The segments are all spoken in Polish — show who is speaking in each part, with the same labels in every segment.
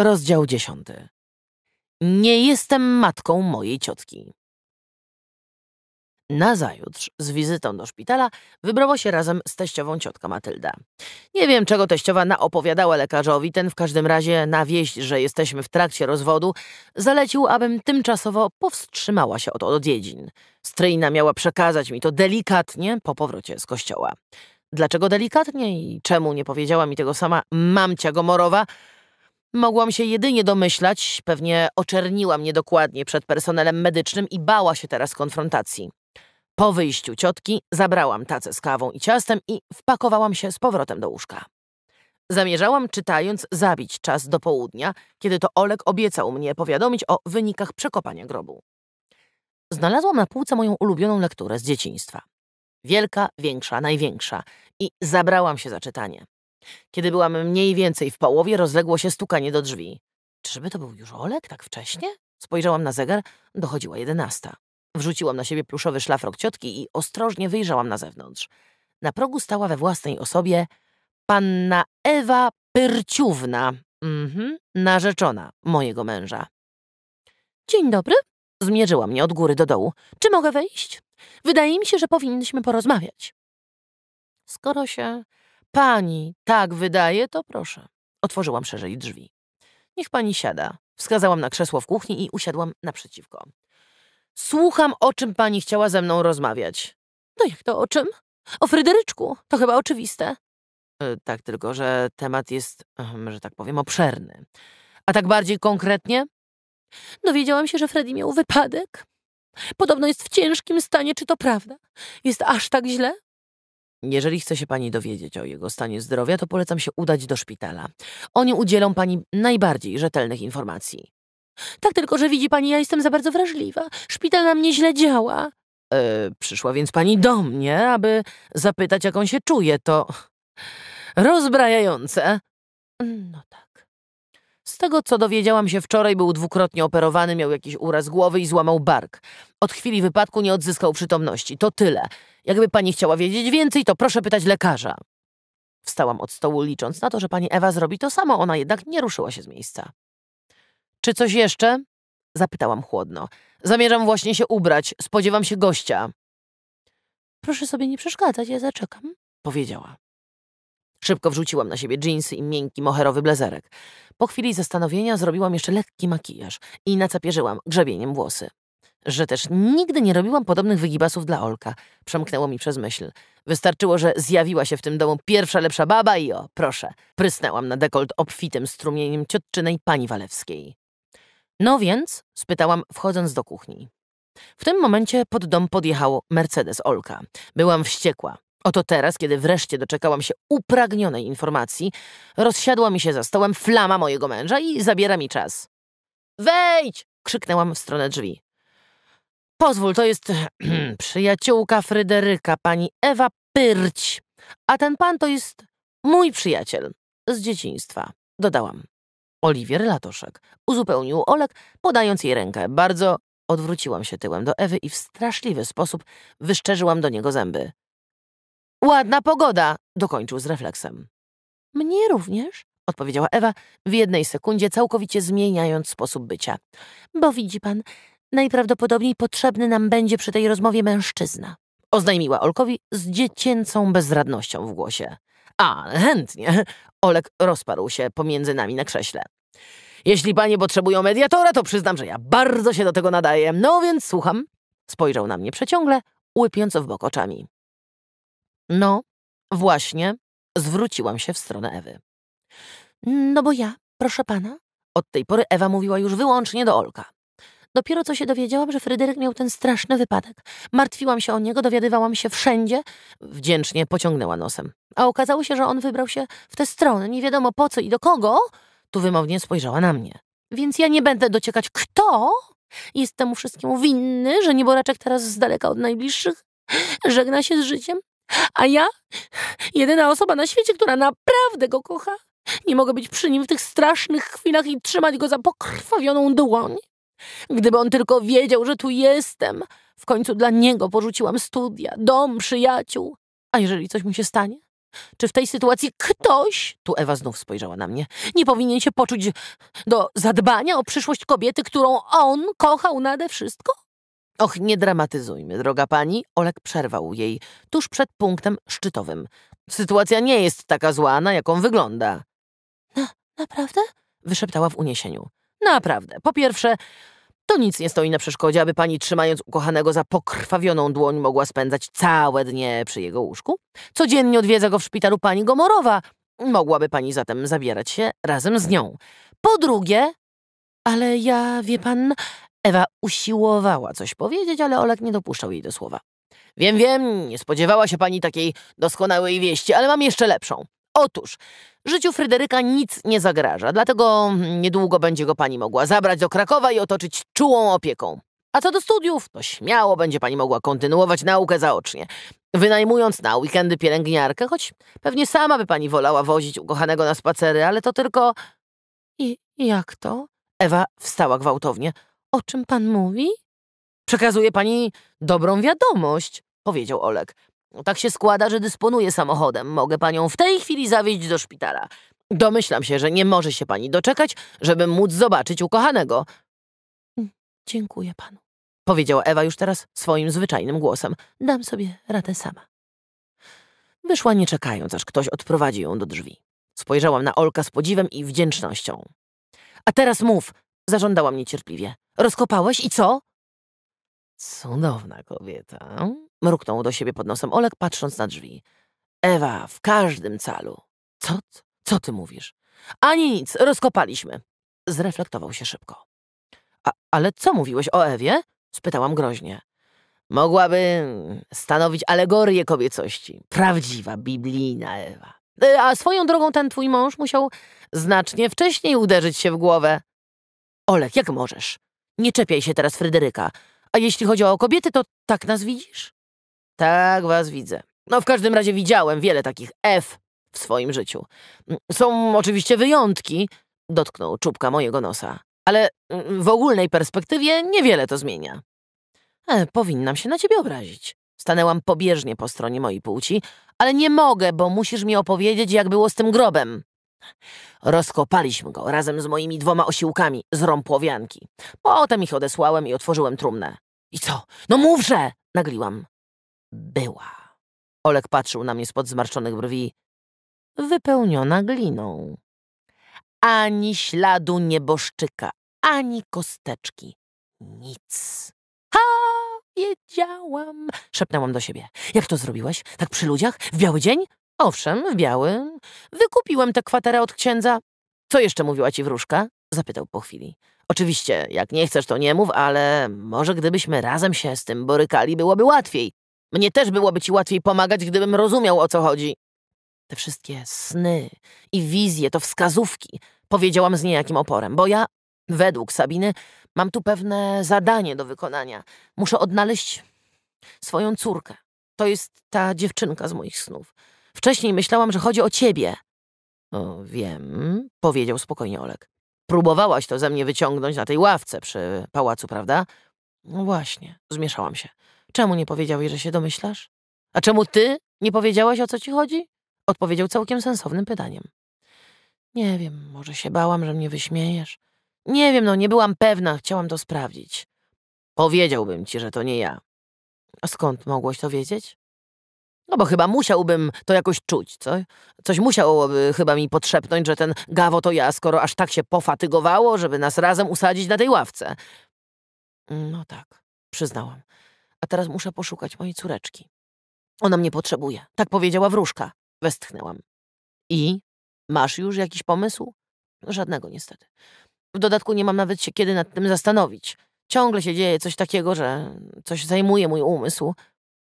Speaker 1: Rozdział dziesiąty. Nie jestem matką mojej ciotki. Nazajutrz z wizytą do szpitala
Speaker 2: wybrało się razem z teściową ciotka Matylda. Nie wiem, czego teściowa naopowiadała lekarzowi, ten w każdym razie na wieść, że jesteśmy w trakcie rozwodu, zalecił, abym tymczasowo powstrzymała się od odwiedzin. Stryjna miała przekazać mi to delikatnie po powrocie z kościoła. Dlaczego delikatnie i czemu nie powiedziała mi tego sama mamcia Gomorowa – Mogłam się jedynie domyślać, pewnie mnie dokładnie przed personelem medycznym i bała się teraz konfrontacji. Po wyjściu ciotki zabrałam tacę z kawą i ciastem i wpakowałam się z powrotem do łóżka. Zamierzałam, czytając, zabić czas do południa, kiedy to Olek obiecał mnie powiadomić o wynikach przekopania grobu. Znalazłam na półce moją ulubioną lekturę z dzieciństwa. Wielka, większa, największa i zabrałam się za czytanie. Kiedy byłam mniej więcej w połowie, rozległo się stukanie do drzwi. Czyżby to był już Olek tak wcześnie? Spojrzałam na zegar, dochodziła jedenasta. Wrzuciłam na siebie pluszowy szlafrok ciotki i ostrożnie wyjrzałam na zewnątrz. Na progu stała we własnej osobie panna Ewa Pyrciówna, mhm, narzeczona mojego męża. Dzień dobry. Zmierzyła mnie od góry do dołu. Czy mogę wejść? Wydaje mi się, że powinniśmy porozmawiać. Skoro się Pani tak wydaje, to proszę. Otworzyłam szerzej drzwi. Niech pani siada. Wskazałam na krzesło w kuchni i usiadłam naprzeciwko. Słucham, o czym pani chciała ze mną rozmawiać. No jak to o czym? O Fryderyczku. To chyba oczywiste. E, tak, tylko że temat jest, ehm, że tak powiem, obszerny. A tak bardziej konkretnie? Dowiedziałam się, że Freddy miał wypadek. Podobno jest w ciężkim stanie, czy to prawda? Jest aż tak źle? Jeżeli chce się pani dowiedzieć o jego stanie zdrowia, to polecam się udać do szpitala. Oni udzielą pani najbardziej rzetelnych informacji. Tak tylko, że widzi pani, ja jestem za bardzo wrażliwa. Szpital na mnie źle działa. E, przyszła więc pani do mnie, aby zapytać, jak on się czuje. To rozbrajające. Mm, no tak. Z tego, co dowiedziałam się wczoraj, był dwukrotnie operowany, miał jakiś uraz głowy i złamał bark. Od chwili wypadku nie odzyskał przytomności. To tyle. Jakby pani chciała wiedzieć więcej, to proszę pytać lekarza. Wstałam od stołu, licząc na to, że pani Ewa zrobi to samo, ona jednak nie ruszyła się z miejsca. Czy coś jeszcze? Zapytałam chłodno. Zamierzam właśnie się ubrać, spodziewam się gościa. Proszę sobie nie przeszkadzać, ja zaczekam, powiedziała. Szybko wrzuciłam na siebie dżinsy i miękki moherowy blazerek. Po chwili zastanowienia zrobiłam jeszcze lekki makijaż i nacapierzyłam grzebieniem włosy. Że też nigdy nie robiłam podobnych wygibasów dla Olka. Przemknęło mi przez myśl. Wystarczyło, że zjawiła się w tym domu pierwsza lepsza baba i o, proszę, prysnęłam na dekolt obfitym strumieniem ciotczynej pani Walewskiej. No więc? spytałam, wchodząc do kuchni. W tym momencie pod dom podjechało Mercedes Olka. Byłam wściekła. Oto teraz, kiedy wreszcie doczekałam się upragnionej informacji, rozsiadła mi się za stołem flama mojego męża i zabiera mi czas. Wejdź! krzyknęłam w stronę drzwi. Pozwól, to jest przyjaciółka Fryderyka, pani Ewa Pyrć. A ten pan to jest mój przyjaciel z dzieciństwa, dodałam. Oliwier Latoszek uzupełnił Olek, podając jej rękę. Bardzo odwróciłam się tyłem do Ewy i w straszliwy sposób wyszczerzyłam do niego zęby. Ładna pogoda, dokończył z refleksem. Mnie również, odpowiedziała Ewa w jednej sekundzie, całkowicie zmieniając sposób bycia. Bo widzi pan, najprawdopodobniej potrzebny nam będzie przy tej rozmowie mężczyzna. Oznajmiła Olkowi z dziecięcą bezradnością w głosie. A, chętnie. Olek rozparł się pomiędzy nami na krześle. Jeśli panie potrzebują mediatora, to przyznam, że ja bardzo się do tego nadaję. No więc słucham. Spojrzał na mnie przeciągle, łypiąc w bok oczami. No, właśnie, zwróciłam się w stronę Ewy.
Speaker 1: No bo ja,
Speaker 2: proszę pana. Od tej pory Ewa mówiła już wyłącznie do Olka. Dopiero co się dowiedziałam, że Fryderyk miał ten straszny wypadek. Martwiłam się o niego, dowiadywałam się wszędzie. Wdzięcznie pociągnęła nosem. A okazało się, że on wybrał się w tę stronę, nie wiadomo po co i do kogo. Tu wymownie spojrzała na mnie. Więc ja nie będę dociekać, kto jest temu wszystkiemu winny, że nieboraczek teraz z daleka od najbliższych żegna się z życiem, a ja, jedyna osoba na świecie, która naprawdę go kocha, nie mogę być przy nim w tych strasznych chwilach i trzymać go za pokrwawioną dłoń. Gdyby on tylko wiedział, że tu jestem, w końcu dla niego porzuciłam studia, dom, przyjaciół. A jeżeli coś mu się stanie? Czy w tej sytuacji ktoś, tu Ewa znów spojrzała na mnie, nie powinien się poczuć do zadbania o przyszłość kobiety, którą on kochał nade wszystko? Och, nie dramatyzujmy, droga pani, Olek przerwał jej, tuż przed punktem szczytowym. Sytuacja nie jest taka zła, na jaką wygląda. Na, naprawdę? wyszeptała w uniesieniu. Naprawdę. Po pierwsze, to nic nie stoi na przeszkodzie, aby pani trzymając ukochanego za pokrwawioną dłoń mogła spędzać całe dnie przy jego łóżku. Codziennie odwiedza go w szpitalu pani Gomorowa. Mogłaby pani zatem zabierać się razem z nią. Po drugie, ale ja, wie pan, Ewa usiłowała coś powiedzieć, ale Olek nie dopuszczał jej do słowa. Wiem, wiem, nie spodziewała się pani takiej doskonałej wieści, ale mam jeszcze lepszą. Otóż, życiu Fryderyka nic nie zagraża, dlatego niedługo będzie go pani mogła zabrać do Krakowa i otoczyć czułą opieką. A co do studiów, to śmiało będzie pani mogła kontynuować naukę zaocznie, wynajmując na weekendy pielęgniarkę, choć pewnie sama by pani wolała wozić ukochanego na spacery, ale to tylko... I jak to? Ewa wstała gwałtownie. O czym pan mówi? Przekazuje pani dobrą wiadomość, powiedział Olek. Tak się składa, że dysponuję samochodem. Mogę panią w tej chwili zawieźć do szpitala. Domyślam się, że nie może się pani doczekać, żeby móc zobaczyć ukochanego. Mm, dziękuję panu, powiedziała Ewa już teraz swoim zwyczajnym głosem. Dam sobie radę sama. Wyszła nie czekając, aż ktoś odprowadzi ją do drzwi. Spojrzałam na Olka z podziwem i wdzięcznością. A teraz mów, Zażądałam niecierpliwie. Rozkopałeś i co? Cudowna kobieta. Mruknął do siebie pod nosem Olek, patrząc na drzwi. Ewa, w każdym calu. Co? Co ty mówisz? Ani nic, rozkopaliśmy. Zreflektował się szybko. A, ale co mówiłeś o Ewie? Spytałam groźnie. Mogłaby stanowić alegorię kobiecości. Prawdziwa, biblijna Ewa. E, a swoją drogą ten twój mąż musiał znacznie wcześniej uderzyć się w głowę. Olek, jak możesz? Nie czepiaj się teraz Fryderyka. A jeśli chodzi o kobiety, to tak nas widzisz? Tak was widzę. No w każdym razie widziałem wiele takich F w swoim życiu. Są oczywiście wyjątki, dotknął czubka mojego nosa, ale mm, w ogólnej perspektywie niewiele to zmienia. E, powinnam się na ciebie obrazić. Stanęłam pobieżnie po stronie mojej płci, ale nie mogę, bo musisz mi opowiedzieć, jak było z tym grobem. Rozkopaliśmy go razem z moimi dwoma osiłkami z rąpłowianki. Potem ich odesłałem i otworzyłem trumnę. I co? No mówże! Nagliłam. Była. Olek patrzył na mnie spod zmarszczonych brwi. Wypełniona gliną. Ani śladu nieboszczyka, ani kosteczki. Nic.
Speaker 3: Ha! Wiedziałam!
Speaker 2: Szepnęłam do siebie. Jak to zrobiłeś? Tak przy ludziach? W biały dzień? Owszem, w białym. Wykupiłem tę kwaterę od księdza. Co jeszcze mówiła ci wróżka? Zapytał po chwili. Oczywiście, jak nie chcesz, to nie mów, ale może gdybyśmy razem się z tym borykali, byłoby łatwiej. Mnie też byłoby ci łatwiej pomagać, gdybym rozumiał, o co chodzi. Te wszystkie sny i wizje to wskazówki, powiedziałam z niejakim oporem, bo ja, według Sabiny, mam tu pewne zadanie do wykonania. Muszę odnaleźć swoją córkę. To jest ta dziewczynka z moich snów. Wcześniej myślałam, że chodzi o ciebie. O, wiem, powiedział spokojnie Olek. Próbowałaś to ze mnie wyciągnąć na tej ławce przy pałacu, prawda? No właśnie, zmieszałam się. Czemu nie powiedziałeś, że się domyślasz? A czemu ty nie powiedziałaś, o co ci chodzi? Odpowiedział całkiem sensownym pytaniem. Nie wiem, może się bałam, że mnie wyśmiejesz. Nie wiem, no nie byłam pewna, chciałam to sprawdzić. Powiedziałbym ci, że to nie ja. A skąd mogłeś to wiedzieć? No bo chyba musiałbym to jakoś czuć, co? Coś musiałoby chyba mi podszepnąć, że ten gawo to ja, skoro aż tak się pofatygowało, żeby nas razem usadzić na tej ławce. No tak, przyznałam. A teraz muszę poszukać mojej córeczki. Ona mnie potrzebuje. Tak powiedziała wróżka. Westchnęłam. I? Masz już jakiś pomysł? No żadnego niestety. W dodatku nie mam nawet się kiedy nad tym zastanowić. Ciągle się dzieje coś takiego, że coś zajmuje mój umysł.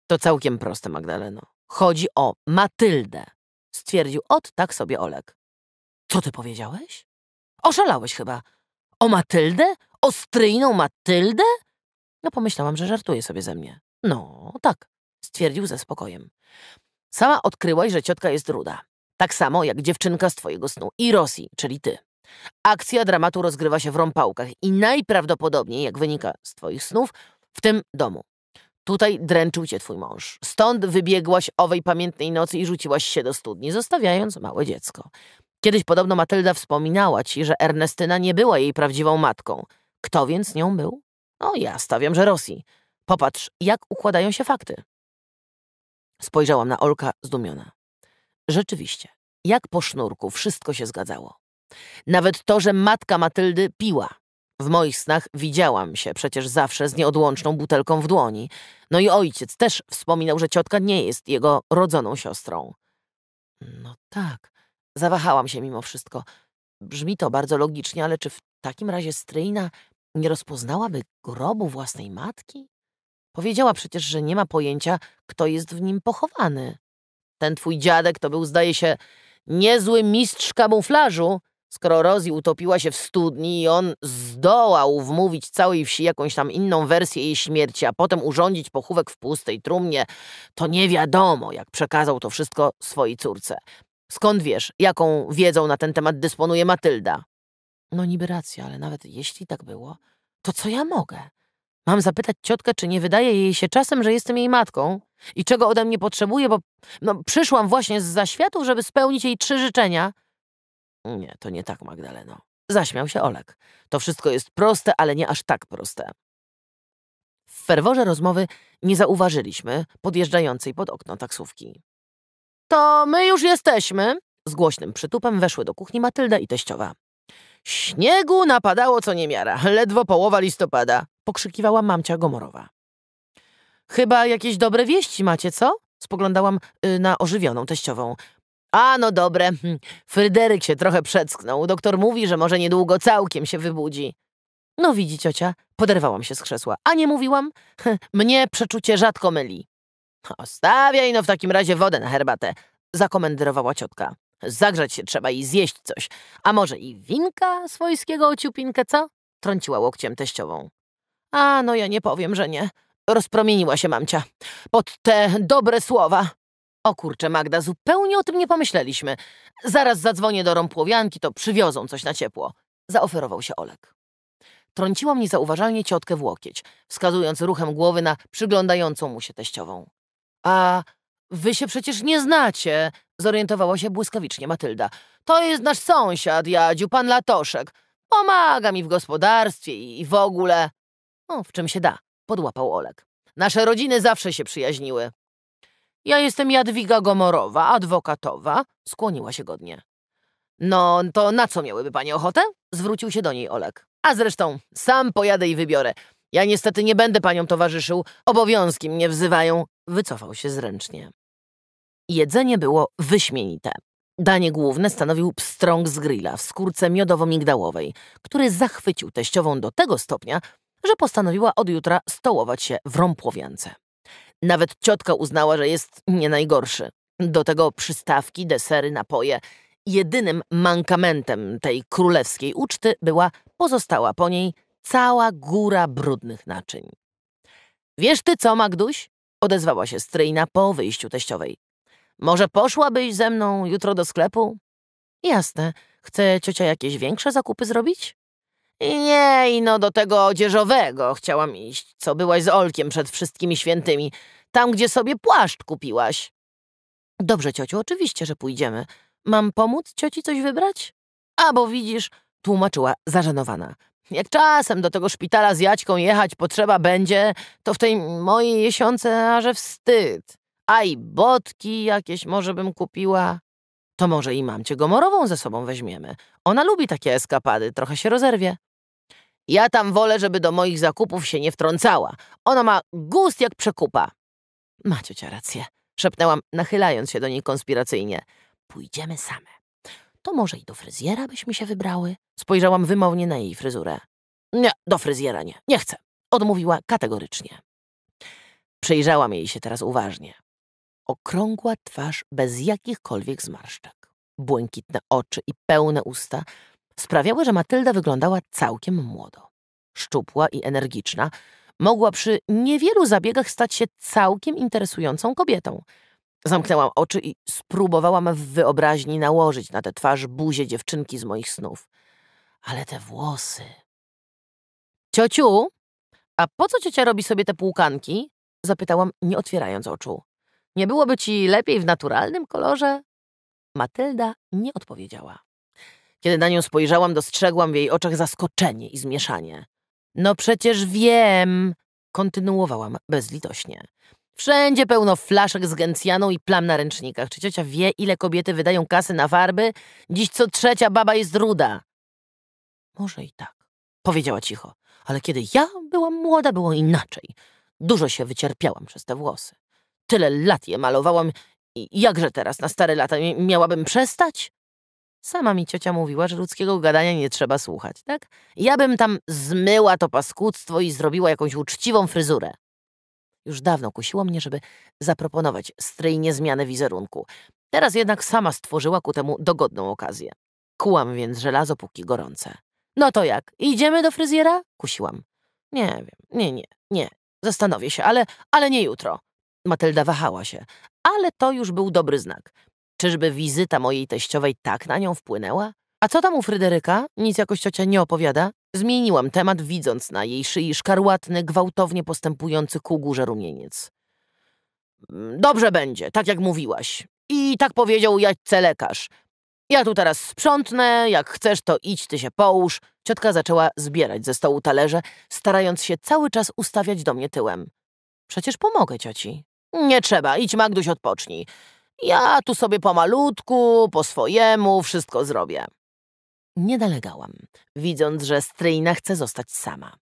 Speaker 2: To całkiem proste, Magdaleno. Chodzi o Matyldę, stwierdził od tak sobie Olek. Co ty powiedziałeś? Oszalałeś chyba. O Matyldę? O stryjną Matyldę? No pomyślałam, że żartuje sobie ze mnie. No, tak, stwierdził ze spokojem. Sama odkryłaś, że ciotka jest ruda. Tak samo jak dziewczynka z twojego snu i Rosji, czyli ty. Akcja dramatu rozgrywa się w rąpałkach i najprawdopodobniej, jak wynika z twoich snów, w tym domu. Tutaj dręczył cię twój mąż. Stąd wybiegłaś owej pamiętnej nocy i rzuciłaś się do studni, zostawiając małe dziecko. Kiedyś podobno Matylda wspominała ci, że Ernestyna nie była jej prawdziwą matką. Kto więc nią był? No ja stawiam, że Rosji. Popatrz, jak układają się fakty. Spojrzałam na Olka zdumiona. Rzeczywiście, jak po sznurku wszystko się zgadzało. Nawet to, że matka Matyldy piła. W moich snach widziałam się przecież zawsze z nieodłączną butelką w dłoni. No i ojciec też wspominał, że ciotka nie jest jego rodzoną siostrą. No tak, zawahałam się mimo wszystko. Brzmi to bardzo logicznie, ale czy w takim razie stryjna nie rozpoznałaby grobu własnej matki? Powiedziała przecież, że nie ma pojęcia, kto jest w nim pochowany. Ten twój dziadek to był, zdaje się, niezły mistrz kamuflażu, Skoro Rosie utopiła się w studni i on zdołał wmówić całej wsi jakąś tam inną wersję jej śmierci, a potem urządzić pochówek w pustej trumnie, to nie wiadomo, jak przekazał to wszystko swojej córce. Skąd wiesz, jaką wiedzą na ten temat dysponuje Matylda? No niby racja, ale nawet jeśli tak było, to co ja mogę? Mam zapytać ciotkę, czy nie wydaje jej się czasem, że jestem jej matką i czego ode mnie potrzebuje, bo no, przyszłam właśnie z zaświatów, żeby spełnić jej trzy życzenia – nie, to nie tak, Magdaleno. Zaśmiał się Olek. To wszystko jest proste, ale nie aż tak proste. W ferworze rozmowy nie zauważyliśmy podjeżdżającej pod okno taksówki. To my już jesteśmy! Z głośnym przytupem weszły do kuchni Matylda i teściowa. Śniegu napadało co niemiara, ledwo połowa listopada, pokrzykiwała mamcia Gomorowa. Chyba jakieś dobre wieści macie, co? Spoglądałam y, na ożywioną teściową. A no dobre, hm. Fryderyk się trochę przecknął. Doktor mówi, że może niedługo całkiem się wybudzi. No widzi ciocia, poderwałam się z krzesła. A nie mówiłam? Hm, mnie przeczucie rzadko myli. Ostawiaj no w takim razie wodę na herbatę, zakomenderowała ciotka. Zagrzać się trzeba i zjeść coś. A może i winka swojskiego ociupinkę, co? Trąciła łokciem teściową. A no ja nie powiem, że nie. Rozpromieniła się mamcia. Pod te dobre słowa. O kurczę, Magda, zupełnie o tym nie pomyśleliśmy. Zaraz zadzwonię do rąpłowianki, to przywiozą coś na ciepło. Zaoferował się Olek. Trąciła niezauważalnie zauważalnie ciotkę w łokieć, wskazując ruchem głowy na przyglądającą mu się teściową. A wy się przecież nie znacie, zorientowała się błyskawicznie Matylda. To jest nasz sąsiad, Jadziu, pan Latoszek. Pomaga mi w gospodarstwie i w ogóle. No, w czym się da, podłapał Olek. Nasze rodziny zawsze się przyjaźniły. Ja jestem Jadwiga Gomorowa, adwokatowa, skłoniła się godnie. No, to na co miałyby panie ochotę? Zwrócił się do niej Olek. A zresztą, sam pojadę i wybiorę. Ja niestety nie będę paniom towarzyszył, obowiązki mnie wzywają. Wycofał się zręcznie. Jedzenie było wyśmienite. Danie główne stanowił pstrąg z grilla w skórce miodowo-migdałowej, który zachwycił teściową do tego stopnia, że postanowiła od jutra stołować się w rąpłowiance. Nawet ciotka uznała, że jest nie najgorszy. Do tego przystawki, desery, napoje. Jedynym mankamentem tej królewskiej uczty była pozostała po niej cała góra brudnych naczyń. Wiesz ty co, Magduś? Odezwała się stryjna po wyjściu teściowej. Może poszłabyś ze mną jutro do sklepu? Jasne. Chce ciocia jakieś większe zakupy zrobić? Nie, i no do tego odzieżowego chciałam iść, co byłaś z Olkiem przed wszystkimi świętymi, tam gdzie sobie płaszcz kupiłaś. Dobrze, ciociu, oczywiście, że pójdziemy. Mam pomóc cioci coś wybrać? A bo widzisz, tłumaczyła zażenowana. Jak czasem do tego szpitala z Jaćką jechać potrzeba będzie, to w tej mojej jesiące aże wstyd. A i botki jakieś może bym kupiła. To może i mamcie Gomorową ze sobą weźmiemy. Ona lubi takie eskapady, trochę się rozerwie. Ja tam wolę, żeby do moich zakupów się nie wtrącała. Ona ma gust jak przekupa. Ma ciocia rację, szepnęłam, nachylając się do niej konspiracyjnie. Pójdziemy same. To może i do fryzjera byśmy się wybrały? Spojrzałam wymownie na jej fryzurę. Nie, do fryzjera nie, nie chcę. Odmówiła kategorycznie. Przyjrzałam jej się teraz uważnie. Okrągła twarz bez jakichkolwiek zmarszczek. Błękitne oczy i pełne usta – sprawiały, że Matylda wyglądała całkiem młodo. Szczupła i energiczna, mogła przy niewielu zabiegach stać się całkiem interesującą kobietą. Zamknęłam oczy i spróbowałam w wyobraźni nałożyć na tę twarz buzię dziewczynki z moich snów.
Speaker 1: Ale te włosy...
Speaker 2: Ciociu, a po co ciocia robi sobie te półkanki? Zapytałam, nie otwierając oczu. Nie byłoby ci lepiej w naturalnym kolorze? Matylda nie odpowiedziała. Kiedy na nią spojrzałam, dostrzegłam w jej oczach zaskoczenie i zmieszanie. No przecież wiem, kontynuowałam bezlitośnie. Wszędzie pełno flaszek z gencjaną i plam na ręcznikach. Czy ciocia wie, ile kobiety wydają kasy na farby? Dziś co trzecia baba jest ruda. Może i tak, powiedziała cicho. Ale kiedy ja byłam młoda, było inaczej. Dużo się wycierpiałam przez te włosy. Tyle lat je malowałam. I jakże teraz na stare lata miałabym przestać? Sama mi ciocia mówiła, że ludzkiego gadania nie trzeba słuchać, tak? Ja bym tam zmyła to paskudztwo i zrobiła jakąś uczciwą fryzurę. Już dawno kusiło mnie, żeby zaproponować stryjnie zmianę wizerunku. Teraz jednak sama stworzyła ku temu dogodną okazję. Kułam więc żelazo póki gorące. No to jak, idziemy do fryzjera? Kusiłam. Nie wiem, nie, nie, nie. Zastanowię się, ale, ale nie jutro. Matylda wahała się, ale to już był dobry znak. Czyżby wizyta mojej teściowej tak na nią wpłynęła? A co tam u Fryderyka? Nic jakoś ciocia nie opowiada? Zmieniłam temat, widząc na jej szyi szkarłatny, gwałtownie postępujący ku górze rumieniec. Mm, dobrze będzie, tak jak mówiłaś. I tak powiedział jaćce lekarz. Ja tu teraz sprzątnę, jak chcesz to idź, ty się połóż. Ciotka zaczęła zbierać ze stołu talerze, starając się cały czas ustawiać do mnie tyłem. Przecież pomogę cioci. Nie trzeba, idź Magduś odpocznij. Ja tu sobie pomalutku, po swojemu, wszystko zrobię. Nie nalegałam, widząc, że stryjna chce zostać sama.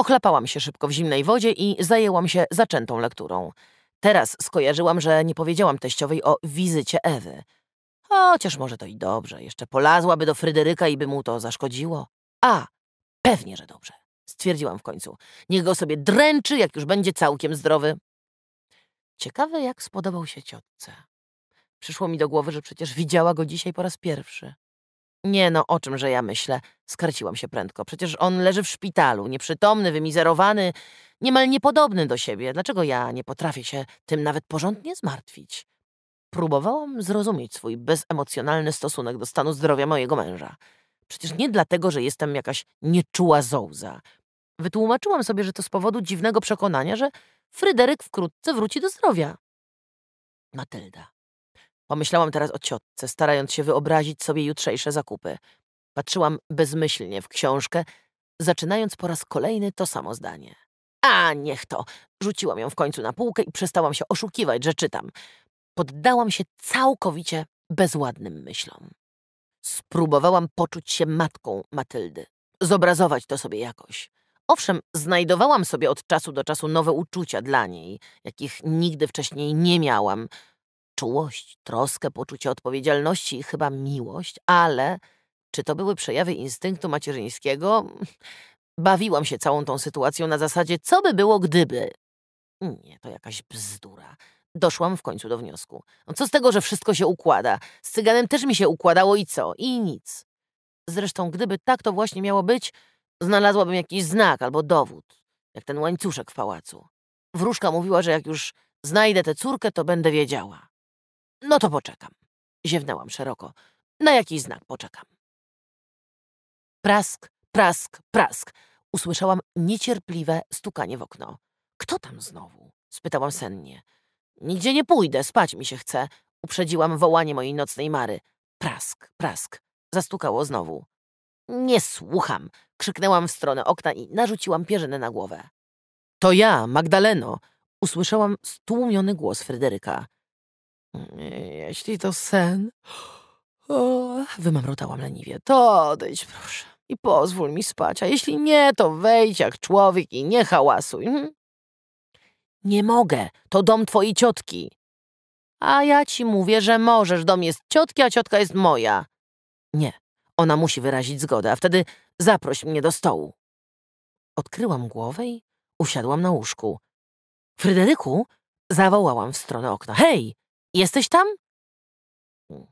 Speaker 2: Ochlapałam się szybko w zimnej wodzie i zajęłam się zaczętą lekturą. Teraz skojarzyłam, że nie powiedziałam teściowej o wizycie Ewy. Chociaż może to i dobrze, jeszcze polazłaby do Fryderyka i by mu to zaszkodziło. A, pewnie, że dobrze, stwierdziłam w końcu. Niech go sobie dręczy, jak już będzie całkiem zdrowy. Ciekawe, jak spodobał się ciotce. Przyszło mi do głowy, że przecież widziała go dzisiaj po raz pierwszy. Nie no, o czym, że ja myślę. Skarciłam się prędko. Przecież on leży w szpitalu, nieprzytomny, wymizerowany, niemal niepodobny do siebie. Dlaczego ja nie potrafię się tym nawet porządnie zmartwić? Próbowałam zrozumieć swój bezemocjonalny stosunek do stanu zdrowia mojego męża. Przecież nie dlatego, że jestem jakaś nieczuła zołza. Wytłumaczyłam sobie, że to z powodu dziwnego przekonania, że Fryderyk wkrótce wróci do zdrowia. Matylda. Pomyślałam teraz o ciotce, starając się wyobrazić sobie jutrzejsze zakupy. Patrzyłam bezmyślnie w książkę, zaczynając po raz kolejny to samo zdanie. A, niech to! Rzuciłam ją w końcu na półkę i przestałam się oszukiwać, że czytam. Poddałam się całkowicie bezładnym myślom. Spróbowałam poczuć się matką Matyldy, zobrazować to sobie jakoś. Owszem, znajdowałam sobie od czasu do czasu nowe uczucia dla niej, jakich nigdy wcześniej nie miałam, czułość, troskę, poczucie odpowiedzialności i chyba miłość, ale czy to były przejawy instynktu macierzyńskiego? Bawiłam się całą tą sytuacją na zasadzie, co by było gdyby. Nie, to jakaś bzdura. Doszłam w końcu do wniosku. No co z tego, że wszystko się układa? Z cyganem też mi się układało i co? I nic. Zresztą, gdyby tak to właśnie miało być, znalazłabym jakiś znak albo dowód, jak ten łańcuszek w pałacu.
Speaker 1: Wróżka mówiła, że jak już znajdę tę córkę, to będę wiedziała. No to poczekam. Ziewnęłam szeroko. Na jakiś znak poczekam.
Speaker 2: Prask, prask, prask. Usłyszałam niecierpliwe stukanie w okno. Kto
Speaker 1: tam znowu?
Speaker 2: spytałam sennie. Nigdzie nie pójdę, spać mi się chce. Uprzedziłam wołanie mojej nocnej mary. Prask, prask. Zastukało znowu. Nie słucham! krzyknęłam w stronę okna i narzuciłam pierzynę na głowę. To ja, Magdaleno! usłyszałam stłumiony głos Fryderyka. Jeśli to sen, o, wymamrotałam leniwie, to odejdź proszę i pozwól mi spać, a jeśli nie, to wejdź jak człowiek i nie hałasuj. Hm? Nie mogę, to dom twojej ciotki. A ja ci mówię, że możesz, dom jest ciotki, a ciotka jest moja. Nie, ona musi wyrazić zgodę, a wtedy zaproś mnie do stołu. Odkryłam głowę i usiadłam na łóżku. Fryderyku, zawołałam w stronę okna. Hej, Jesteś tam? Hmm.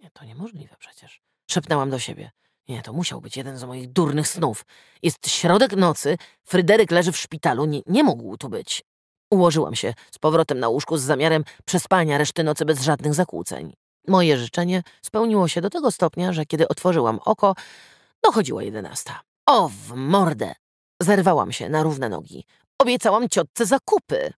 Speaker 1: Nie, to niemożliwe przecież.
Speaker 2: Szepnęłam do siebie. Nie, to musiał być jeden z moich durnych snów. Jest środek nocy, Fryderyk leży w szpitalu, nie, nie mógł tu być. Ułożyłam się z powrotem na łóżku z zamiarem przespania reszty nocy bez żadnych zakłóceń. Moje życzenie spełniło się do tego stopnia, że kiedy otworzyłam oko, dochodziła jedenasta. O, w mordę! Zerwałam się na równe nogi. Obiecałam ciotce zakupy.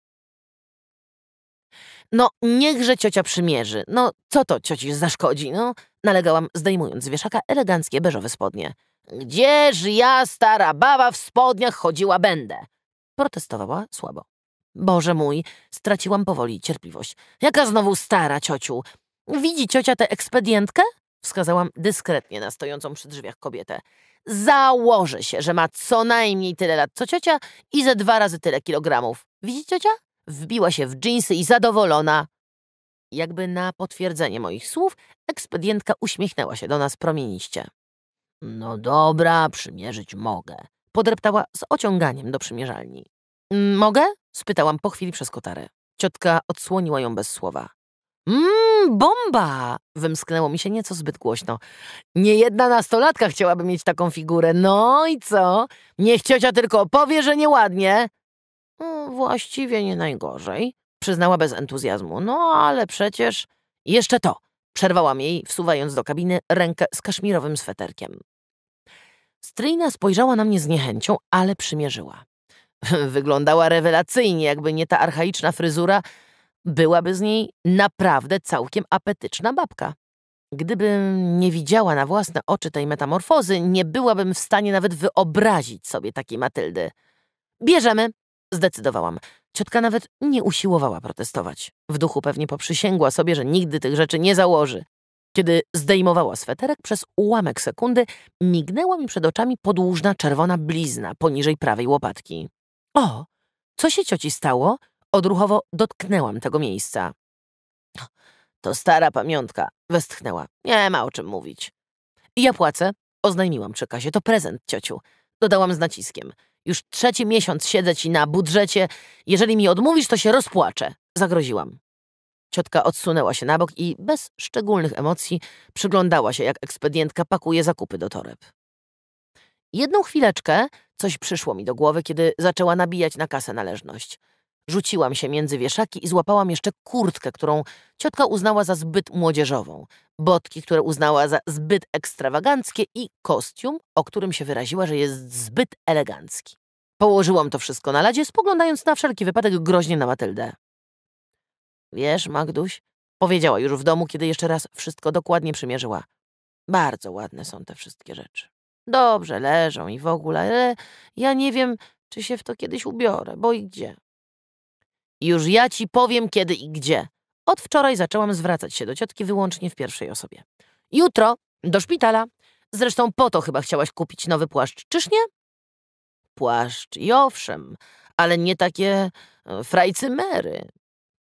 Speaker 2: No, niechże ciocia przymierzy. No, co to cioci zaszkodzi, no? Nalegałam, zdejmując z wieszaka eleganckie beżowe spodnie. Gdzież ja, stara baba, w spodniach chodziła będę? Protestowała słabo. Boże mój, straciłam powoli cierpliwość. Jaka znowu stara ciociu? Widzi ciocia tę ekspedientkę? Wskazałam dyskretnie na stojącą przy drzwiach kobietę. Założę się, że ma co najmniej tyle lat co ciocia i ze dwa razy tyle kilogramów. Widzi ciocia? wbiła się w dżinsy i zadowolona. Jakby na potwierdzenie moich słów, ekspedientka uśmiechnęła się do nas promieniście. No dobra, przymierzyć mogę, podreptała z ociąganiem do przymierzalni. Mm, mogę? spytałam po chwili przez kotarę. Ciotka odsłoniła ją bez słowa. Mmm, bomba! Wymsknęło mi się nieco zbyt głośno. Nie jedna nastolatka chciałaby mieć taką figurę. No i co? Niech ciocia tylko powie, że nieładnie. Mm, właściwie nie najgorzej, przyznała bez entuzjazmu. No ale przecież... Jeszcze to! Przerwałam jej, wsuwając do kabiny rękę z kaszmirowym sweterkiem. Stryjna spojrzała na mnie z niechęcią, ale przymierzyła. Wyglądała rewelacyjnie, jakby nie ta archaiczna fryzura. Byłaby z niej naprawdę całkiem apetyczna babka. Gdybym nie widziała na własne oczy tej metamorfozy, nie byłabym w stanie nawet wyobrazić sobie takiej Matyldy. Bierzemy, Zdecydowałam. Ciotka nawet nie usiłowała protestować. W duchu pewnie poprzysięgła sobie, że nigdy tych rzeczy nie założy. Kiedy zdejmowała sweterek, przez ułamek sekundy mignęła mi przed oczami podłużna czerwona blizna poniżej prawej łopatki.
Speaker 1: O, co się
Speaker 2: cioci stało? Odruchowo dotknęłam tego miejsca. No, to stara pamiątka, westchnęła. Nie ma o czym mówić. Ja płacę, oznajmiłam przy kasie. To prezent, ciociu. Dodałam z naciskiem. Już trzeci miesiąc siedzę ci na budżecie. Jeżeli mi odmówisz, to się rozpłaczę. Zagroziłam. Ciotka odsunęła się na bok i bez szczególnych emocji przyglądała się, jak ekspedientka pakuje zakupy do toreb. Jedną chwileczkę coś przyszło mi do głowy, kiedy zaczęła nabijać na kasę należność – Rzuciłam się między wieszaki i złapałam jeszcze kurtkę, którą ciotka uznała za zbyt młodzieżową, botki, które uznała za zbyt ekstrawaganckie i kostium, o którym się wyraziła, że jest zbyt elegancki. Położyłam to wszystko na ladzie, spoglądając na wszelki wypadek groźnie na Matyldę. Wiesz, Magduś, powiedziała już w domu, kiedy jeszcze raz wszystko dokładnie przymierzyła. Bardzo ładne są te wszystkie rzeczy. Dobrze leżą i w ogóle, ale ja nie wiem, czy się w to kiedyś ubiorę, bo i gdzie. Już ja ci powiem kiedy i gdzie. Od wczoraj zaczęłam zwracać się do ciotki wyłącznie w pierwszej osobie. Jutro do szpitala. Zresztą po to chyba chciałaś kupić nowy płaszcz, czyż nie? Płaszcz i owszem, ale nie takie e, frajcymery.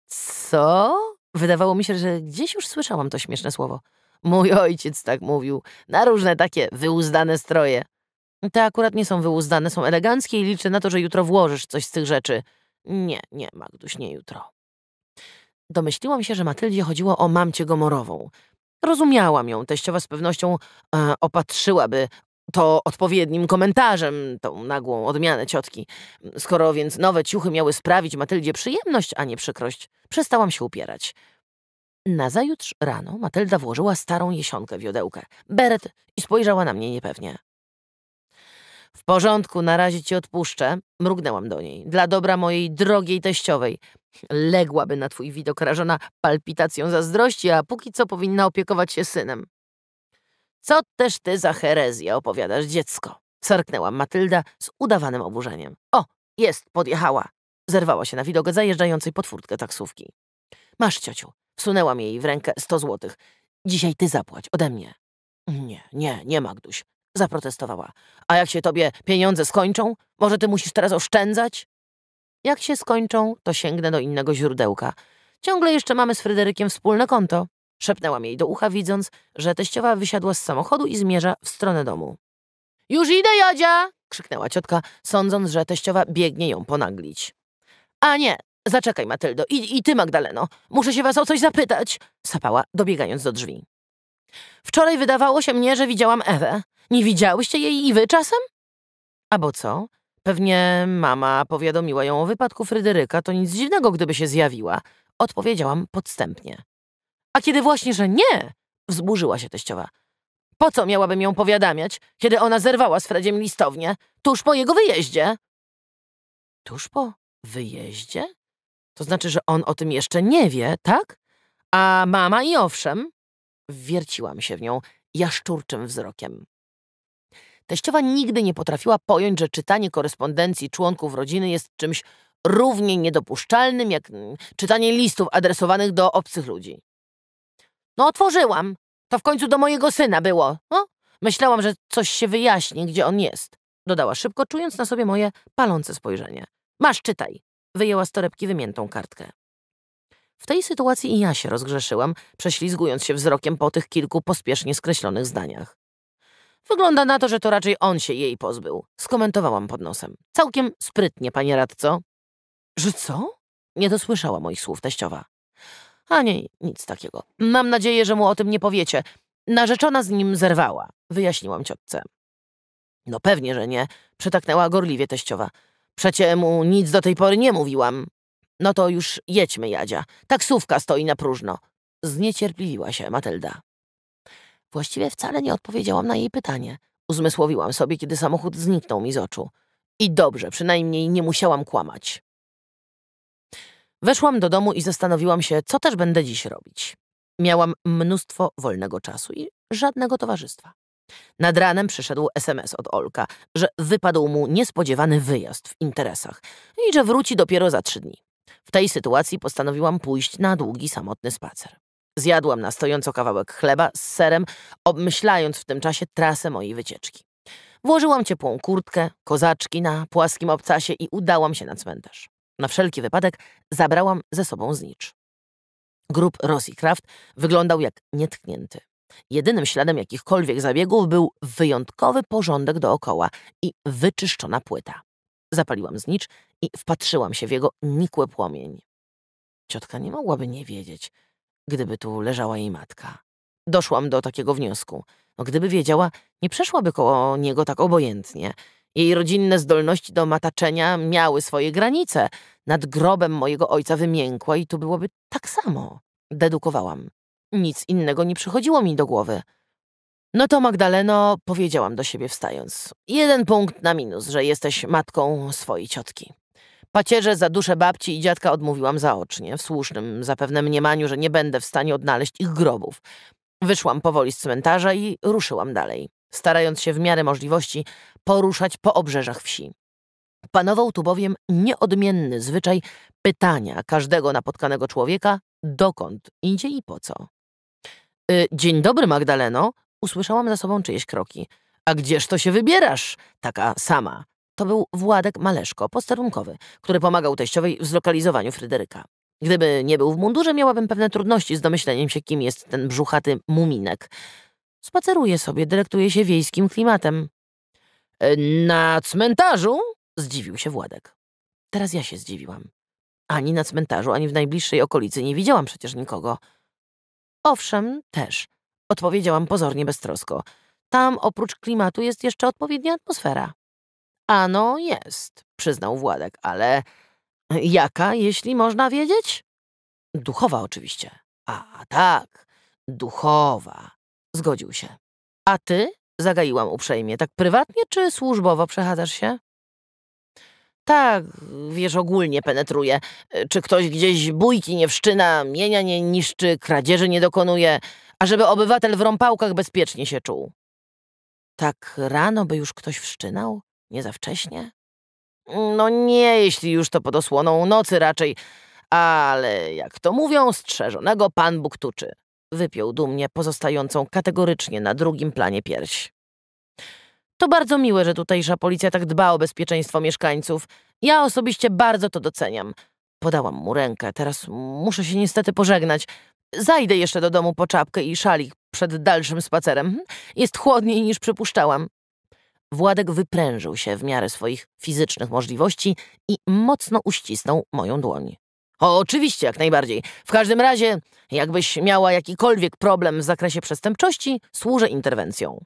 Speaker 2: Co? Wydawało mi się, że gdzieś już słyszałam to śmieszne słowo. Mój ojciec tak mówił, na różne takie wyuzdane stroje. Te akurat nie są wyuzdane, są eleganckie i liczę na to, że jutro włożysz coś z tych rzeczy. Nie, nie, Magduś, nie jutro. Domyśliłam się, że Matyldzie chodziło o mamcie Gomorową. Rozumiałam ją, teściowa z pewnością e, opatrzyłaby to odpowiednim komentarzem, tą nagłą odmianę ciotki. Skoro więc nowe ciuchy miały sprawić Matyldzie przyjemność, a nie przykrość, przestałam się upierać. Nazajutrz rano Matylda włożyła starą jesionkę wiodełkę, beret i spojrzała na mnie niepewnie. W porządku, na razie ci odpuszczę. Mrugnęłam do niej. Dla dobra mojej drogiej teściowej. Ległaby na twój widok rażona palpitacją zazdrości, a póki co powinna opiekować się synem. Co też ty za herezję opowiadasz, dziecko? Sarknęła Matylda z udawanym oburzeniem. O, jest, podjechała. Zerwała się na widok zajeżdżającej pod taksówki. Masz, ciociu. Wsunęłam jej w rękę sto złotych. Dzisiaj ty zapłać ode mnie. Nie, nie, nie, Magduś zaprotestowała. A jak się tobie pieniądze skończą? Może ty musisz teraz oszczędzać? Jak się skończą, to sięgnę do innego źródełka. Ciągle jeszcze mamy z Fryderykiem wspólne konto. Szepnęłam jej do ucha, widząc, że teściowa wysiadła z samochodu i zmierza w stronę domu. Już idę, Jadzia! krzyknęła ciotka, sądząc, że teściowa biegnie ją ponaglić. A nie, zaczekaj, Matyldo, i, i ty, Magdaleno. Muszę się was o coś zapytać, sapała, dobiegając do drzwi. Wczoraj wydawało się mnie, że widziałam Ewę. Nie widziałyście jej i wy czasem? Abo co? Pewnie mama powiadomiła ją o wypadku Fryderyka, to nic dziwnego, gdyby się zjawiła. Odpowiedziałam podstępnie. A kiedy właśnie, że nie, wzburzyła się teściowa. Po co miałabym ją powiadamiać, kiedy ona zerwała z Frediem listownie, tuż po jego wyjeździe? Tuż po wyjeździe? To znaczy, że on o tym jeszcze nie wie, tak? A mama i owszem. Wierciłam się w nią jaszczurczym wzrokiem. Teściowa nigdy nie potrafiła pojąć, że czytanie korespondencji członków rodziny jest czymś równie niedopuszczalnym jak mm, czytanie listów adresowanych do obcych ludzi. No otworzyłam. To w końcu do mojego syna było. No? Myślałam, że coś się wyjaśni, gdzie on jest. Dodała szybko, czując na sobie moje palące spojrzenie. Masz, czytaj. Wyjęła z torebki wymiętą kartkę. W tej sytuacji i ja się rozgrzeszyłam, prześlizgując się wzrokiem po tych kilku pospiesznie skreślonych zdaniach. Wygląda na to, że to raczej on się jej pozbył. Skomentowałam pod nosem. Całkiem sprytnie, panie radco. Że co? Nie dosłyszała moich słów teściowa. A nie, nic takiego. Mam nadzieję, że mu o tym nie powiecie. Narzeczona z nim zerwała, wyjaśniłam ciotce. No pewnie, że nie, przytaknęła gorliwie teściowa. Przecie mu nic do tej pory nie mówiłam. No to już jedźmy, Jadzia. Taksówka stoi na próżno. Zniecierpliwiła się Matylda. Właściwie wcale nie odpowiedziałam na jej pytanie. Uzmysłowiłam sobie, kiedy samochód zniknął mi z oczu. I dobrze, przynajmniej nie musiałam kłamać. Weszłam do domu i zastanowiłam się, co też będę dziś robić. Miałam mnóstwo wolnego czasu i żadnego towarzystwa. Nad ranem przyszedł SMS od Olka, że wypadł mu niespodziewany wyjazd w interesach i że wróci dopiero za trzy dni. W tej sytuacji postanowiłam pójść na długi, samotny spacer. Zjadłam na stojąco kawałek chleba z serem, obmyślając w tym czasie trasę mojej wycieczki. Włożyłam ciepłą kurtkę, kozaczki na płaskim obcasie i udałam się na cmentarz. Na wszelki wypadek zabrałam ze sobą znicz. Grób Rosicraft wyglądał jak nietknięty. Jedynym śladem jakichkolwiek zabiegów był wyjątkowy porządek dookoła i wyczyszczona płyta. Zapaliłam znicz i wpatrzyłam się w jego nikły płomień. Ciotka nie mogłaby nie wiedzieć, gdyby tu leżała jej matka. Doszłam do takiego wniosku. No, gdyby wiedziała, nie przeszłaby koło niego tak obojętnie. Jej rodzinne zdolności do mataczenia miały swoje granice. Nad grobem mojego ojca wymiękła i tu byłoby tak samo. Dedukowałam. Nic innego nie przychodziło mi do głowy. No to Magdaleno, powiedziałam do siebie wstając. Jeden punkt na minus, że jesteś matką swojej ciotki. Pacierze za duszę babci i dziadka odmówiłam zaocznie, w słusznym zapewne mniemaniu, że nie będę w stanie odnaleźć ich grobów. Wyszłam powoli z cmentarza i ruszyłam dalej, starając się w miarę możliwości poruszać po obrzeżach wsi. Panował tu bowiem nieodmienny zwyczaj pytania każdego napotkanego człowieka, dokąd idzie i po co. Y, dzień dobry, Magdaleno. Usłyszałam za sobą czyjeś kroki. A gdzież to się wybierasz? Taka sama, to był Władek Maleszko, posterunkowy, który pomagał teściowej w zlokalizowaniu Fryderyka. Gdyby nie był w mundurze, miałabym pewne trudności z domyśleniem się, kim jest ten brzuchaty muminek. Spaceruje sobie, dyrektuje się wiejskim klimatem. E, na cmentarzu? Zdziwił się Władek. Teraz ja się zdziwiłam. Ani na cmentarzu, ani w najbliższej okolicy nie widziałam przecież nikogo. Owszem, też. Odpowiedziałam pozornie beztrosko. Tam oprócz klimatu jest jeszcze odpowiednia atmosfera. Ano jest, przyznał Władek, ale jaka, jeśli można wiedzieć? Duchowa oczywiście. A tak, duchowa, zgodził się. A ty? Zagaiłam uprzejmie. Tak prywatnie czy służbowo przechadzasz się? Tak, wiesz, ogólnie penetruje. Czy ktoś gdzieś bójki nie wszczyna, mienia nie niszczy, kradzieży nie dokonuje, ażeby obywatel w rąpałkach bezpiecznie się czuł. Tak rano by już ktoś wszczynał? Nie za wcześnie? No nie, jeśli już to pod osłoną nocy raczej. Ale jak to mówią, strzeżonego Pan Bóg tuczy. Wypiął dumnie pozostającą kategorycznie na drugim planie pierś. To bardzo miłe, że tutejsza policja tak dba o bezpieczeństwo mieszkańców. Ja osobiście bardzo to doceniam. Podałam mu rękę, teraz muszę się niestety pożegnać. Zajdę jeszcze do domu po czapkę i szalik przed dalszym spacerem. Hm? Jest chłodniej niż przypuszczałam. Władek wyprężył się w miarę swoich fizycznych możliwości i mocno uścisnął moją dłoń. O, oczywiście, jak najbardziej. W każdym razie, jakbyś miała jakikolwiek problem w zakresie przestępczości, służę interwencją.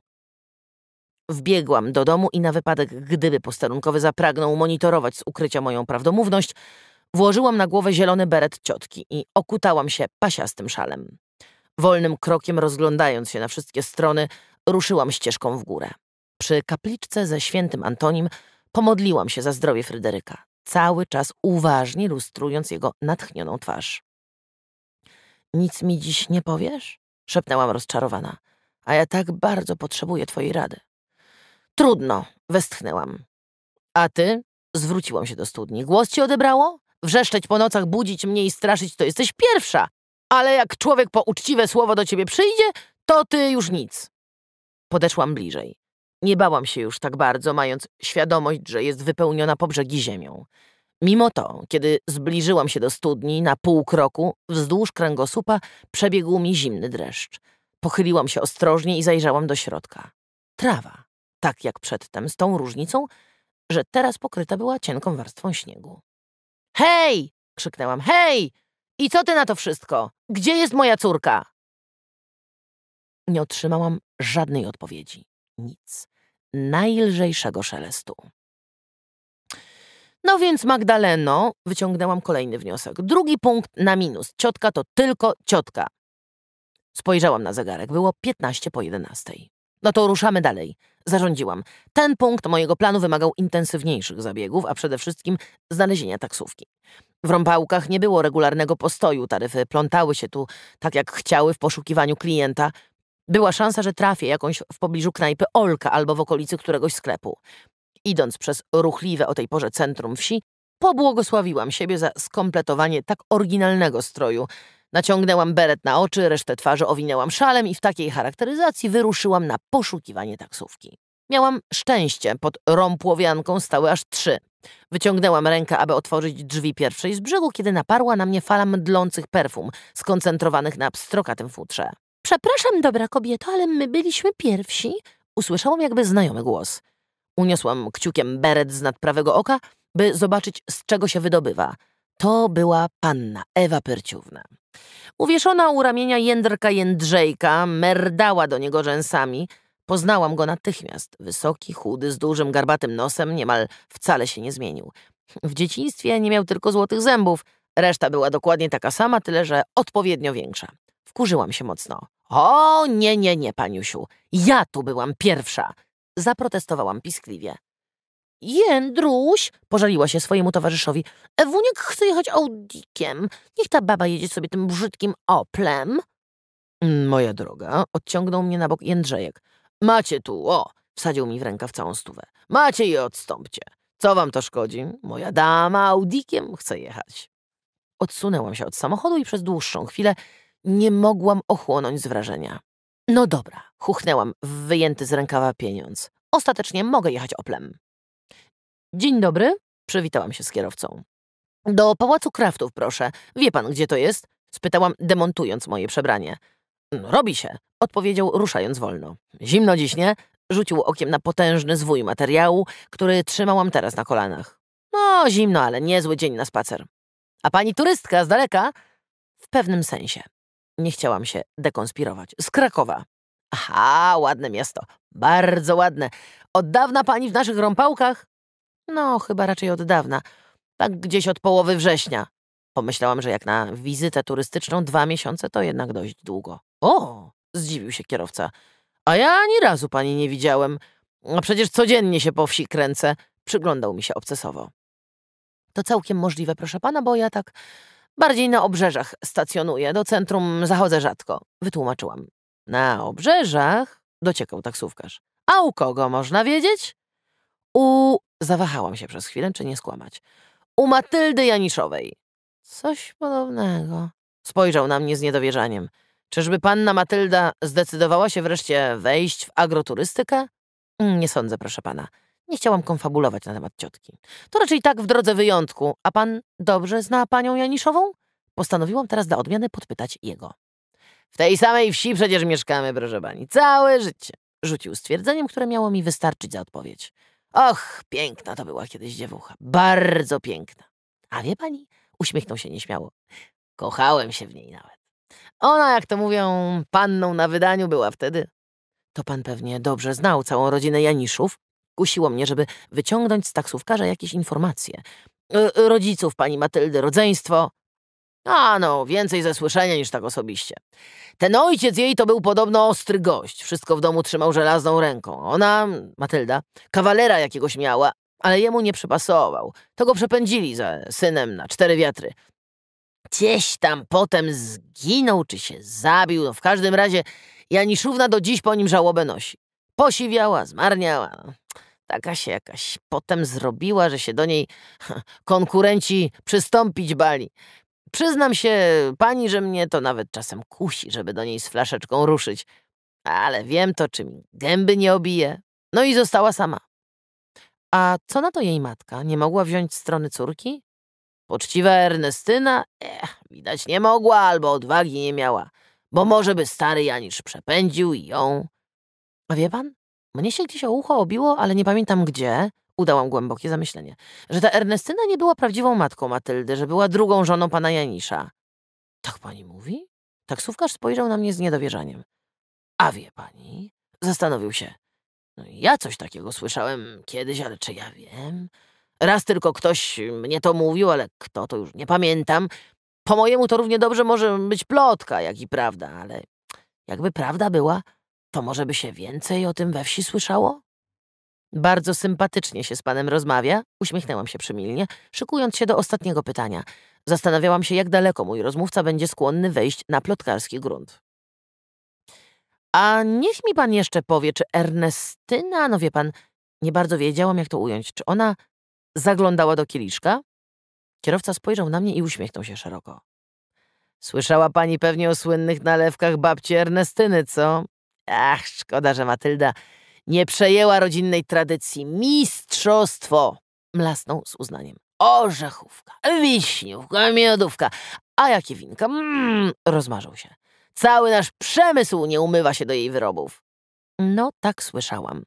Speaker 2: Wbiegłam do domu i na wypadek, gdyby posterunkowy zapragnął monitorować z ukrycia moją prawdomówność, włożyłam na głowę zielony beret ciotki i okutałam się pasiastym szalem. Wolnym krokiem rozglądając się na wszystkie strony, ruszyłam ścieżką w górę. Przy kapliczce ze świętym Antonim pomodliłam się za zdrowie Fryderyka, cały czas uważnie lustrując jego natchnioną twarz. Nic mi dziś nie powiesz? szepnęłam rozczarowana. A ja tak bardzo potrzebuję twojej rady. Trudno, westchnęłam. A ty? Zwróciłam się do studni. Głos ci odebrało? Wrzeszczeć po nocach, budzić mnie i straszyć to jesteś pierwsza. Ale jak człowiek po uczciwe słowo do ciebie przyjdzie, to ty już nic. Podeszłam bliżej. Nie bałam się już tak bardzo, mając świadomość, że jest wypełniona po brzegi ziemią. Mimo to, kiedy zbliżyłam się do studni, na pół kroku, wzdłuż kręgosłupa przebiegł mi zimny dreszcz. Pochyliłam się ostrożnie i zajrzałam do środka. Trawa, tak jak przedtem, z tą różnicą, że teraz pokryta była cienką warstwą śniegu. Hej! krzyknęłam. Hej! I co ty na to wszystko? Gdzie jest moja córka? Nie otrzymałam żadnej odpowiedzi nic, najlżejszego szelestu. No więc Magdaleno, wyciągnęłam kolejny wniosek. Drugi punkt na minus. Ciotka to tylko ciotka. Spojrzałam na zegarek. Było 15 po 11. No to ruszamy dalej. Zarządziłam. Ten punkt mojego planu wymagał intensywniejszych zabiegów, a przede wszystkim znalezienia taksówki. W rąpałkach nie było regularnego postoju, taryfy plątały się tu tak jak chciały w poszukiwaniu klienta – była szansa, że trafię jakąś w pobliżu knajpy Olka albo w okolicy któregoś sklepu. Idąc przez ruchliwe o tej porze centrum wsi, pobłogosławiłam siebie za skompletowanie tak oryginalnego stroju. Naciągnęłam beret na oczy, resztę twarzy owinęłam szalem i w takiej charakteryzacji wyruszyłam na poszukiwanie taksówki. Miałam szczęście, pod rąpłowianką stały aż trzy. Wyciągnęłam rękę, aby otworzyć drzwi pierwszej z brzegu, kiedy naparła na mnie fala mdlących perfum, skoncentrowanych na pstrokatym futrze. Przepraszam, dobra kobieto, ale my byliśmy pierwsi. Usłyszałam jakby znajomy głos. Uniosłam kciukiem beret z nad prawego oka, by zobaczyć, z czego się wydobywa. To była panna Ewa Perciówna. Uwieszona u ramienia jędrka Jędrzejka, merdała do niego rzęsami. Poznałam go natychmiast. Wysoki, chudy, z dużym, garbatym nosem, niemal wcale się nie zmienił. W dzieciństwie nie miał tylko złotych zębów. Reszta była dokładnie taka sama, tyle że odpowiednio większa. Wkurzyłam się mocno. O, nie, nie, nie, paniusiu. Ja tu byłam pierwsza. Zaprotestowałam piskliwie. Jędruś, pożaliła się swojemu towarzyszowi, Ewuniek chce jechać Audikiem. Niech ta baba jedzie sobie tym brzydkim Oplem. Mm, moja droga, odciągnął mnie na bok Jędrzejek. Macie tu, o, wsadził mi w rękę w całą stówę. Macie i odstąpcie. Co wam to szkodzi? Moja dama Audikiem chce jechać. Odsunęłam się od samochodu i przez dłuższą chwilę nie mogłam ochłonąć z wrażenia. No dobra, chuchnęłam w wyjęty z rękawa pieniądz. Ostatecznie mogę jechać Oplem. Dzień dobry, przywitałam się z kierowcą. Do Pałacu Kraftów, proszę. Wie pan, gdzie to jest? Spytałam, demontując moje przebranie. No, robi się, odpowiedział, ruszając wolno. Zimno dziś, nie? Rzucił okiem na potężny zwój materiału, który trzymałam teraz na kolanach. No, zimno, ale niezły dzień na spacer. A pani turystka z daleka? W pewnym sensie. Nie chciałam się dekonspirować. Z Krakowa. Aha, ładne miasto. Bardzo ładne. Od dawna pani w naszych rąpałkach? No, chyba raczej od dawna. Tak gdzieś od połowy września. Pomyślałam, że jak na wizytę turystyczną dwa miesiące, to jednak dość długo. O, zdziwił się kierowca. A ja ani razu pani nie widziałem. A przecież codziennie się po wsi kręcę. Przyglądał mi się obcesowo. To całkiem możliwe, proszę pana, bo ja tak Bardziej na obrzeżach stacjonuję, do centrum zachodzę rzadko, wytłumaczyłam. Na obrzeżach? Dociekał taksówkarz. A u kogo można wiedzieć? U... Zawahałam się przez chwilę, czy nie skłamać. U Matyldy Janiszowej. Coś podobnego. Spojrzał na mnie z niedowierzaniem. Czyżby panna Matylda zdecydowała się wreszcie wejść w agroturystykę? Nie sądzę, proszę pana. Nie chciałam konfabulować na temat ciotki. To raczej tak w drodze wyjątku. A pan dobrze zna panią Janiszową? Postanowiłam teraz dla odmiany podpytać jego. W tej samej wsi przecież mieszkamy, proszę pani, całe życie. Rzucił stwierdzeniem, które miało mi wystarczyć za odpowiedź. Och, piękna to była kiedyś dziewucha. Bardzo piękna. A wie pani? Uśmiechnął się nieśmiało. Kochałem się w niej nawet. Ona, jak to mówią, panną na wydaniu była wtedy. To pan pewnie dobrze znał całą rodzinę Janiszów, Kusiło mnie, żeby wyciągnąć z taksówkarza jakieś informacje. Y, y, rodziców pani Matyldy, rodzeństwo. A no, więcej ze słyszenia niż tak osobiście. Ten ojciec jej to był podobno ostry gość. Wszystko w domu trzymał żelazną ręką. Ona, Matylda, kawalera jakiegoś miała, ale jemu nie przypasował. To go przepędzili za synem na cztery wiatry. Gdzieś tam potem zginął czy się zabił. No w każdym razie Janiszówna do dziś po nim żałobę nosi. Posiwiała, zmarniała. Taka się jakaś potem zrobiła, że się do niej konkurenci przystąpić bali. Przyznam się pani, że mnie to nawet czasem kusi, żeby do niej z flaszeczką ruszyć. Ale wiem to, czy mi gęby nie obije. No i została sama. A co na to jej matka? Nie mogła wziąć strony córki? Poczciwa Ernestyna? Ech, widać nie mogła albo odwagi nie miała, bo może by stary Janisz przepędził i ją. A wie pan? Mnie się gdzieś o ucho obiło, ale nie pamiętam gdzie, udałam głębokie zamyślenie, że ta Ernestyna nie była prawdziwą matką Matyldy, że była drugą żoną pana Janisza. Tak pani mówi? Taksówkarz spojrzał na mnie z niedowierzaniem. A wie pani? Zastanowił się. No, ja coś takiego słyszałem kiedyś, ale czy ja wiem? Raz tylko ktoś mnie to mówił, ale kto to już nie pamiętam. Po mojemu to równie dobrze może być plotka, jak i prawda, ale jakby prawda była, to może by się więcej o tym we wsi słyszało? Bardzo sympatycznie się z panem rozmawia, uśmiechnęłam się przymilnie, szykując się do ostatniego pytania. Zastanawiałam się, jak daleko mój rozmówca będzie skłonny wejść na plotkarski grunt. A niech mi pan jeszcze powie, czy Ernestyna, no wie pan, nie bardzo wiedziałam, jak to ująć, czy ona zaglądała do kieliszka? Kierowca spojrzał na mnie i uśmiechnął się szeroko. Słyszała pani pewnie o słynnych nalewkach babci Ernestyny, co? Ach, szkoda, że Matylda nie przejęła rodzinnej tradycji. Mistrzostwo! Mlasnął z uznaniem. Orzechówka, wiśniówka, miodówka. A jakie winka? Mmm, rozmarzał się. Cały nasz przemysł nie umywa się do jej wyrobów. No, tak słyszałam.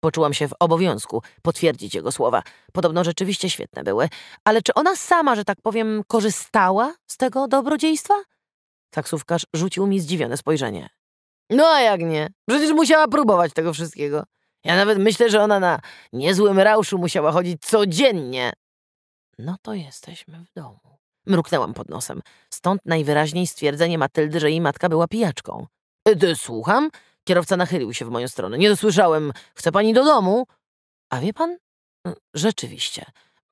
Speaker 2: Poczułam się w obowiązku potwierdzić jego słowa. Podobno rzeczywiście świetne były. Ale czy ona sama, że tak powiem, korzystała z tego dobrodziejstwa? Taksówkarz rzucił mi zdziwione spojrzenie. No a jak nie? Przecież musiała próbować tego wszystkiego. Ja nawet myślę, że ona na niezłym rauszu musiała chodzić codziennie. No to jesteśmy w domu. Mruknęłam pod nosem. Stąd najwyraźniej stwierdzenie Matyldy, że jej matka była pijaczką. Ty, e, słucham? Kierowca nachylił się w moją stronę. Nie dosłyszałem. Chce pani do domu? A wie pan? E, rzeczywiście.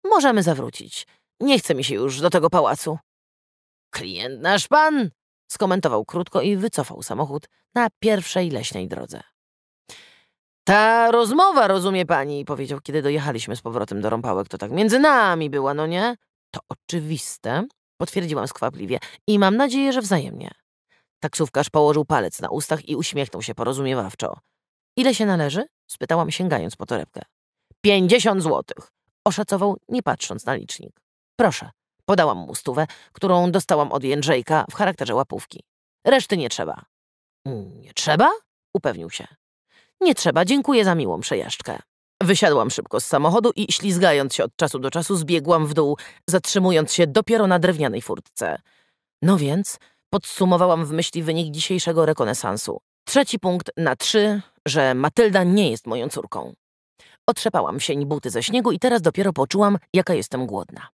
Speaker 2: Możemy zawrócić. Nie chce mi się już do tego pałacu. Klient nasz pan? Skomentował krótko i wycofał samochód na pierwszej leśnej drodze. Ta rozmowa, rozumie pani, powiedział, kiedy dojechaliśmy z powrotem do rąpałek, to tak między nami była, no nie? To oczywiste, potwierdziłam skwapliwie i mam nadzieję, że wzajemnie. Taksówkarz położył palec na ustach i uśmiechnął się porozumiewawczo. Ile się należy? spytałam, sięgając po torebkę. Pięćdziesiąt złotych, oszacował, nie patrząc na licznik. Proszę, Podałam mu stówę, którą dostałam od Jędrzejka w charakterze łapówki. Reszty nie trzeba. Nie trzeba? Upewnił się. Nie trzeba, dziękuję za miłą przejażdżkę. Wysiadłam szybko z samochodu i ślizgając się od czasu do czasu zbiegłam w dół, zatrzymując się dopiero na drewnianej furtce. No więc podsumowałam w myśli wynik dzisiejszego rekonesansu. Trzeci punkt na trzy, że Matylda nie jest moją córką. Otrzepałam sień buty ze śniegu i teraz dopiero poczułam, jaka jestem głodna.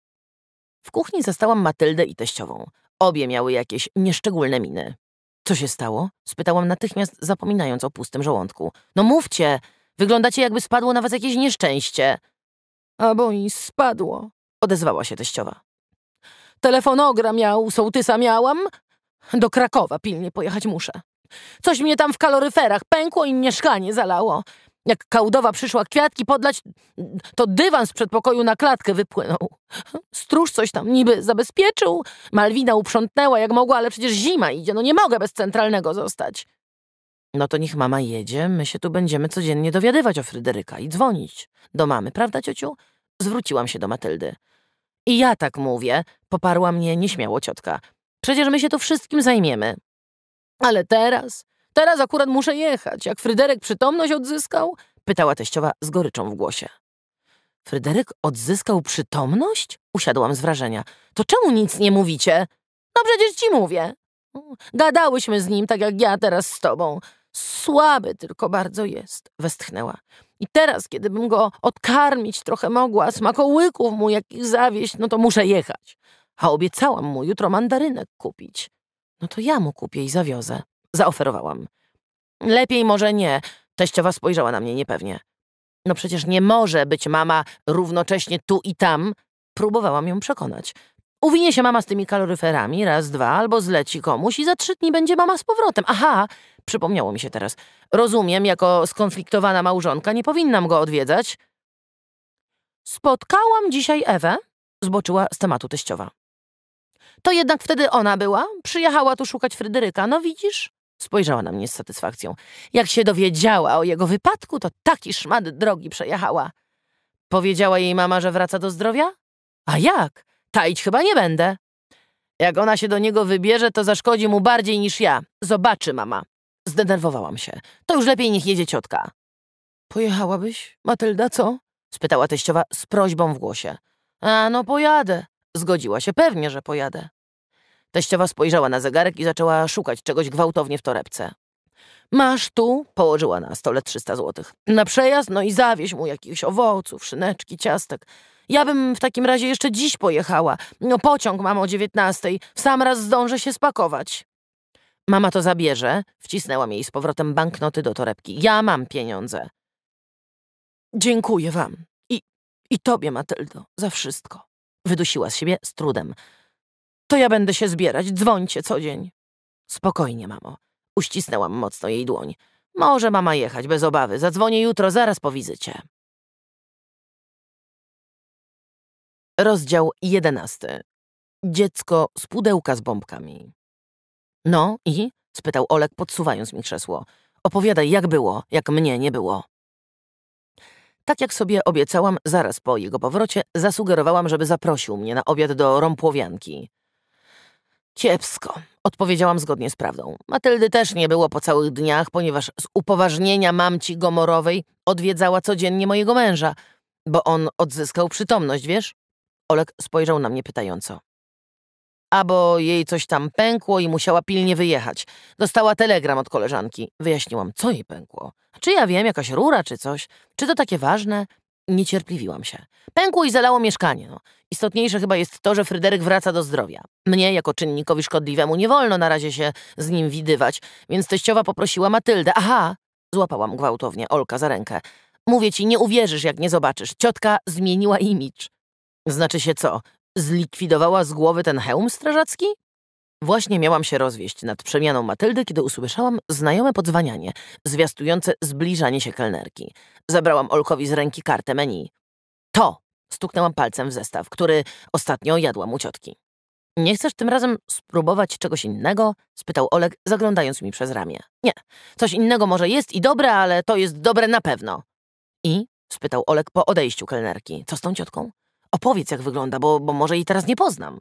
Speaker 2: W kuchni zastałam Matyldę i teściową. Obie miały jakieś nieszczególne miny. Co się stało? Spytałam natychmiast, zapominając o pustym żołądku. No mówcie! Wyglądacie jakby spadło na was jakieś nieszczęście. A bo i spadło, odezwała się teściowa. Telefonogram miał, sołtysa miałam. Do Krakowa pilnie pojechać muszę. Coś mnie tam w kaloryferach pękło i mieszkanie zalało. Jak kałdowa przyszła kwiatki podlać, to dywan z przedpokoju na klatkę wypłynął. Stróż coś tam niby zabezpieczył, Malwina uprzątnęła jak mogła, ale przecież zima idzie, no nie mogę bez centralnego zostać. No to niech mama jedzie, my się tu będziemy codziennie dowiadywać o Fryderyka i dzwonić. Do mamy, prawda ciociu? Zwróciłam się do Matyldy. I ja tak mówię, poparła mnie nieśmiało ciotka. Przecież my się tu wszystkim zajmiemy. Ale teraz Teraz akurat muszę jechać. Jak Fryderyk przytomność odzyskał? Pytała teściowa z goryczą w głosie. Fryderyk odzyskał przytomność? Usiadłam z wrażenia. To czemu nic nie mówicie? No przecież ci mówię. Gadałyśmy z nim tak jak ja teraz z tobą. Słaby tylko bardzo jest, westchnęła. I teraz, kiedybym go odkarmić trochę mogła, smakołyków mu jakich zawieść, no to muszę jechać. A obiecałam mu jutro mandarynek kupić. No to ja mu kupię i zawiozę. Zaoferowałam. Lepiej może nie. Teściowa spojrzała na mnie niepewnie. No przecież nie może być mama równocześnie tu i tam. Próbowałam ją przekonać. Uwinie się mama z tymi kaloryferami, raz, dwa, albo zleci komuś i za trzy dni będzie mama z powrotem. Aha, przypomniało mi się teraz. Rozumiem, jako skonfliktowana małżonka nie powinnam go odwiedzać. Spotkałam dzisiaj Ewę, zboczyła z tematu teściowa. To jednak wtedy ona była, przyjechała tu szukać Fryderyka, no widzisz? Spojrzała na mnie z satysfakcją. Jak się dowiedziała o jego wypadku, to taki szmat drogi przejechała. Powiedziała jej mama, że wraca do zdrowia? A jak? Tajć chyba nie będę. Jak ona się do niego wybierze, to zaszkodzi mu bardziej niż ja. Zobaczy mama. Zdenerwowałam się. To już lepiej niech jedzie ciotka. Pojechałabyś, Matylda, co? Spytała teściowa z prośbą w głosie. A no pojadę. Zgodziła się, pewnie, że pojadę. Teściowa spojrzała na zegarek i zaczęła szukać czegoś gwałtownie w torebce. Masz tu, położyła na stole 300 złotych. Na przejazd, no i zawieź mu jakichś owoców, szyneczki, ciastek. Ja bym w takim razie jeszcze dziś pojechała. No pociąg mam o dziewiętnastej. W sam raz zdążę się spakować. Mama to zabierze. Wcisnęłam jej z powrotem banknoty do torebki. Ja mam pieniądze. Dziękuję wam. I, i tobie, Matyldo, za wszystko. Wydusiła z siebie z trudem. To ja będę się zbierać, dzwońcie co dzień. Spokojnie, mamo. Uścisnęłam mocno
Speaker 1: jej dłoń. Może mama jechać, bez obawy. Zadzwonię jutro, zaraz po wizycie. Rozdział jedenasty. Dziecko z pudełka z bombkami. No i? spytał Olek, podsuwając mi
Speaker 2: krzesło. Opowiadaj, jak było, jak mnie nie było. Tak jak sobie obiecałam, zaraz po jego powrocie zasugerowałam, żeby zaprosił mnie na obiad do rąpłowianki. Kiepsko, odpowiedziałam zgodnie z prawdą. Matyldy też nie było po całych dniach, ponieważ z upoważnienia mamci Gomorowej odwiedzała codziennie mojego męża, bo on odzyskał przytomność, wiesz? Olek spojrzał na mnie pytająco. bo jej coś tam pękło i musiała pilnie wyjechać. Dostała telegram od koleżanki. Wyjaśniłam, co jej pękło. Czy ja wiem, jakaś rura czy coś? Czy to takie ważne? Niecierpliwiłam się. Pękło i zalało mieszkanie. No. Istotniejsze chyba jest to, że Fryderyk wraca do zdrowia. Mnie, jako czynnikowi szkodliwemu, nie wolno na razie się z nim widywać, więc teściowa poprosiła Matyldę. Aha! Złapałam gwałtownie Olka za rękę. Mówię ci, nie uwierzysz, jak nie zobaczysz. Ciotka zmieniła imidż. Znaczy się co? Zlikwidowała z głowy ten hełm strażacki? Właśnie miałam się rozwieść nad przemianą Matyldy, kiedy usłyszałam znajome podzwanianie, zwiastujące zbliżanie się kelnerki. Zabrałam Olkowi z ręki kartę menu. To! Stuknęłam palcem w zestaw, który ostatnio jadłam u ciotki. Nie chcesz tym razem spróbować czegoś innego? spytał Olek, zaglądając mi przez ramię. Nie, coś innego może jest i dobre, ale to jest dobre na pewno. I? spytał Olek po odejściu kelnerki. Co z tą ciotką? Opowiedz, jak wygląda, bo, bo może jej teraz nie poznam.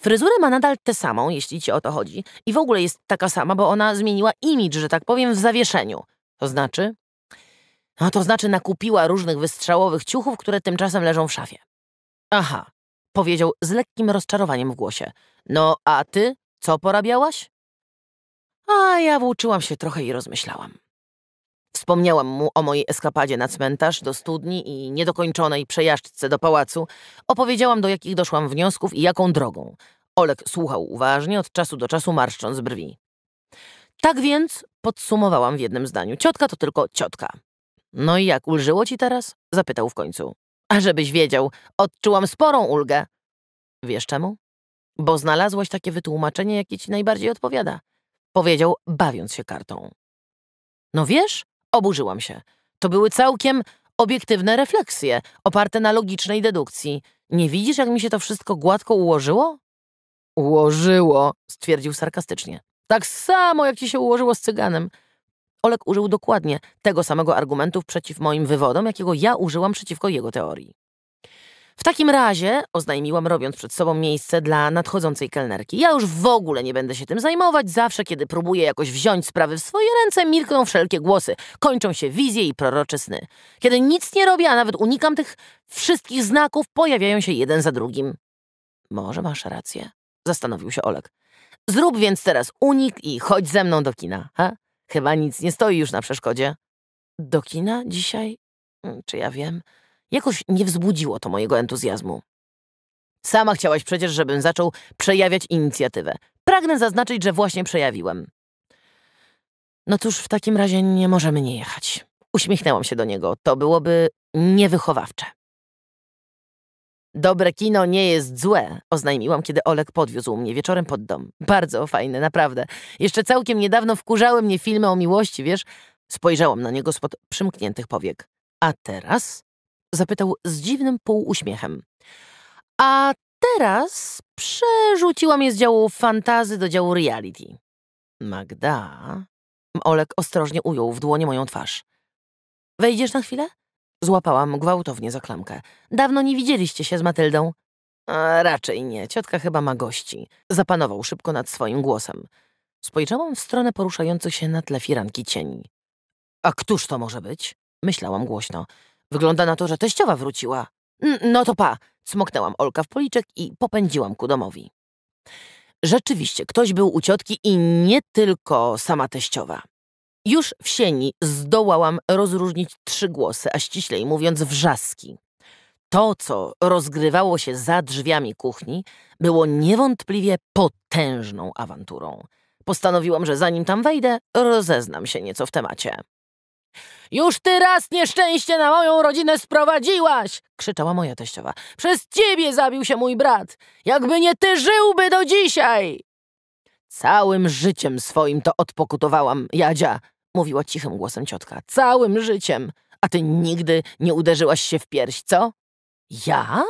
Speaker 2: Fryzurę ma nadal tę samą, jeśli ci o to chodzi. I w ogóle jest taka sama, bo ona zmieniła imidż, że tak powiem, w zawieszeniu. To znaczy? No to znaczy nakupiła różnych wystrzałowych ciuchów, które tymczasem leżą w szafie. Aha, powiedział z lekkim rozczarowaniem w głosie. No a ty co porabiałaś? A ja włóczyłam się trochę i rozmyślałam. Wspomniałam mu o mojej eskapadzie na cmentarz, do studni i niedokończonej przejażdżce do pałacu. Opowiedziałam, do jakich doszłam wniosków i jaką drogą. Olek słuchał uważnie, od czasu do czasu marszcząc brwi. Tak więc podsumowałam w jednym zdaniu. Ciotka to tylko ciotka. No i jak, ulżyło ci teraz? Zapytał w końcu. A żebyś wiedział, odczułam sporą ulgę. Wiesz czemu? Bo znalazłaś takie wytłumaczenie, jakie ci najbardziej odpowiada. Powiedział, bawiąc się kartą. No wiesz, Oburzyłam się. To były całkiem obiektywne refleksje, oparte na logicznej dedukcji. Nie widzisz, jak mi się to wszystko gładko ułożyło? Ułożyło, stwierdził sarkastycznie. Tak samo, jak ci się ułożyło z cyganem. Olek użył dokładnie tego samego argumentu przeciw moim wywodom, jakiego ja użyłam przeciwko jego teorii. W takim razie, oznajmiłam, robiąc przed sobą miejsce dla nadchodzącej kelnerki, ja już w ogóle nie będę się tym zajmować. Zawsze, kiedy próbuję jakoś wziąć sprawy w swoje ręce, milkną wszelkie głosy. Kończą się wizje i prorocze sny. Kiedy nic nie robię, a nawet unikam tych wszystkich znaków, pojawiają się jeden za drugim. Może masz rację, zastanowił się Olek. Zrób więc teraz unik i chodź ze mną do kina. Ha? Chyba nic nie stoi już na przeszkodzie. Do kina dzisiaj? Hmm, czy ja wiem? Jakoś nie wzbudziło to mojego entuzjazmu. Sama chciałaś przecież, żebym zaczął przejawiać inicjatywę. Pragnę zaznaczyć, że właśnie przejawiłem. No cóż, w takim razie nie możemy nie jechać. Uśmiechnęłam się do niego. To byłoby niewychowawcze. Dobre kino nie jest złe, oznajmiłam, kiedy Olek podwiózł mnie wieczorem pod dom. Bardzo fajne, naprawdę. Jeszcze całkiem niedawno wkurzały mnie filmy o miłości, wiesz? Spojrzałam na niego spod przymkniętych powiek. A teraz Zapytał z dziwnym półuśmiechem. A teraz przerzuciłam je z działu fantazy do działu reality. Magda... Olek ostrożnie ujął w dłonie moją twarz. Wejdziesz na chwilę? Złapałam gwałtownie za klamkę. Dawno nie widzieliście się z Matyldą. A raczej nie, ciotka chyba ma gości. Zapanował szybko nad swoim głosem. Spojrzałam w stronę poruszających się na tle firanki cieni. A któż to może być? Myślałam głośno. Wygląda na to, że teściowa wróciła. Mm, no to pa! smoknęłam Olka w policzek i popędziłam ku domowi. Rzeczywiście, ktoś był u ciotki i nie tylko sama teściowa. Już w sieni zdołałam rozróżnić trzy głosy, a ściślej mówiąc wrzaski. To, co rozgrywało się za drzwiami kuchni, było niewątpliwie potężną awanturą. Postanowiłam, że zanim tam wejdę, rozeznam się nieco w temacie. Już ty raz nieszczęście na moją rodzinę sprowadziłaś! krzyczała moja teściowa. Przez ciebie zabił się mój brat! Jakby nie ty żyłby do dzisiaj! Całym życiem swoim to odpokutowałam, Jadzia, mówiła cichym głosem ciotka. Całym życiem! A ty nigdy nie uderzyłaś się w pierś, co? Ja?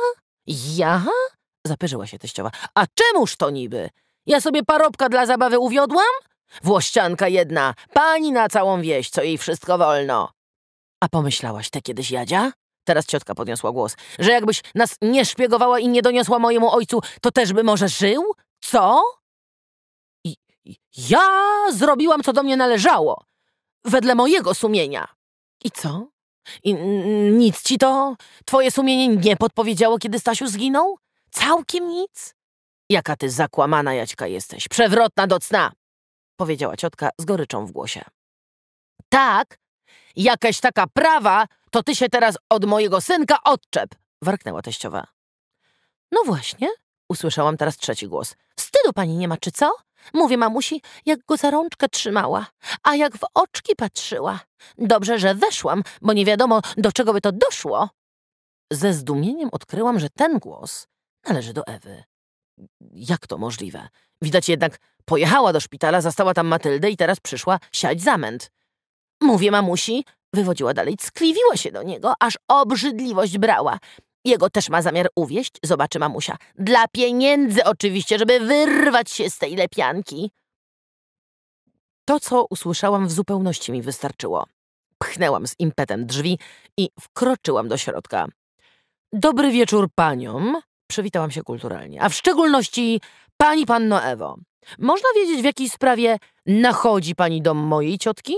Speaker 2: Ja? Zapyżyła się teściowa. A czemuż to niby? Ja sobie parobka dla zabawy uwiodłam? Włościanka jedna, pani na całą wieś, co jej wszystko wolno. A pomyślałaś te kiedyś, Jadzia? Teraz ciotka podniosła głos, że jakbyś nas nie szpiegowała i nie doniosła mojemu ojcu, to też by może żył? Co? I, ja zrobiłam, co do mnie należało. Wedle mojego sumienia. I co? I nic ci to? Twoje sumienie nie podpowiedziało, kiedy Stasiu zginął? Całkiem nic? Jaka ty zakłamana, Jaćka, jesteś. Przewrotna do cna powiedziała ciotka z goryczą w głosie. Tak, jakaś taka prawa, to ty się teraz od mojego synka odczep, warknęła teściowa. No właśnie, usłyszałam teraz trzeci głos. Wstydu pani nie ma, czy co? Mówię mamusi, jak go za rączkę trzymała, a jak w oczki patrzyła. Dobrze, że weszłam, bo nie wiadomo, do czego by to doszło. Ze zdumieniem odkryłam, że ten głos należy do Ewy. Jak to możliwe? Widać jednak, Pojechała do szpitala, zastała tam Matyldę i teraz przyszła siać zamęt. Mówię mamusi, wywodziła dalej, skliwiła się do niego, aż obrzydliwość brała. Jego też ma zamiar uwieść, zobaczy mamusia. Dla pieniędzy oczywiście, żeby wyrwać się z tej lepianki. To, co usłyszałam, w zupełności mi wystarczyło. Pchnęłam z impetem drzwi i wkroczyłam do środka. Dobry wieczór paniom, przywitałam się kulturalnie, a w szczególności pani panno Ewo. Można wiedzieć, w jakiej sprawie nachodzi pani dom mojej ciotki?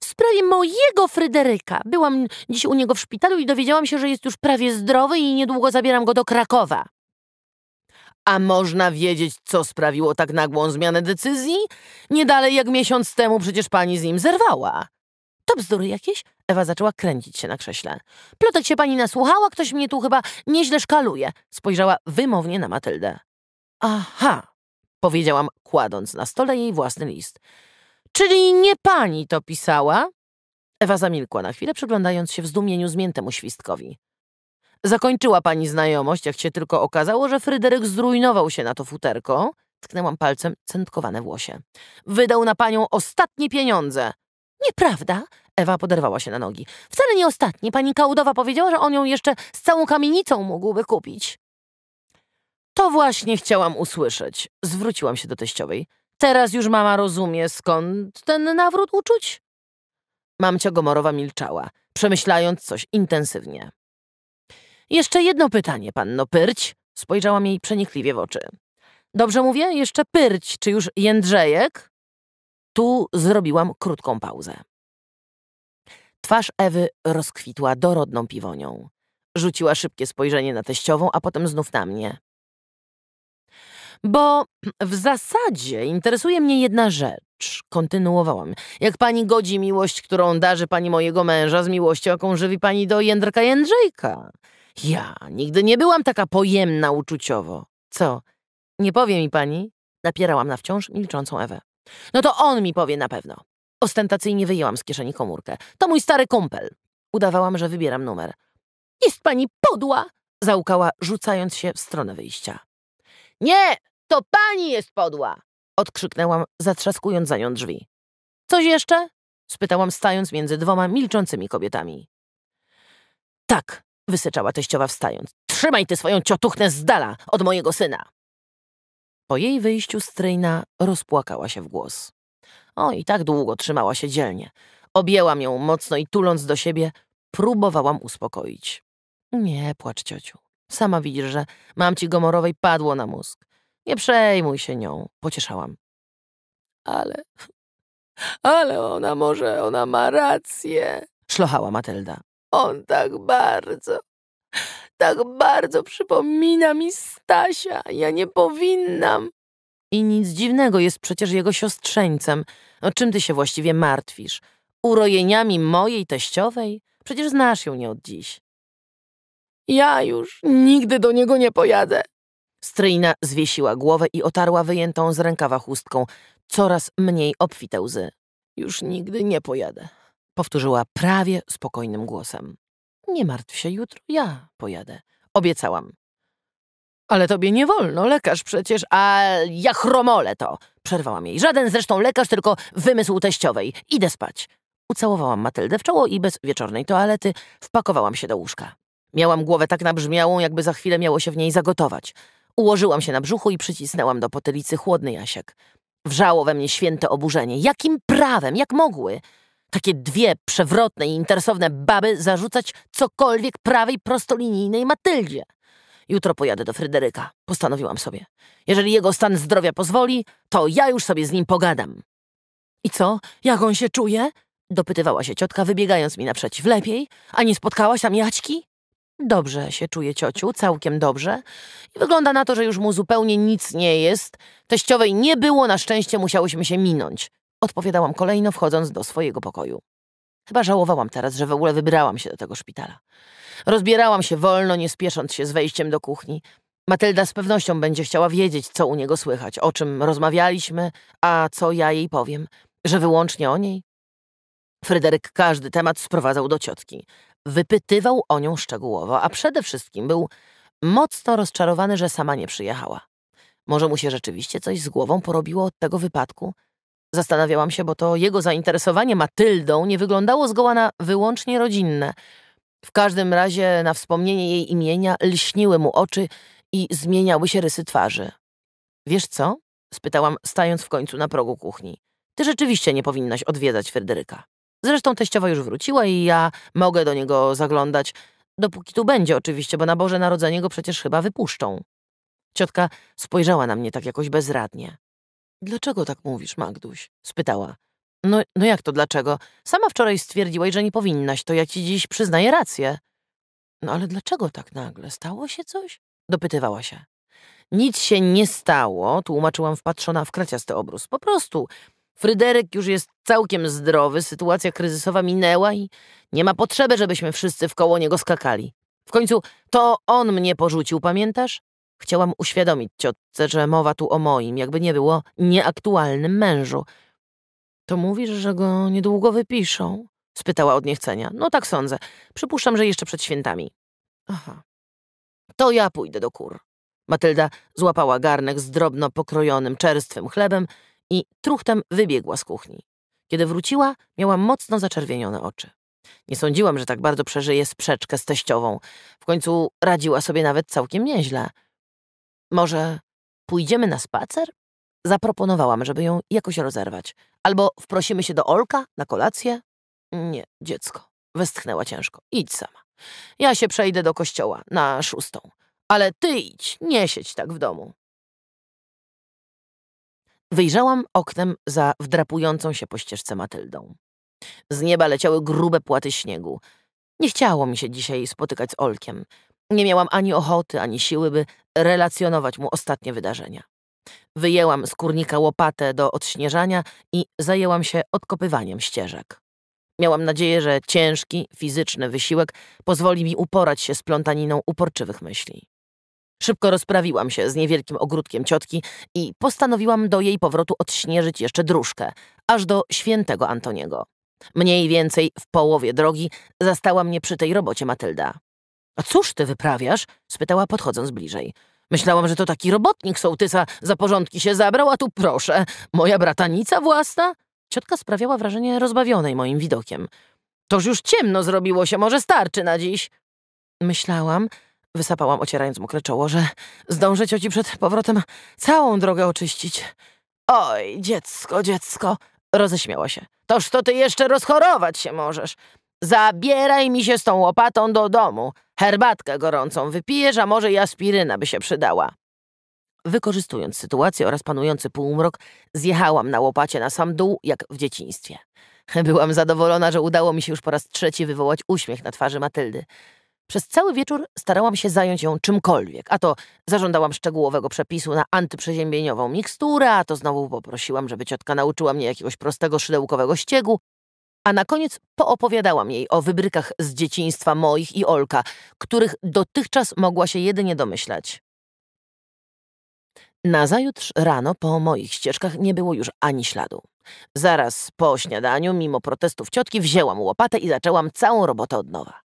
Speaker 2: W sprawie mojego Fryderyka. Byłam dziś u niego w szpitalu i dowiedziałam się, że jest już prawie zdrowy i niedługo zabieram go do Krakowa. A można wiedzieć, co sprawiło tak nagłą zmianę decyzji? Nie dalej jak miesiąc temu przecież pani z nim zerwała. To bzdury jakieś? Ewa zaczęła kręcić się na krześle. Plotek się pani nasłuchała, ktoś mnie tu chyba nieźle szkaluje. Spojrzała wymownie na Matyldę. Aha, powiedziałam, kładąc na stole jej własny list. Czyli nie pani to pisała? Ewa zamilkła na chwilę, przyglądając się w zdumieniu zmiętemu świstkowi. Zakończyła pani znajomość, jak się tylko okazało, że Fryderyk zrujnował się na to futerko. Tknęłam palcem centkowane włosie. Wydał na panią ostatnie pieniądze. Nieprawda? Ewa poderwała się na nogi. Wcale nie ostatnie. Pani kałdowa powiedziała, że on ją jeszcze z całą kamienicą mógłby kupić. To właśnie chciałam usłyszeć. Zwróciłam się do teściowej. Teraz już mama rozumie, skąd ten nawrót uczuć? Mamcia Gomorowa milczała, przemyślając coś intensywnie. Jeszcze jedno pytanie, panno Pyrć. Spojrzałam jej przenikliwie w oczy. Dobrze mówię? Jeszcze Pyrć, czy już Jędrzejek? Tu zrobiłam krótką pauzę. Twarz Ewy rozkwitła dorodną piwonią. Rzuciła szybkie spojrzenie na teściową, a potem znów na mnie. Bo w zasadzie interesuje mnie jedna rzecz. Kontynuowałam. Jak pani godzi miłość, którą darzy pani mojego męża z miłością, jaką żywi pani do Jędrka Jędrzejka? Ja nigdy nie byłam taka pojemna uczuciowo. Co? Nie powie mi pani? Napierałam na wciąż milczącą Ewę. No to on mi powie na pewno. Ostentacyjnie wyjęłam z kieszeni komórkę. To mój stary kumpel. Udawałam, że wybieram numer. Jest pani podła! Załkała, rzucając się w stronę wyjścia. Nie! To pani jest podła! Odkrzyknęłam, zatrzaskując za nią drzwi. Coś jeszcze? spytałam, stając między dwoma milczącymi kobietami. Tak, wysyczała teściowa wstając. Trzymaj ty swoją ciotuchnę z dala od mojego syna! Po jej wyjściu stryjna rozpłakała się w głos. O, i tak długo trzymała się dzielnie. Objęłam ją mocno i tuląc do siebie, próbowałam uspokoić. Nie płacz, ciociu. Sama widzisz, że mam ci gomorowej padło na mózg. Nie przejmuj się nią, pocieszałam. Ale, ale ona może, ona ma rację, szlochała Matylda. On tak bardzo, tak bardzo przypomina mi Stasia. Ja nie powinnam. I nic dziwnego, jest przecież jego siostrzeńcem. O czym ty się właściwie martwisz? Urojeniami mojej teściowej? Przecież znasz ją nie od dziś. Ja już nigdy do niego nie pojadę, Stryjna zwiesiła głowę i otarła wyjętą z rękawa chustką, coraz mniej obfite łzy. Już nigdy nie pojadę, powtórzyła prawie spokojnym głosem. Nie martw się, jutro ja pojadę. Obiecałam. Ale tobie nie wolno, lekarz przecież, a ja chromolę to, przerwałam jej. Żaden zresztą lekarz, tylko wymysł teściowej. Idę spać. Ucałowałam Matyldę w czoło i bez wieczornej toalety wpakowałam się do łóżka. Miałam głowę tak nabrzmiałą, jakby za chwilę miało się w niej zagotować. Ułożyłam się na brzuchu i przycisnęłam do potylicy chłodny jasiek. Wrzało we mnie święte oburzenie. Jakim prawem, jak mogły? Takie dwie przewrotne i interesowne baby zarzucać cokolwiek prawej, prostolinijnej Matyldzie. Jutro pojadę do Fryderyka, postanowiłam sobie. Jeżeli jego stan zdrowia pozwoli, to ja już sobie z nim pogadam. I co, jak on się czuje? Dopytywała się ciotka, wybiegając mi naprzeciw. Lepiej? A nie spotkałaś tam Jaćki? Dobrze się czuje ciociu, całkiem dobrze. I wygląda na to, że już mu zupełnie nic nie jest. Teściowej nie było, na szczęście musiałyśmy się minąć. Odpowiadałam kolejno, wchodząc do swojego pokoju. Chyba żałowałam teraz, że w ogóle wybrałam się do tego szpitala. Rozbierałam się wolno, nie spiesząc się z wejściem do kuchni. Matylda z pewnością będzie chciała wiedzieć, co u niego słychać, o czym rozmawialiśmy, a co ja jej powiem, że wyłącznie o niej. Fryderyk każdy temat sprowadzał do ciotki, Wypytywał o nią szczegółowo, a przede wszystkim był mocno rozczarowany, że sama nie przyjechała. Może mu się rzeczywiście coś z głową porobiło od tego wypadku? Zastanawiałam się, bo to jego zainteresowanie Matyldą nie wyglądało zgoła na wyłącznie rodzinne. W każdym razie na wspomnienie jej imienia lśniły mu oczy i zmieniały się rysy twarzy. Wiesz co? spytałam, stając w końcu na progu kuchni. Ty rzeczywiście nie powinnaś odwiedzać Fryderyka. Zresztą teściowa już wróciła i ja mogę do niego zaglądać. Dopóki tu będzie oczywiście, bo na Boże Narodzenie go przecież chyba wypuszczą. Ciotka spojrzała na mnie tak jakoś bezradnie. Dlaczego tak mówisz, Magduś? spytała. No, no jak to dlaczego? Sama wczoraj stwierdziłaś, że nie powinnaś, to ja ci dziś przyznaję rację. No ale dlaczego tak nagle? Stało się coś? Dopytywała się. Nic się nie stało, tłumaczyłam wpatrzona w kraciasty obrus. Po prostu Fryderyk już jest całkiem zdrowy, sytuacja kryzysowa minęła i nie ma potrzeby, żebyśmy wszyscy w koło niego skakali. W końcu to on mnie porzucił, pamiętasz? Chciałam uświadomić ciotce, że mowa tu o moim, jakby nie było nieaktualnym mężu. To mówisz, że go niedługo wypiszą? spytała od niechcenia. No tak sądzę. Przypuszczam, że jeszcze przed świętami. Aha. To ja pójdę do kur. Matylda złapała garnek z drobno pokrojonym, czerstwym chlebem i truchtem wybiegła z kuchni. Kiedy wróciła, miała mocno zaczerwienione oczy. Nie sądziłam, że tak bardzo przeżyje sprzeczkę z teściową. W końcu radziła sobie nawet całkiem nieźle. Może pójdziemy na spacer? Zaproponowałam, żeby ją jakoś rozerwać. Albo wprosimy się do Olka na kolację? Nie, dziecko. Westchnęła ciężko. Idź sama. Ja się przejdę do kościoła na szóstą. Ale ty idź, nie siedź tak w domu. Wyjrzałam oknem za wdrapującą się po ścieżce Matyldą. Z nieba leciały grube płaty śniegu. Nie chciało mi się dzisiaj spotykać z Olkiem. Nie miałam ani ochoty, ani siły, by relacjonować mu ostatnie wydarzenia. Wyjęłam z kurnika łopatę do odśnieżania i zajęłam się odkopywaniem ścieżek. Miałam nadzieję, że ciężki, fizyczny wysiłek pozwoli mi uporać się z plątaniną uporczywych myśli. Szybko rozprawiłam się z niewielkim ogródkiem ciotki i postanowiłam do jej powrotu odśnieżyć jeszcze dróżkę, aż do świętego Antoniego. Mniej więcej w połowie drogi zastała mnie przy tej robocie Matylda. A cóż ty wyprawiasz? spytała podchodząc bliżej. Myślałam, że to taki robotnik sołtysa za porządki się zabrał, a tu proszę, moja bratanica własna? Ciotka sprawiała wrażenie rozbawionej moim widokiem. Toż już ciemno zrobiło się, może starczy na dziś. Myślałam, Wysapałam, ocierając mokre czoło, że zdążę cioci przed powrotem całą drogę oczyścić. Oj, dziecko, dziecko, roześmiała się. Toż to ty jeszcze rozchorować się możesz. Zabieraj mi się z tą łopatą do domu. Herbatkę gorącą wypijesz, a może i aspiryna by się przydała. Wykorzystując sytuację oraz panujący półmrok, zjechałam na łopacie na sam dół, jak w dzieciństwie. Byłam zadowolona, że udało mi się już po raz trzeci wywołać uśmiech na twarzy Matyldy. Przez cały wieczór starałam się zająć ją czymkolwiek, a to zażądałam szczegółowego przepisu na antyprzeziębieniową miksturę, a to znowu poprosiłam, żeby ciotka nauczyła mnie jakiegoś prostego szydełkowego ściegu, a na koniec poopowiadałam jej o wybrykach z dzieciństwa moich i Olka, których dotychczas mogła się jedynie domyślać.
Speaker 1: Nazajutrz
Speaker 2: rano po moich ścieżkach nie było już ani śladu. Zaraz po śniadaniu, mimo protestów ciotki, wzięłam łopatę i zaczęłam całą robotę od nowa.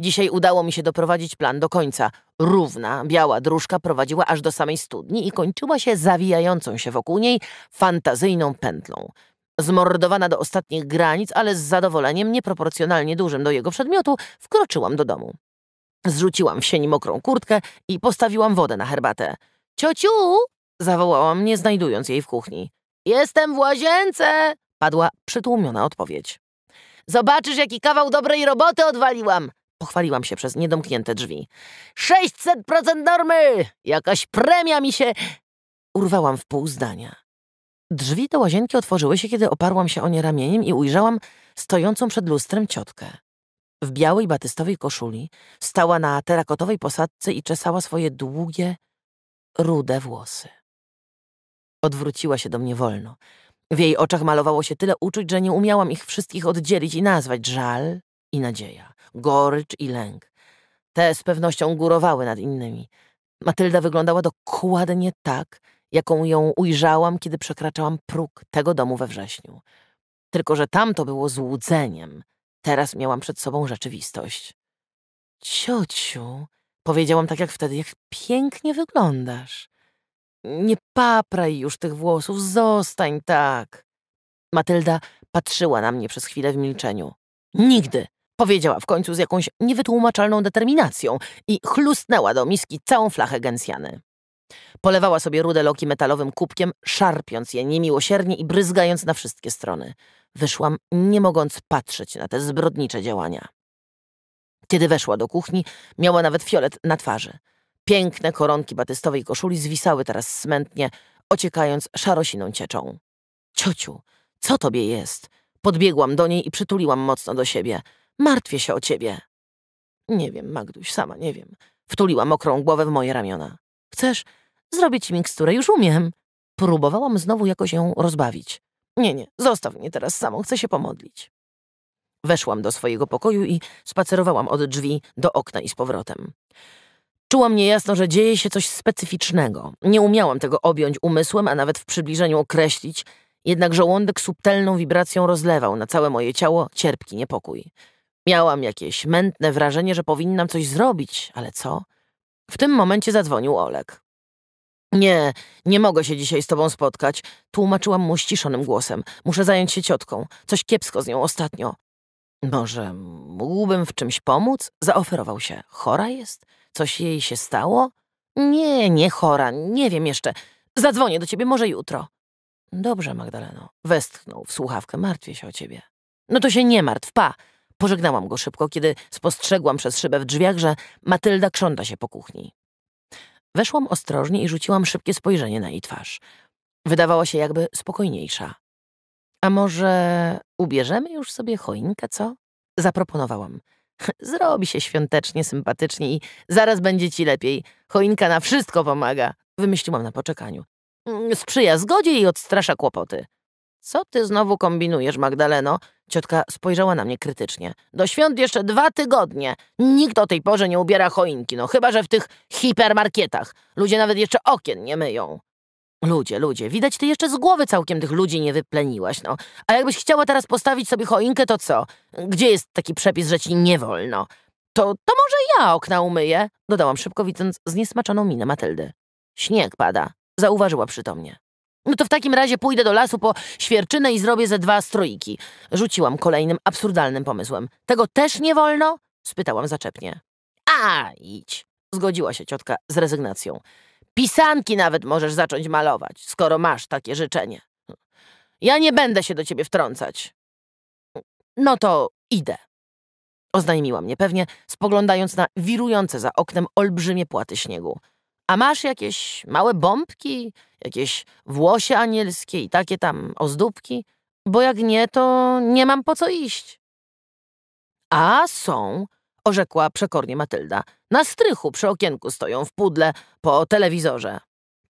Speaker 2: Dzisiaj udało mi się doprowadzić plan do końca. Równa, biała dróżka prowadziła aż do samej studni i kończyła się zawijającą się wokół niej fantazyjną pętlą. Zmordowana do ostatnich granic, ale z zadowoleniem nieproporcjonalnie dużym do jego przedmiotu, wkroczyłam do domu. Zrzuciłam w sieni mokrą kurtkę i postawiłam wodę na herbatę. Ciociu! zawołałam, nie znajdując jej w kuchni. Jestem w łazience! padła przytłumiona odpowiedź. Zobaczysz, jaki kawał dobrej roboty odwaliłam! Pochwaliłam się przez niedomknięte drzwi. 600% normy! Jakaś premia mi się... Urwałam w pół zdania. Drzwi do łazienki otworzyły się, kiedy oparłam się o nie ramieniem i ujrzałam stojącą przed lustrem ciotkę. W białej batystowej koszuli stała na terakotowej posadce i czesała swoje długie, rude włosy. Odwróciła się do mnie wolno. W jej oczach malowało się tyle uczuć, że nie umiałam ich wszystkich oddzielić i nazwać żal i nadzieja gorycz i lęk. Te z pewnością górowały nad innymi. Matylda wyglądała dokładnie tak, jaką ją ujrzałam, kiedy przekraczałam próg tego domu we wrześniu. Tylko, że tamto było złudzeniem. Teraz miałam przed sobą rzeczywistość. Ciociu, powiedziałam tak jak wtedy, jak pięknie wyglądasz. Nie papraj już tych włosów, zostań tak. Matylda patrzyła na mnie przez chwilę w milczeniu. Nigdy, Powiedziała w końcu z jakąś niewytłumaczalną determinacją i chlusnęła do miski całą flachę gęsjany. Polewała sobie rude loki metalowym kubkiem, szarpiąc je niemiłosiernie i bryzgając na wszystkie strony. Wyszłam, nie mogąc patrzeć na te zbrodnicze działania. Kiedy weszła do kuchni, miała nawet fiolet na twarzy. Piękne koronki batystowej koszuli zwisały teraz smętnie, ociekając szarosiną cieczą. Ciociu, co tobie jest? Podbiegłam do niej i przytuliłam mocno do siebie. Martwię się o ciebie. Nie wiem, Magduś, sama nie wiem. Wtuliła mokrą głowę w moje ramiona. Chcesz? zrobić miksturę, już umiem. Próbowałam znowu jakoś ją rozbawić. Nie, nie, zostaw mnie teraz samą, chcę się pomodlić. Weszłam do swojego pokoju i spacerowałam od drzwi do okna i z powrotem. Czułam niejasno, że dzieje się coś specyficznego. Nie umiałam tego objąć umysłem, a nawet w przybliżeniu określić, jednak żołądek subtelną wibracją rozlewał na całe moje ciało cierpki niepokój. Miałam jakieś mętne wrażenie, że powinnam coś zrobić, ale co? W tym momencie zadzwonił Olek. Nie, nie mogę się dzisiaj z tobą spotkać, tłumaczyłam mu ściszonym głosem. Muszę zająć się ciotką. Coś kiepsko z nią ostatnio. Może mógłbym w czymś pomóc? Zaoferował się. Chora jest? Coś jej się stało? Nie, nie chora, nie wiem jeszcze. Zadzwonię do ciebie może jutro. Dobrze, Magdaleno. Westchnął w słuchawkę. Martwię się o ciebie. No to się nie martw, pa. Pożegnałam go szybko, kiedy spostrzegłam przez szybę w drzwiach, że Matylda krząta się po kuchni. Weszłam ostrożnie i rzuciłam szybkie spojrzenie na jej twarz. Wydawała się jakby spokojniejsza. A może ubierzemy już sobie choinkę, co? Zaproponowałam. Zrobi się świątecznie, sympatycznie i zaraz będzie ci lepiej. Choinka na wszystko pomaga, wymyśliłam na poczekaniu. Mm, sprzyja zgodzie i odstrasza kłopoty. Co ty znowu kombinujesz, Magdaleno? Ciotka spojrzała na mnie krytycznie. Do świąt jeszcze dwa tygodnie. Nikt o tej porze nie ubiera choinki, no chyba, że w tych hipermarkietach. Ludzie nawet jeszcze okien nie myją. Ludzie, ludzie, widać ty jeszcze z głowy całkiem tych ludzi nie wypleniłaś, no. A jakbyś chciała teraz postawić sobie choinkę, to co? Gdzie jest taki przepis, że ci nie wolno? To, to może ja okna umyję, dodałam szybko, widząc zniesmaczoną minę Matyldy. Śnieg pada, zauważyła przytomnie. No to w takim razie pójdę do lasu po świerczynę i zrobię ze dwa strojki. Rzuciłam kolejnym absurdalnym pomysłem. Tego też nie wolno? spytałam zaczepnie. A, idź, zgodziła się ciotka z rezygnacją. Pisanki nawet możesz zacząć malować, skoro masz takie życzenie. Ja nie będę się do ciebie wtrącać. No to idę. Oznajmiła mnie pewnie, spoglądając na wirujące za oknem olbrzymie płaty śniegu. A masz jakieś małe bombki, jakieś włosie anielskie i takie tam ozdóbki? Bo jak nie, to nie mam po co iść. A są, orzekła przekornie Matylda. Na strychu przy okienku stoją w pudle po telewizorze.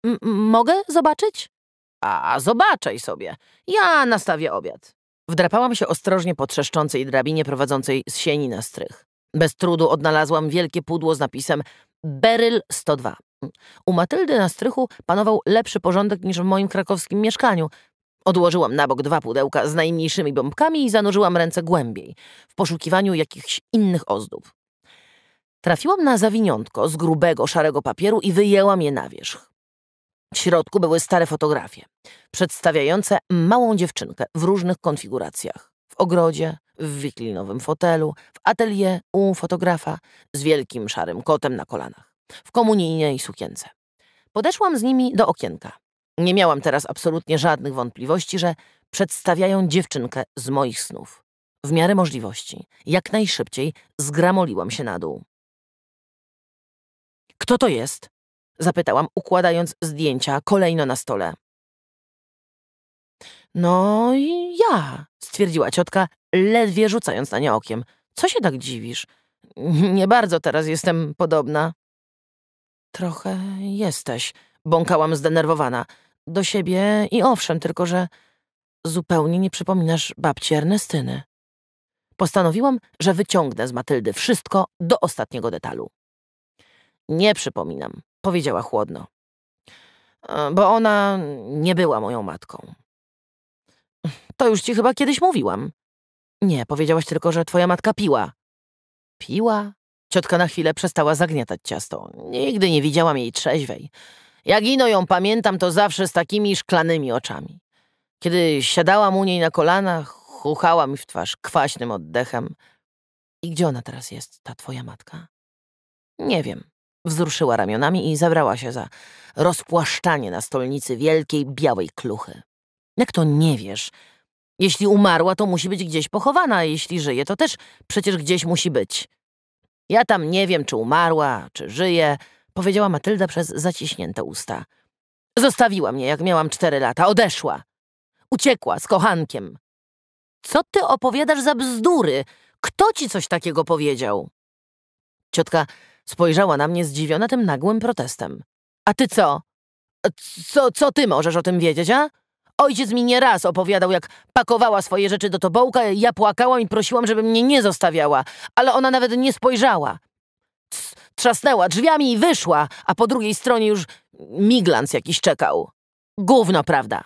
Speaker 2: M mogę zobaczyć? A zobaczaj sobie. Ja nastawię obiad. Wdrapałam się ostrożnie po trzeszczącej drabinie prowadzącej z sieni na strych. Bez trudu odnalazłam wielkie pudło z napisem Beryl 102. U Matyldy na strychu panował lepszy porządek niż w moim krakowskim mieszkaniu. Odłożyłam na bok dwa pudełka z najmniejszymi bombkami i zanurzyłam ręce głębiej, w poszukiwaniu jakichś innych ozdób. Trafiłam na zawiniątko z grubego, szarego papieru i wyjęłam je na wierzch. W środku były stare fotografie, przedstawiające małą dziewczynkę w różnych konfiguracjach. W ogrodzie, w wiklinowym fotelu, w atelier u fotografa, z wielkim szarym kotem na kolanach w komunijnej sukience. Podeszłam z nimi do okienka. Nie miałam teraz absolutnie żadnych wątpliwości, że przedstawiają dziewczynkę z moich snów. W miarę możliwości, jak najszybciej, zgramoliłam się na dół.
Speaker 1: Kto to jest? Zapytałam, układając zdjęcia kolejno na stole. No i ja, stwierdziła ciotka,
Speaker 2: ledwie rzucając na nie okiem. Co się tak dziwisz? Nie bardzo teraz jestem podobna. Trochę jesteś, bąkałam zdenerwowana. Do siebie i owszem, tylko że zupełnie nie przypominasz babci Ernestyny. Postanowiłam, że wyciągnę z Matyldy wszystko do ostatniego detalu. Nie przypominam, powiedziała chłodno. E, bo ona nie była moją matką. To już ci chyba kiedyś mówiłam. Nie, powiedziałaś tylko, że twoja matka piła. Piła? Ciotka na chwilę przestała zagniatać ciasto. Nigdy nie widziałam jej trzeźwej. Jak ino ją pamiętam, to zawsze z takimi szklanymi oczami. Kiedy siadałam u niej na kolanach, chuchała mi w twarz kwaśnym oddechem. I gdzie ona teraz jest, ta twoja matka? Nie wiem. Wzruszyła ramionami i zabrała się za rozpłaszczanie na stolnicy wielkiej, białej kluchy. Jak to nie wiesz? Jeśli umarła, to musi być gdzieś pochowana, a jeśli żyje, to też przecież gdzieś musi być. Ja tam nie wiem, czy umarła, czy żyje, powiedziała Matylda przez zaciśnięte usta. Zostawiła mnie, jak miałam cztery lata, odeszła. Uciekła z kochankiem. Co ty opowiadasz za bzdury? Kto ci coś takiego powiedział? Ciotka spojrzała na mnie zdziwiona tym nagłym protestem. A ty co? Co, co ty możesz o tym wiedzieć, a? Ojciec mi nie raz opowiadał, jak pakowała swoje rzeczy do tobołka, ja płakałam i prosiłam, żeby mnie nie zostawiała, ale ona nawet nie spojrzała. Ts trzasnęła drzwiami i wyszła, a po drugiej stronie już miglans jakiś czekał. Gówno, prawda?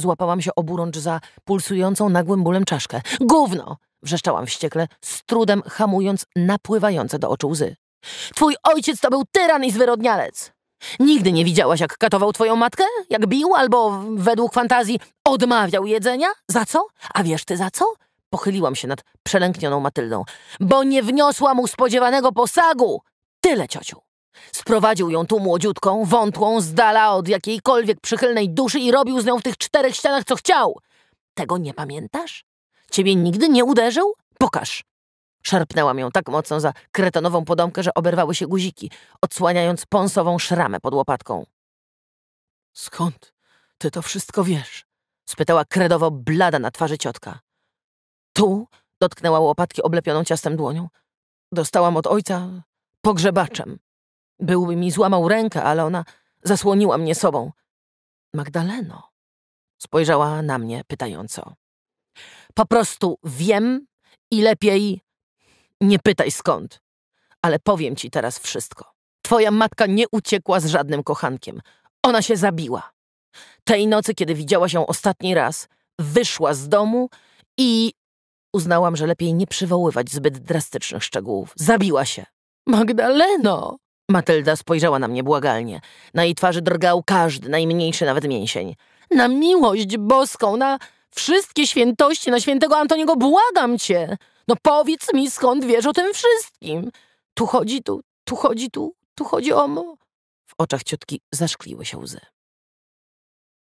Speaker 2: Złapałam się oburącz za pulsującą nagłym bólem czaszkę. Gówno! Wrzeszczałam wściekle, z trudem hamując napływające do oczu łzy. Twój ojciec to był tyran i zwyrodnialec! Nigdy nie widziałaś, jak katował twoją matkę? Jak bił albo, według fantazji, odmawiał jedzenia? Za co? A wiesz ty za co? Pochyliłam się nad przelęknioną Matyldą. Bo nie wniosła mu spodziewanego posagu! Tyle, ciociu! Sprowadził ją tu młodziutką, wątłą, z dala od jakiejkolwiek przychylnej duszy i robił z nią w tych czterech ścianach, co chciał. Tego nie pamiętasz? Ciebie nigdy nie uderzył? Pokaż. Szarpnęłam ją tak mocno za kretonową podomkę, że oberwały się guziki, odsłaniając pąsową szramę pod łopatką. Skąd ty to wszystko wiesz? spytała kredowo blada na twarzy ciotka. Tu dotknęła łopatki oblepioną ciastem dłonią. Dostałam od ojca pogrzebaczem. Byłby mi złamał rękę, ale ona zasłoniła mnie sobą. Magdaleno, spojrzała na mnie pytająco. Po prostu wiem i lepiej nie pytaj skąd, ale powiem ci teraz wszystko. Twoja matka nie uciekła z żadnym kochankiem. Ona się zabiła. Tej nocy, kiedy widziała się ostatni raz, wyszła z domu i uznałam, że lepiej nie przywoływać zbyt drastycznych szczegółów. Zabiła się. Magdaleno! Matylda spojrzała na mnie błagalnie. Na jej twarzy drgał każdy, najmniejszy nawet mięsień. Na miłość boską, na wszystkie świętości, na świętego Antoniego, błagam cię! No powiedz mi, skąd wiesz o tym wszystkim? Tu chodzi tu, tu
Speaker 1: chodzi tu, tu chodzi o mo... W oczach ciotki zaszkliły się łzy.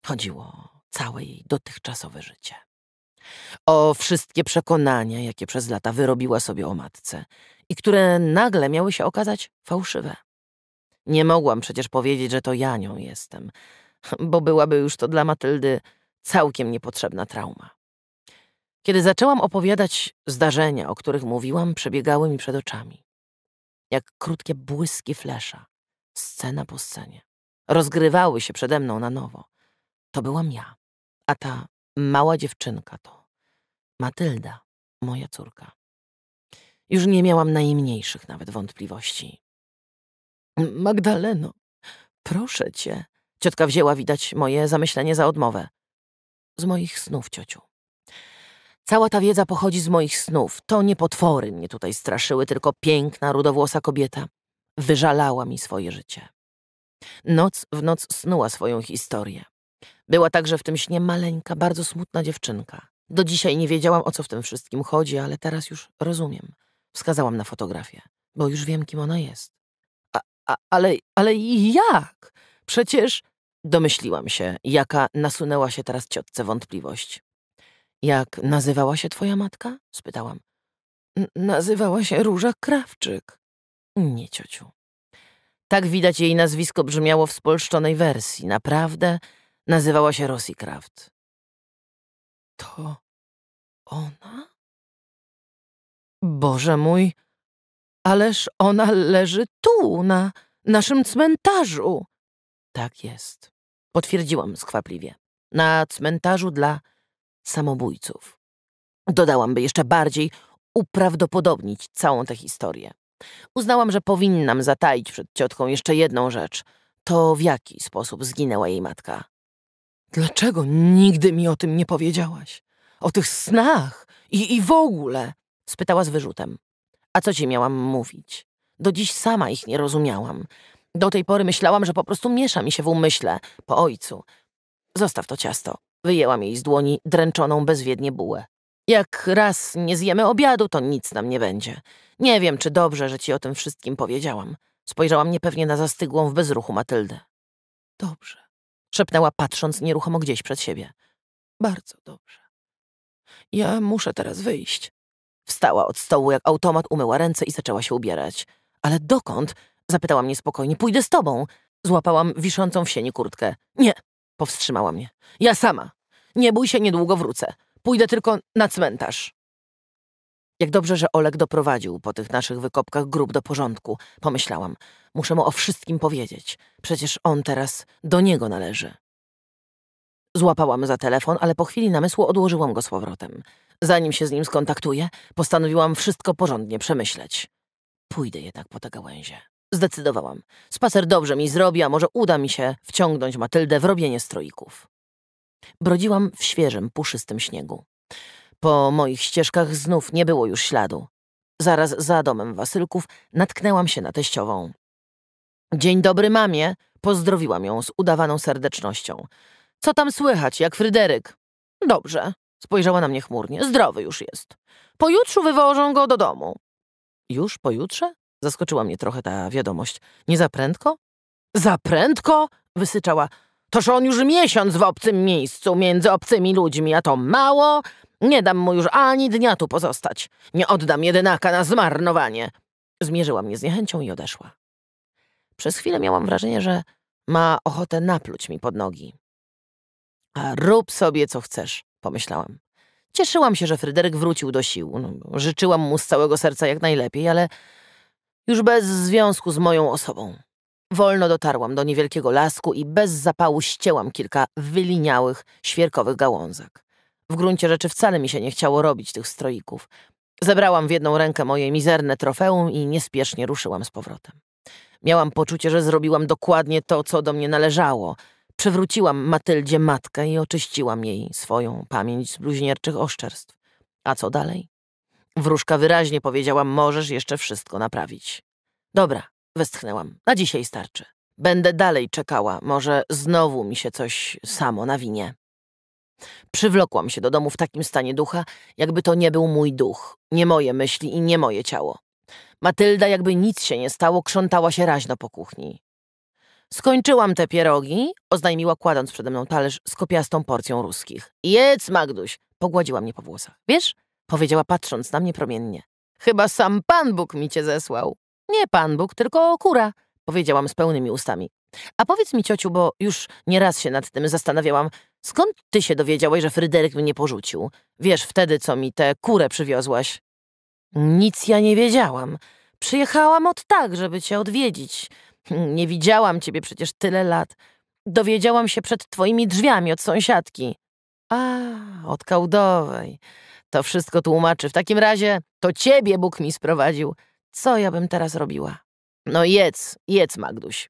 Speaker 1: Chodziło całe jej dotychczasowe życie. O wszystkie
Speaker 2: przekonania, jakie przez lata wyrobiła sobie o matce i które nagle miały się okazać fałszywe. Nie mogłam przecież powiedzieć, że to ja nią jestem, bo byłaby już to dla Matyldy całkiem niepotrzebna trauma. Kiedy zaczęłam opowiadać zdarzenia, o których mówiłam, przebiegały mi przed oczami. Jak krótkie błyski flesza, scena po scenie. Rozgrywały się przede mną na nowo. To byłam ja, a ta mała dziewczynka to Matylda, moja córka. Już nie miałam najmniejszych nawet wątpliwości. Magdaleno, proszę cię. Ciotka wzięła widać moje zamyślenie za odmowę. Z moich snów, ciociu. Cała ta wiedza pochodzi z moich snów. To nie potwory mnie tutaj straszyły, tylko piękna, rudowłosa kobieta. Wyżalała mi swoje życie. Noc w noc snuła swoją historię. Była także w tym śnie maleńka, bardzo smutna dziewczynka. Do dzisiaj nie wiedziałam, o co w tym wszystkim chodzi, ale teraz już rozumiem. Wskazałam na fotografię, bo już wiem, kim ona jest. A, a, ale, ale jak? Przecież... Domyśliłam się, jaka nasunęła się teraz ciotce wątpliwość. Jak nazywała się twoja matka? spytałam. nazywała się Róża Krawczyk. Nie, ciociu. Tak widać jej nazwisko brzmiało w spolszczonej wersji. Naprawdę
Speaker 1: nazywała się Rosji Kraft. To ona? Boże mój, ależ ona leży tu, na naszym cmentarzu. Tak jest, potwierdziłam
Speaker 2: skwapliwie. Na cmentarzu dla samobójców. Dodałam, by jeszcze bardziej uprawdopodobnić całą tę historię. Uznałam, że powinnam zataić przed ciotką jeszcze jedną rzecz. To w jaki sposób zginęła jej matka. Dlaczego nigdy mi o tym nie powiedziałaś? O tych snach i, i w ogóle? Spytała z wyrzutem. A co ci miałam mówić? Do dziś sama ich nie rozumiałam. Do tej pory myślałam, że po prostu miesza mi się w umyśle, po ojcu. Zostaw to ciasto. Wyjęłam jej z dłoni dręczoną bezwiednie bułę. Jak raz nie zjemy obiadu, to nic nam nie będzie. Nie wiem, czy dobrze, że ci o tym wszystkim powiedziałam. Spojrzałam niepewnie na zastygłą w bezruchu Matyldę. Dobrze, szepnęła patrząc nieruchomo gdzieś przed siebie.
Speaker 1: Bardzo dobrze.
Speaker 2: Ja muszę teraz wyjść. Wstała od stołu jak automat, umyła ręce i zaczęła się ubierać. Ale dokąd? Zapytałam niespokojnie. Pójdę z tobą. Złapałam wiszącą w sieni kurtkę. Nie, Powstrzymała mnie. Ja sama. Nie bój się, niedługo wrócę. Pójdę tylko na cmentarz. Jak dobrze, że Olek doprowadził po tych naszych wykopkach grób do porządku, pomyślałam. Muszę mu o wszystkim powiedzieć. Przecież on teraz do niego należy. Złapałam za telefon, ale po chwili namysłu odłożyłam go z powrotem. Zanim się z nim skontaktuję, postanowiłam wszystko porządnie przemyśleć. Pójdę jednak po te gałęzie. Zdecydowałam. Spacer dobrze mi zrobi, a może uda mi się wciągnąć Matyldę w robienie stroików. Brodziłam w świeżym, puszystym śniegu. Po moich ścieżkach znów nie było już śladu. Zaraz za domem Wasylków natknęłam się na teściową. Dzień dobry, mamie! Pozdrowiłam ją z udawaną serdecznością. Co tam słychać, jak Fryderyk? Dobrze. Spojrzała na mnie chmurnie. Zdrowy już jest. Pojutrze wywożą go do domu. Już pojutrze? Zaskoczyła mnie trochę ta wiadomość. Nie za prędko? Za prędko? Wysyczała. Toż on już miesiąc w obcym miejscu, między obcymi ludźmi, a to mało. Nie dam mu już ani dnia tu pozostać. Nie oddam jedynaka na zmarnowanie. Zmierzyła mnie z niechęcią i odeszła. Przez chwilę miałam wrażenie, że ma ochotę napluć mi pod nogi. A rób sobie co chcesz, pomyślałam. Cieszyłam się, że Fryderyk wrócił do sił. No, życzyłam mu z całego serca jak najlepiej, ale już bez związku z moją osobą. Wolno dotarłam do niewielkiego lasku i bez zapału ścięłam kilka wyliniałych, świerkowych gałązek. W gruncie rzeczy wcale mi się nie chciało robić tych stroików. Zebrałam w jedną rękę moje mizerne trofeum i niespiesznie ruszyłam z powrotem. Miałam poczucie, że zrobiłam dokładnie to, co do mnie należało. Przywróciłam Matyldzie matkę i oczyściłam jej swoją pamięć z bluźnierczych oszczerstw. A co dalej? Wróżka wyraźnie powiedziała, możesz jeszcze wszystko naprawić. Dobra, westchnęłam. Na dzisiaj starczy. Będę dalej czekała, może znowu mi się coś samo nawinie. Przywlokłam się do domu w takim stanie ducha, jakby to nie był mój duch, nie moje myśli i nie moje ciało. Matylda, jakby nic się nie stało, krzątała się raźno po kuchni. Skończyłam te pierogi, oznajmiła kładąc przede mną talerz z kopiastą porcją ruskich. Jedz, Magduś, pogładziła mnie po włosach. Wiesz, powiedziała patrząc na mnie promiennie. Chyba sam Pan Bóg mi cię zesłał. Nie Pan Bóg, tylko kura, powiedziałam z pełnymi ustami. A powiedz mi, ciociu, bo już nieraz się nad tym zastanawiałam, skąd ty się dowiedziałeś, że Fryderyk mnie porzucił? Wiesz wtedy, co mi tę kurę przywiozłaś? Nic ja nie wiedziałam. Przyjechałam od tak, żeby cię odwiedzić. Nie widziałam ciebie przecież tyle lat. Dowiedziałam się przed twoimi drzwiami od sąsiadki. A, od kałdowej. To wszystko tłumaczy. W takim razie to ciebie Bóg mi sprowadził. Co ja bym teraz robiła? No jedz,
Speaker 1: jedz, Magduś.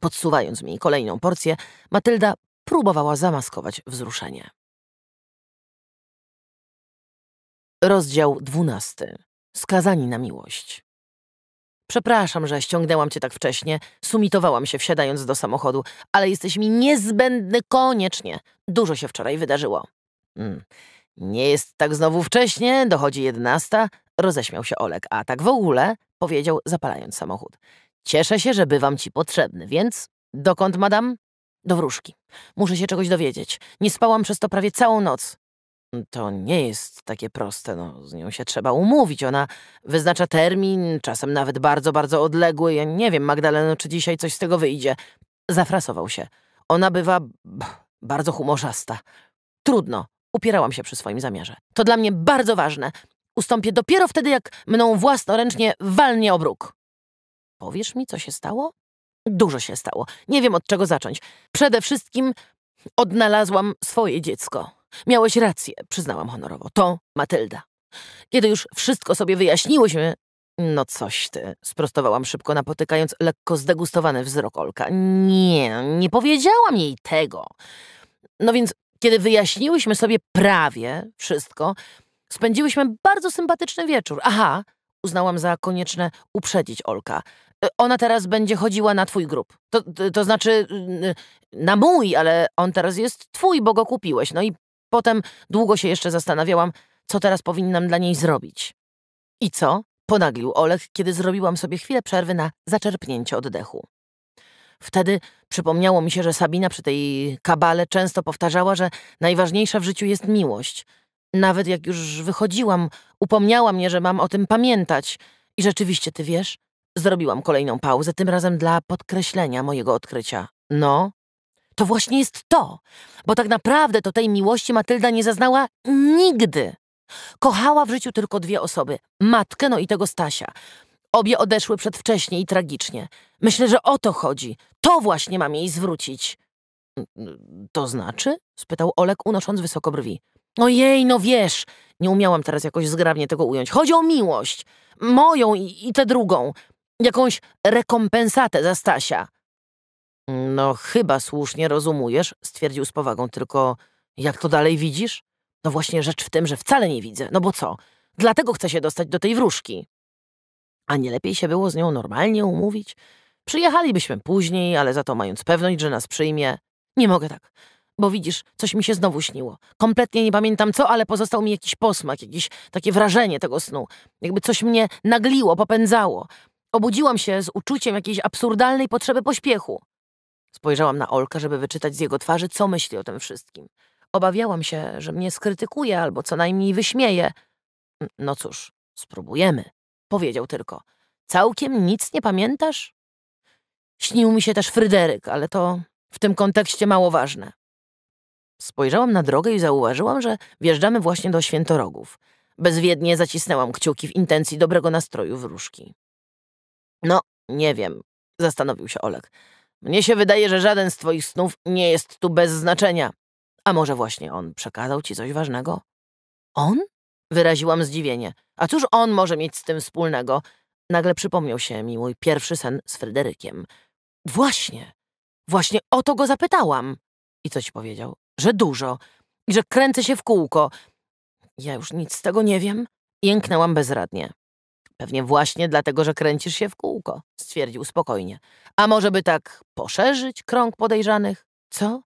Speaker 1: Podsuwając mi kolejną porcję, Matylda próbowała zamaskować wzruszenie. Rozdział dwunasty. Skazani na miłość. Przepraszam, że ściągnęłam
Speaker 2: cię tak wcześnie. Sumitowałam się wsiadając do samochodu, ale jesteś mi niezbędny koniecznie. Dużo się wczoraj wydarzyło. Mm. Nie jest tak znowu wcześnie, dochodzi jedenasta, roześmiał się Olek, a tak w ogóle, powiedział zapalając samochód. Cieszę się, że bywam ci potrzebny, więc dokąd, madam? Do wróżki. Muszę się czegoś dowiedzieć. Nie spałam przez to prawie całą noc. To nie jest takie proste, no, z nią się trzeba umówić. Ona wyznacza termin, czasem nawet bardzo, bardzo odległy. Ja nie wiem, Magdaleno, czy dzisiaj coś z tego wyjdzie. Zafrasował się. Ona bywa bardzo humorzasta. Trudno upierałam się przy swoim zamiarze. To dla mnie bardzo ważne. Ustąpię dopiero wtedy, jak mną własnoręcznie walnie obruk. Powiesz mi, co się stało? Dużo się stało. Nie wiem, od czego zacząć. Przede wszystkim odnalazłam swoje dziecko. Miałeś rację, przyznałam honorowo. To Matylda. Kiedy już wszystko sobie wyjaśniłyśmy... No coś ty, sprostowałam szybko, napotykając lekko zdegustowany wzrok Olka. Nie, nie powiedziałam jej tego. No więc kiedy wyjaśniłyśmy sobie prawie wszystko, spędziłyśmy bardzo sympatyczny wieczór. Aha, uznałam za konieczne uprzedzić Olka. Y, ona teraz będzie chodziła na twój grób. To, to znaczy y, na mój, ale on teraz jest twój, bo go kupiłeś. No i potem długo się jeszcze zastanawiałam, co teraz powinnam dla niej zrobić. I co? Ponaglił Olek, kiedy zrobiłam sobie chwilę przerwy na zaczerpnięcie oddechu. Wtedy przypomniało mi się, że Sabina przy tej kabale często powtarzała, że najważniejsza w życiu jest miłość. Nawet jak już wychodziłam, upomniała mnie, że mam o tym pamiętać. I rzeczywiście, ty wiesz? Zrobiłam kolejną pauzę, tym razem dla podkreślenia mojego odkrycia. No, to właśnie jest to, bo tak naprawdę to tej miłości Matylda nie zaznała nigdy. Kochała w życiu tylko dwie osoby: matkę, no i tego Stasia. Obie odeszły przedwcześnie i tragicznie. Myślę, że o to chodzi. To właśnie mam jej zwrócić. To znaczy? spytał Olek, unosząc wysoko brwi. Ojej, no wiesz, nie umiałam teraz jakoś zgrabnie tego ująć. Chodzi o miłość. Moją i, i tę drugą. Jakąś rekompensatę za Stasia. No, chyba słusznie rozumujesz, stwierdził z powagą, tylko jak to dalej widzisz? No właśnie rzecz w tym, że wcale nie widzę. No bo co? Dlatego chcę się dostać do tej wróżki. A nie lepiej się było z nią normalnie umówić? Przyjechalibyśmy później, ale za to mając pewność, że nas przyjmie. Nie mogę tak, bo widzisz, coś mi się znowu śniło. Kompletnie nie pamiętam co, ale pozostał mi jakiś posmak, jakieś takie wrażenie tego snu. Jakby coś mnie nagliło, popędzało. Obudziłam się z uczuciem jakiejś absurdalnej potrzeby pośpiechu. Spojrzałam na Olka, żeby wyczytać z jego twarzy, co myśli o tym wszystkim. Obawiałam się, że mnie skrytykuje albo co najmniej wyśmieje. No cóż, spróbujemy. Powiedział tylko. Całkiem nic nie pamiętasz? Śnił mi się też Fryderyk, ale to w tym kontekście mało ważne. Spojrzałam na drogę i zauważyłam, że wjeżdżamy właśnie do Świętorogów. Bezwiednie zacisnęłam kciuki w intencji dobrego nastroju wróżki. No, nie wiem, zastanowił się Olek. Mnie się wydaje, że żaden z twoich snów nie jest tu bez znaczenia. A może właśnie on przekazał ci coś ważnego? On? Wyraziłam zdziwienie. A cóż on może mieć z tym wspólnego? Nagle przypomniał się mi mój pierwszy sen z Fryderykiem. Właśnie, właśnie o to go zapytałam. I co ci powiedział? Że dużo i że kręcę się w kółko. Ja już nic z tego nie wiem. Jęknęłam bezradnie. Pewnie właśnie dlatego, że kręcisz się w kółko, stwierdził spokojnie. A może by tak poszerzyć krąg podejrzanych? Co?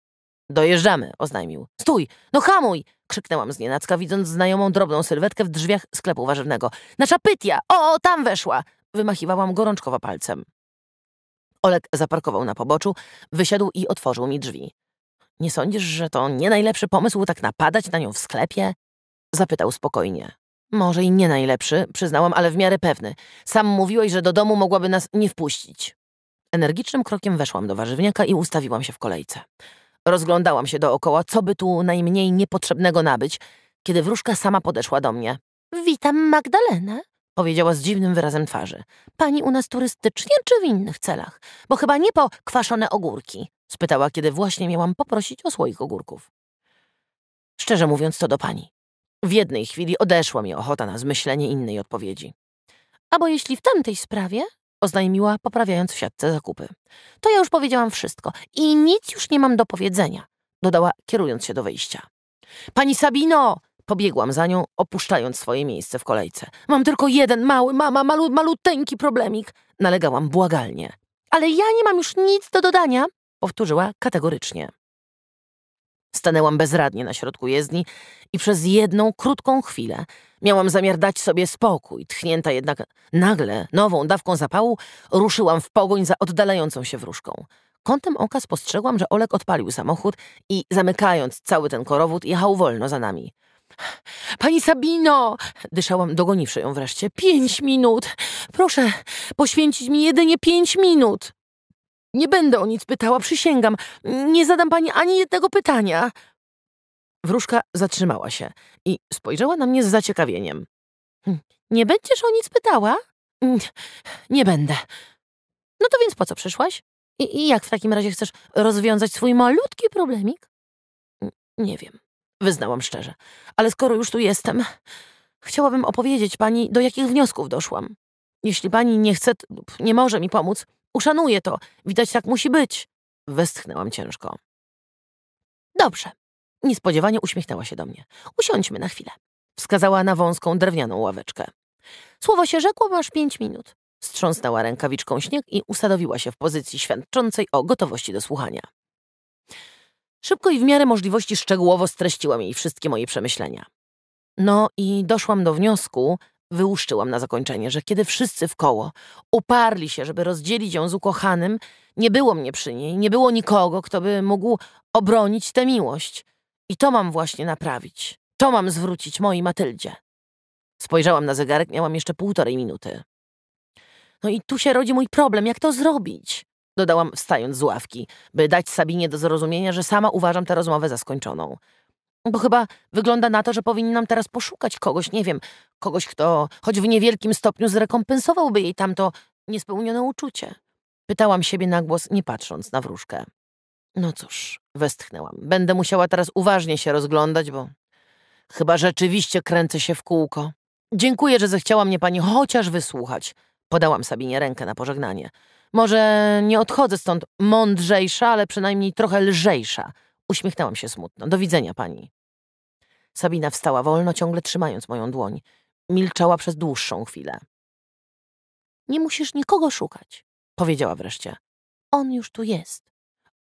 Speaker 2: Dojeżdżamy, oznajmił. Stój! No hamuj! krzyknęłam z nienacka, widząc znajomą drobną sylwetkę w drzwiach sklepu warzywnego. Nasza pytia! O, tam weszła! Wymachiwałam gorączkowo palcem. Olek zaparkował na poboczu, wysiadł i otworzył mi drzwi. Nie sądzisz, że to nie najlepszy pomysł tak napadać na nią w sklepie? Zapytał spokojnie. Może i nie najlepszy, przyznałam, ale w miarę pewny. Sam mówiłeś, że do domu mogłaby nas nie wpuścić. Energicznym krokiem weszłam do warzywniaka i ustawiłam się w kolejce. Rozglądałam się dookoła, co by tu najmniej niepotrzebnego nabyć, kiedy wróżka sama podeszła do mnie. Witam Magdalena, powiedziała z dziwnym wyrazem twarzy. Pani u nas turystycznie czy w innych celach? Bo chyba nie po kwaszone ogórki, spytała, kiedy właśnie miałam poprosić o słoik ogórków. Szczerze mówiąc, to do pani. W jednej chwili odeszła mi ochota na zmyślenie innej odpowiedzi. A bo jeśli w tamtej sprawie, oznajmiła, poprawiając w siatce zakupy. To ja już powiedziałam wszystko i nic już nie mam do powiedzenia, dodała, kierując się do wyjścia. Pani Sabino! Pobiegłam za nią, opuszczając swoje miejsce w kolejce. Mam tylko jeden mały, mama, malu, maluteńki problemik, nalegałam błagalnie. Ale ja nie mam już nic do dodania, powtórzyła kategorycznie. Stanęłam bezradnie na środku jezdni i przez jedną krótką chwilę miałam zamiar dać sobie spokój, tchnięta jednak nagle nową dawką zapału, ruszyłam w pogoń za oddalającą się wróżką. Kątem oka spostrzegłam, że Olek odpalił samochód i, zamykając cały ten korowód, jechał wolno za nami. Pani Sabino! dyszałam, dogoniwszy ją wreszcie. Pięć minut! Proszę poświęcić mi jedynie pięć minut! Nie będę o nic pytała, przysięgam. Nie zadam pani ani jednego pytania. Wróżka zatrzymała się i spojrzała na mnie z zaciekawieniem. Hm, nie będziesz o nic pytała? Hm, nie będę. No to więc po co przyszłaś? I, I, jak w takim razie chcesz rozwiązać swój malutki problemik? Hm, nie wiem, wyznałam szczerze. Ale skoro już tu jestem, chciałabym opowiedzieć pani, do jakich wniosków doszłam. Jeśli pani nie chce lub nie może mi pomóc, Uszanuję to. Widać, tak musi być. Westchnęłam ciężko. Dobrze. Niespodziewanie uśmiechnęła się do mnie. Usiądźmy na chwilę. Wskazała na wąską, drewnianą ławeczkę. Słowo się rzekło, masz pięć minut. Strząsnęła rękawiczką śnieg i usadowiła się w pozycji świadczącej o gotowości do słuchania. Szybko i w miarę możliwości szczegółowo streściłam jej wszystkie moje przemyślenia. No i doszłam do wniosku, Wyłuszczyłam na zakończenie, że kiedy wszyscy w koło uparli się, żeby rozdzielić ją z ukochanym, nie było mnie przy niej, nie było nikogo, kto by mógł obronić tę miłość. I to mam właśnie naprawić. To mam zwrócić mojej Matyldzie. Spojrzałam na zegarek, miałam jeszcze półtorej minuty. No i tu się rodzi mój problem, jak to zrobić? Dodałam, wstając z ławki, by dać Sabinie do zrozumienia, że sama uważam tę rozmowę za skończoną. Bo chyba wygląda na to, że powinnam teraz poszukać kogoś, nie wiem, kogoś, kto choć w niewielkim stopniu zrekompensowałby jej tamto niespełnione uczucie. Pytałam siebie na głos, nie patrząc na wróżkę. No cóż, westchnęłam. Będę musiała teraz uważnie się rozglądać, bo chyba rzeczywiście kręcę się w kółko. Dziękuję, że zechciała mnie pani chociaż wysłuchać. Podałam Sabinie rękę na pożegnanie. Może nie odchodzę stąd mądrzejsza, ale przynajmniej trochę lżejsza. Uśmiechnęłam się smutno. Do widzenia pani. Sabina wstała wolno, ciągle trzymając moją dłoń. Milczała przez dłuższą chwilę. Nie musisz nikogo szukać, powiedziała wreszcie. On już tu jest.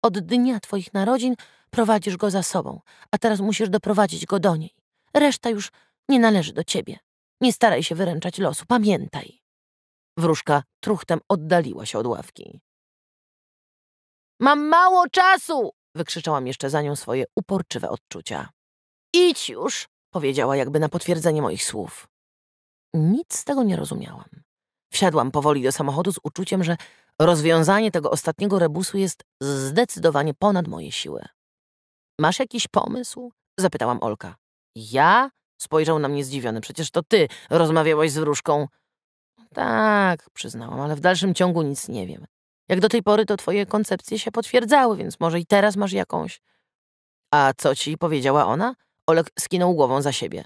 Speaker 2: Od dnia twoich narodzin prowadzisz go za sobą, a teraz musisz doprowadzić go do niej. Reszta już nie należy do ciebie. Nie staraj się wyręczać losu, pamiętaj. Wróżka truchtem oddaliła się od ławki.
Speaker 1: Mam mało czasu! wykrzyczałam jeszcze za nią swoje uporczywe odczucia. Idź już, powiedziała jakby na potwierdzenie moich słów.
Speaker 2: Nic z tego nie rozumiałam. Wsiadłam powoli do samochodu z uczuciem, że rozwiązanie tego ostatniego rebusu jest zdecydowanie ponad moje siły. Masz jakiś pomysł? zapytałam Olka. Ja? spojrzał na mnie zdziwiony. Przecież to ty rozmawiałaś z wróżką. Tak, przyznałam, ale w dalszym ciągu nic nie wiem. Jak do tej pory to twoje koncepcje się potwierdzały, więc może i teraz masz jakąś. A co ci powiedziała ona? Olek skinął głową za siebie.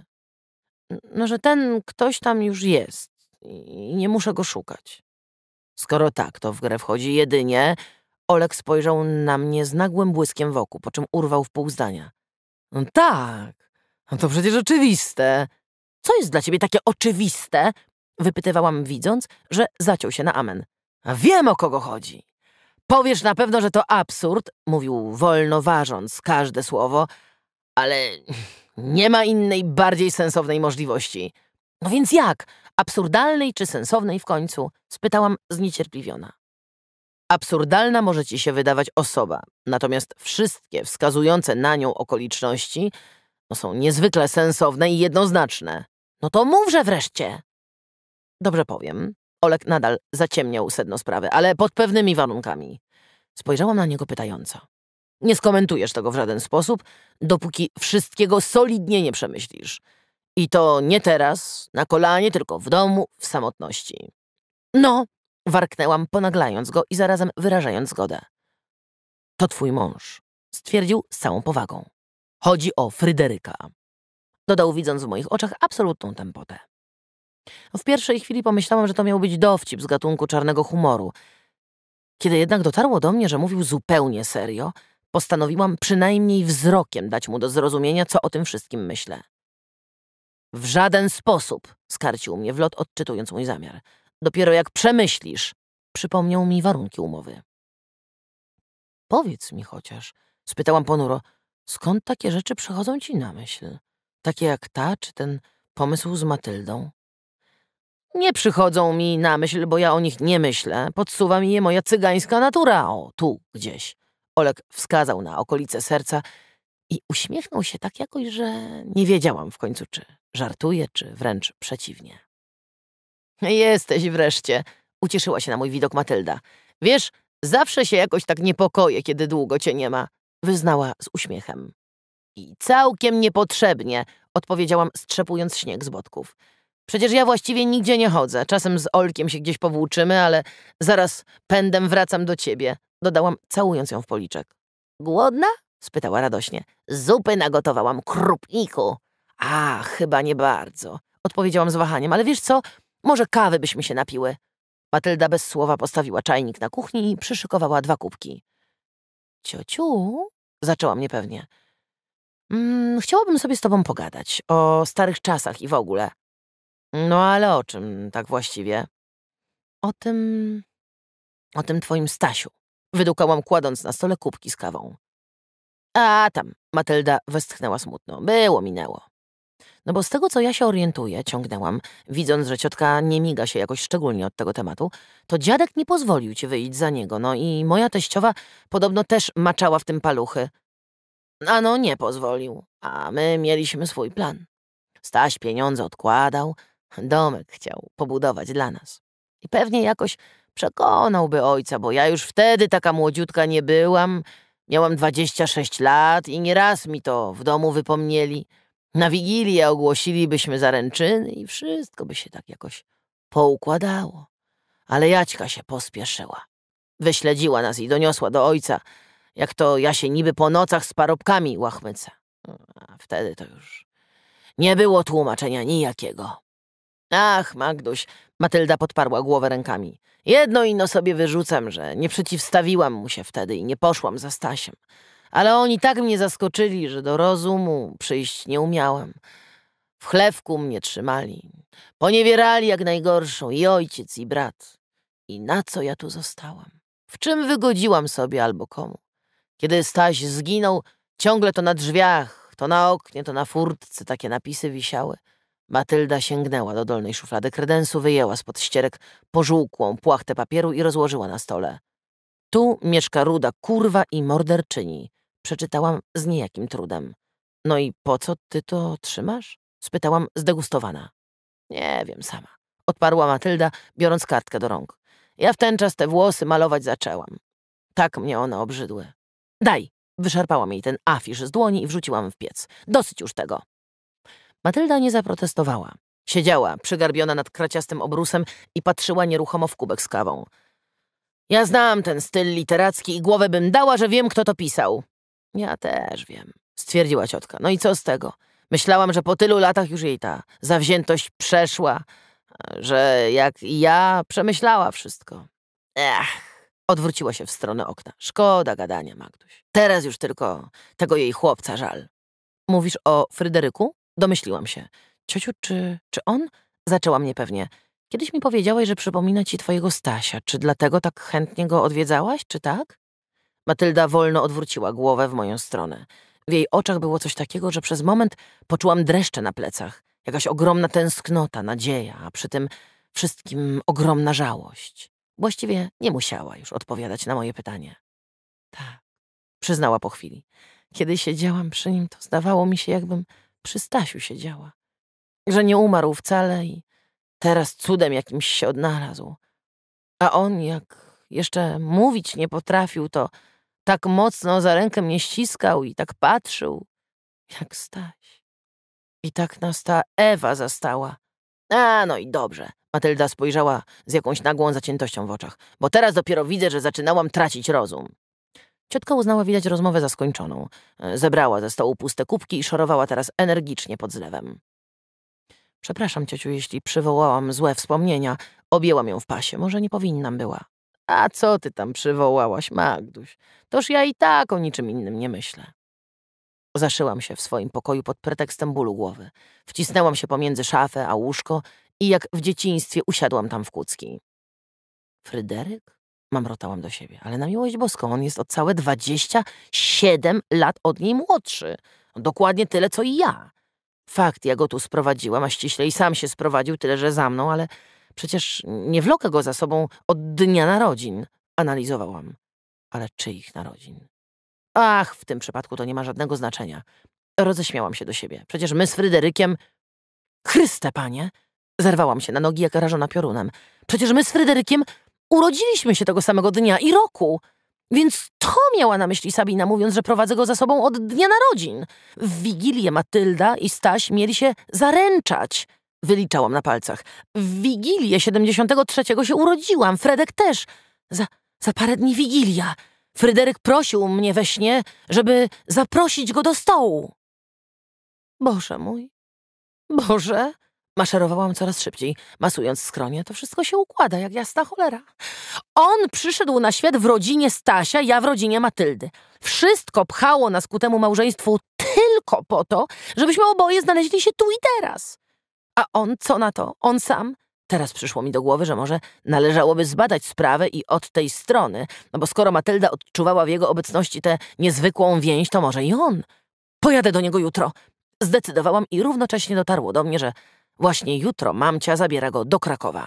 Speaker 2: No, że ten ktoś tam już jest i nie muszę go szukać. Skoro tak, to w grę wchodzi jedynie... Olek spojrzał na mnie z nagłym błyskiem wokół, po czym urwał w pół zdania. No tak, no to przecież oczywiste. Co jest dla ciebie takie oczywiste? Wypytywałam widząc, że zaciął się na amen. A wiem, o kogo chodzi. Powiesz na pewno, że to absurd, mówił wolno ważąc każde słowo, ale nie ma innej, bardziej sensownej możliwości. No więc jak? Absurdalnej czy sensownej w końcu? Spytałam zniecierpliwiona. Absurdalna może ci się wydawać osoba, natomiast wszystkie wskazujące na nią okoliczności no, są niezwykle sensowne i jednoznaczne. No to mówże wreszcie! Dobrze powiem. Olek nadal zaciemniał sedno sprawy, ale pod pewnymi warunkami. Spojrzałam na niego pytająco. Nie skomentujesz tego w żaden sposób, dopóki wszystkiego solidnie nie przemyślisz. I to nie teraz, na kolanie, tylko w domu, w samotności. No, warknęłam, ponaglając go i zarazem
Speaker 1: wyrażając zgodę. To twój mąż, stwierdził z całą powagą. Chodzi o Fryderyka. Dodał, widząc w moich oczach absolutną tempotę.
Speaker 2: W pierwszej chwili pomyślałam, że to miał być dowcip z gatunku czarnego humoru. Kiedy jednak dotarło do mnie, że mówił zupełnie serio – Postanowiłam przynajmniej wzrokiem dać mu do zrozumienia, co o tym wszystkim myślę. W żaden sposób, skarcił mnie wlot, odczytując mój zamiar. Dopiero jak przemyślisz, przypomniał mi warunki umowy. Powiedz mi chociaż, spytałam ponuro, skąd takie rzeczy przychodzą ci na myśl? Takie jak ta, czy ten pomysł z Matyldą? Nie przychodzą mi na myśl, bo ja o nich nie myślę. Podsuwa mi je moja cygańska natura, o, tu gdzieś. Olek wskazał na okolice serca i uśmiechnął się tak jakoś, że nie wiedziałam w końcu, czy żartuje, czy wręcz przeciwnie. Jesteś wreszcie, ucieszyła się na mój widok Matylda. Wiesz, zawsze się jakoś tak niepokoję, kiedy długo cię nie ma, wyznała z uśmiechem. I całkiem niepotrzebnie, odpowiedziałam, strzepując śnieg z bodków. Przecież ja właściwie nigdzie nie chodzę. Czasem z Olkiem się gdzieś powłóczymy, ale zaraz pędem wracam do ciebie dodałam, całując ją w policzek. Głodna? spytała radośnie. Zupy nagotowałam, krupniku. A, chyba nie bardzo, odpowiedziałam z wahaniem, ale wiesz co, może kawy byśmy się napiły. Matylda bez słowa postawiła czajnik na kuchni i przyszykowała dwa kubki. Ciociu, zaczęłam niepewnie. Mm, chciałabym sobie z tobą pogadać o starych czasach i w ogóle. No ale o czym tak właściwie? O tym. o tym twoim Stasiu, Wydukałam kładąc na stole kubki z kawą. A tam, Matylda westchnęła smutno. Było, minęło. No bo z tego, co ja się orientuję, ciągnęłam, widząc, że ciotka nie miga się jakoś szczególnie od tego tematu, to dziadek nie pozwolił ci wyjść za niego, no i moja teściowa podobno też maczała w tym paluchy. A no nie pozwolił, a my mieliśmy swój plan. Staś pieniądze odkładał, domek chciał pobudować dla nas. I pewnie jakoś Przekonałby ojca, bo ja już wtedy taka młodziutka nie byłam. Miałam 26 lat i nieraz mi to w domu wypomnieli. Na Wigilię ogłosilibyśmy zaręczyny i wszystko by się tak jakoś poukładało. Ale Jaćka się pospieszyła. Wyśledziła nas i doniosła do ojca, jak to ja się niby po nocach z parobkami łachmyca. A wtedy to już nie było tłumaczenia nijakiego. Ach, Magduś, Matylda podparła głowę rękami. Jedno ino sobie wyrzucam, że nie przeciwstawiłam mu się wtedy i nie poszłam za Stasiem. Ale oni tak mnie zaskoczyli, że do rozumu przyjść nie umiałem. W chlewku mnie trzymali. Poniewierali jak najgorszą i ojciec, i brat. I na co ja tu zostałam? W czym wygodziłam sobie albo komu? Kiedy Staś zginął, ciągle to na drzwiach, to na oknie, to na furtce takie napisy wisiały – Matylda sięgnęła do dolnej szuflady kredensu, wyjęła spod ścierek pożółkłą płachtę papieru i rozłożyła na stole. Tu mieszka ruda kurwa i morderczyni. Przeczytałam z niejakim trudem. No i po co ty to trzymasz? Spytałam zdegustowana. Nie wiem sama. Odparła Matylda, biorąc kartkę do rąk. Ja w ten czas te włosy malować zaczęłam. Tak mnie one obrzydły. Daj! Wyszarpałam jej ten afisz z dłoni i wrzuciłam w piec. Dosyć już tego. Matylda nie zaprotestowała. Siedziała, przygarbiona nad kraciastym obrusem i patrzyła nieruchomo w kubek z kawą. Ja znam ten styl literacki i głowę bym dała, że wiem, kto to pisał. Ja też wiem, stwierdziła ciotka. No i co z tego? Myślałam, że po tylu latach już jej ta zawziętość przeszła, że jak ja przemyślała wszystko. Ech, odwróciła się w stronę okna. Szkoda gadania, Magduś. Teraz już tylko tego jej chłopca żal. Mówisz o Fryderyku? Domyśliłam się. Ciociu, czy, czy on? Zaczęła mnie pewnie. Kiedyś mi powiedziałeś, że przypomina ci twojego Stasia. Czy dlatego tak chętnie go odwiedzałaś, czy tak? Matylda wolno odwróciła głowę w moją stronę. W jej oczach było coś takiego, że przez moment poczułam dreszcze na plecach. Jakaś ogromna tęsknota, nadzieja, a przy tym wszystkim ogromna żałość. Właściwie nie musiała już odpowiadać na moje pytanie. Tak, przyznała po chwili. Kiedy siedziałam przy nim, to zdawało mi się, jakbym przy Stasiu siedziała. Że nie umarł wcale i teraz cudem jakimś się odnalazł. A on, jak jeszcze mówić nie potrafił, to tak mocno za rękę mnie ściskał i tak patrzył, jak Staś. I tak nas ta Ewa zastała. A, no i dobrze. Matylda spojrzała z jakąś nagłą zaciętością w oczach, bo teraz dopiero widzę, że zaczynałam tracić rozum. Ciotka uznała widać rozmowę za skończoną. E, zebrała ze stołu puste kubki i szorowała teraz energicznie pod zlewem. Przepraszam, ciociu, jeśli przywołałam złe wspomnienia. Objęłam ją w pasie, może nie powinnam była. A co ty tam przywołałaś, Magduś? Toż ja i tak o niczym innym nie myślę. Zaszyłam się w swoim pokoju pod pretekstem bólu głowy. Wcisnęłam się pomiędzy szafę a łóżko i jak w dzieciństwie usiadłam tam w kucki. Fryderyk? Mamrotałam do siebie, ale na miłość boską, on jest o całe 27 lat od niej młodszy. Dokładnie tyle, co i ja. Fakt, ja go tu sprowadziłam, a i sam się sprowadził, tyle że za mną, ale przecież nie wlokę go za sobą od dnia narodzin. Analizowałam. Ale czy ich narodzin? Ach, w tym przypadku to nie ma żadnego znaczenia. Roześmiałam się do siebie. Przecież my z Fryderykiem... Chryste, panie! Zerwałam się na nogi jak rażona piorunem. Przecież my z Fryderykiem Urodziliśmy się tego samego dnia i roku. Więc to miała na myśli Sabina, mówiąc, że prowadzę go za sobą od dnia narodzin. W Wigilię Matylda i Staś mieli się zaręczać. Wyliczałam na palcach. W Wigilię 73 się urodziłam, Fredek też. Za, za parę dni Wigilia. Fryderyk prosił mnie we śnie, żeby zaprosić go do stołu. Boże mój, Boże, Maszerowałam coraz szybciej, masując skronie. To wszystko się układa, jak jasna cholera. On przyszedł na świat w rodzinie Stasia, ja w rodzinie Matyldy. Wszystko pchało nas ku temu małżeństwu tylko po to, żebyśmy oboje znaleźli się tu i teraz. A on co na to? On sam? Teraz przyszło mi do głowy, że może należałoby zbadać sprawę i od tej strony, no bo skoro Matylda odczuwała w jego obecności tę niezwykłą więź, to może i on. Pojadę do niego jutro. Zdecydowałam i równocześnie dotarło do mnie, że Właśnie jutro mamcia zabiera go do Krakowa.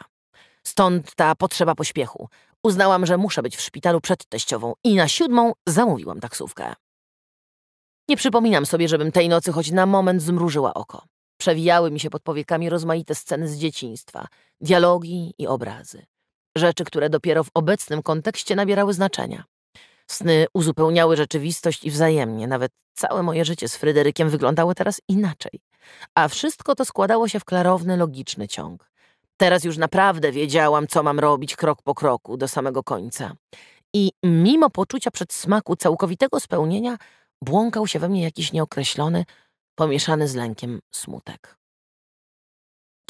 Speaker 2: Stąd ta potrzeba pośpiechu. Uznałam, że muszę być w szpitalu przed teściową i na siódmą zamówiłam taksówkę. Nie przypominam sobie, żebym tej nocy choć na moment zmrużyła oko. Przewijały mi się pod powiekami rozmaite sceny z dzieciństwa, dialogi i obrazy. Rzeczy, które dopiero w obecnym kontekście nabierały znaczenia. Sny uzupełniały rzeczywistość i wzajemnie. Nawet całe moje życie z Fryderykiem wyglądało teraz inaczej. A wszystko to składało się w klarowny, logiczny ciąg. Teraz już naprawdę wiedziałam, co mam robić krok po kroku do samego końca. I mimo poczucia przedsmaku całkowitego spełnienia, błąkał się we mnie jakiś nieokreślony, pomieszany z lękiem smutek.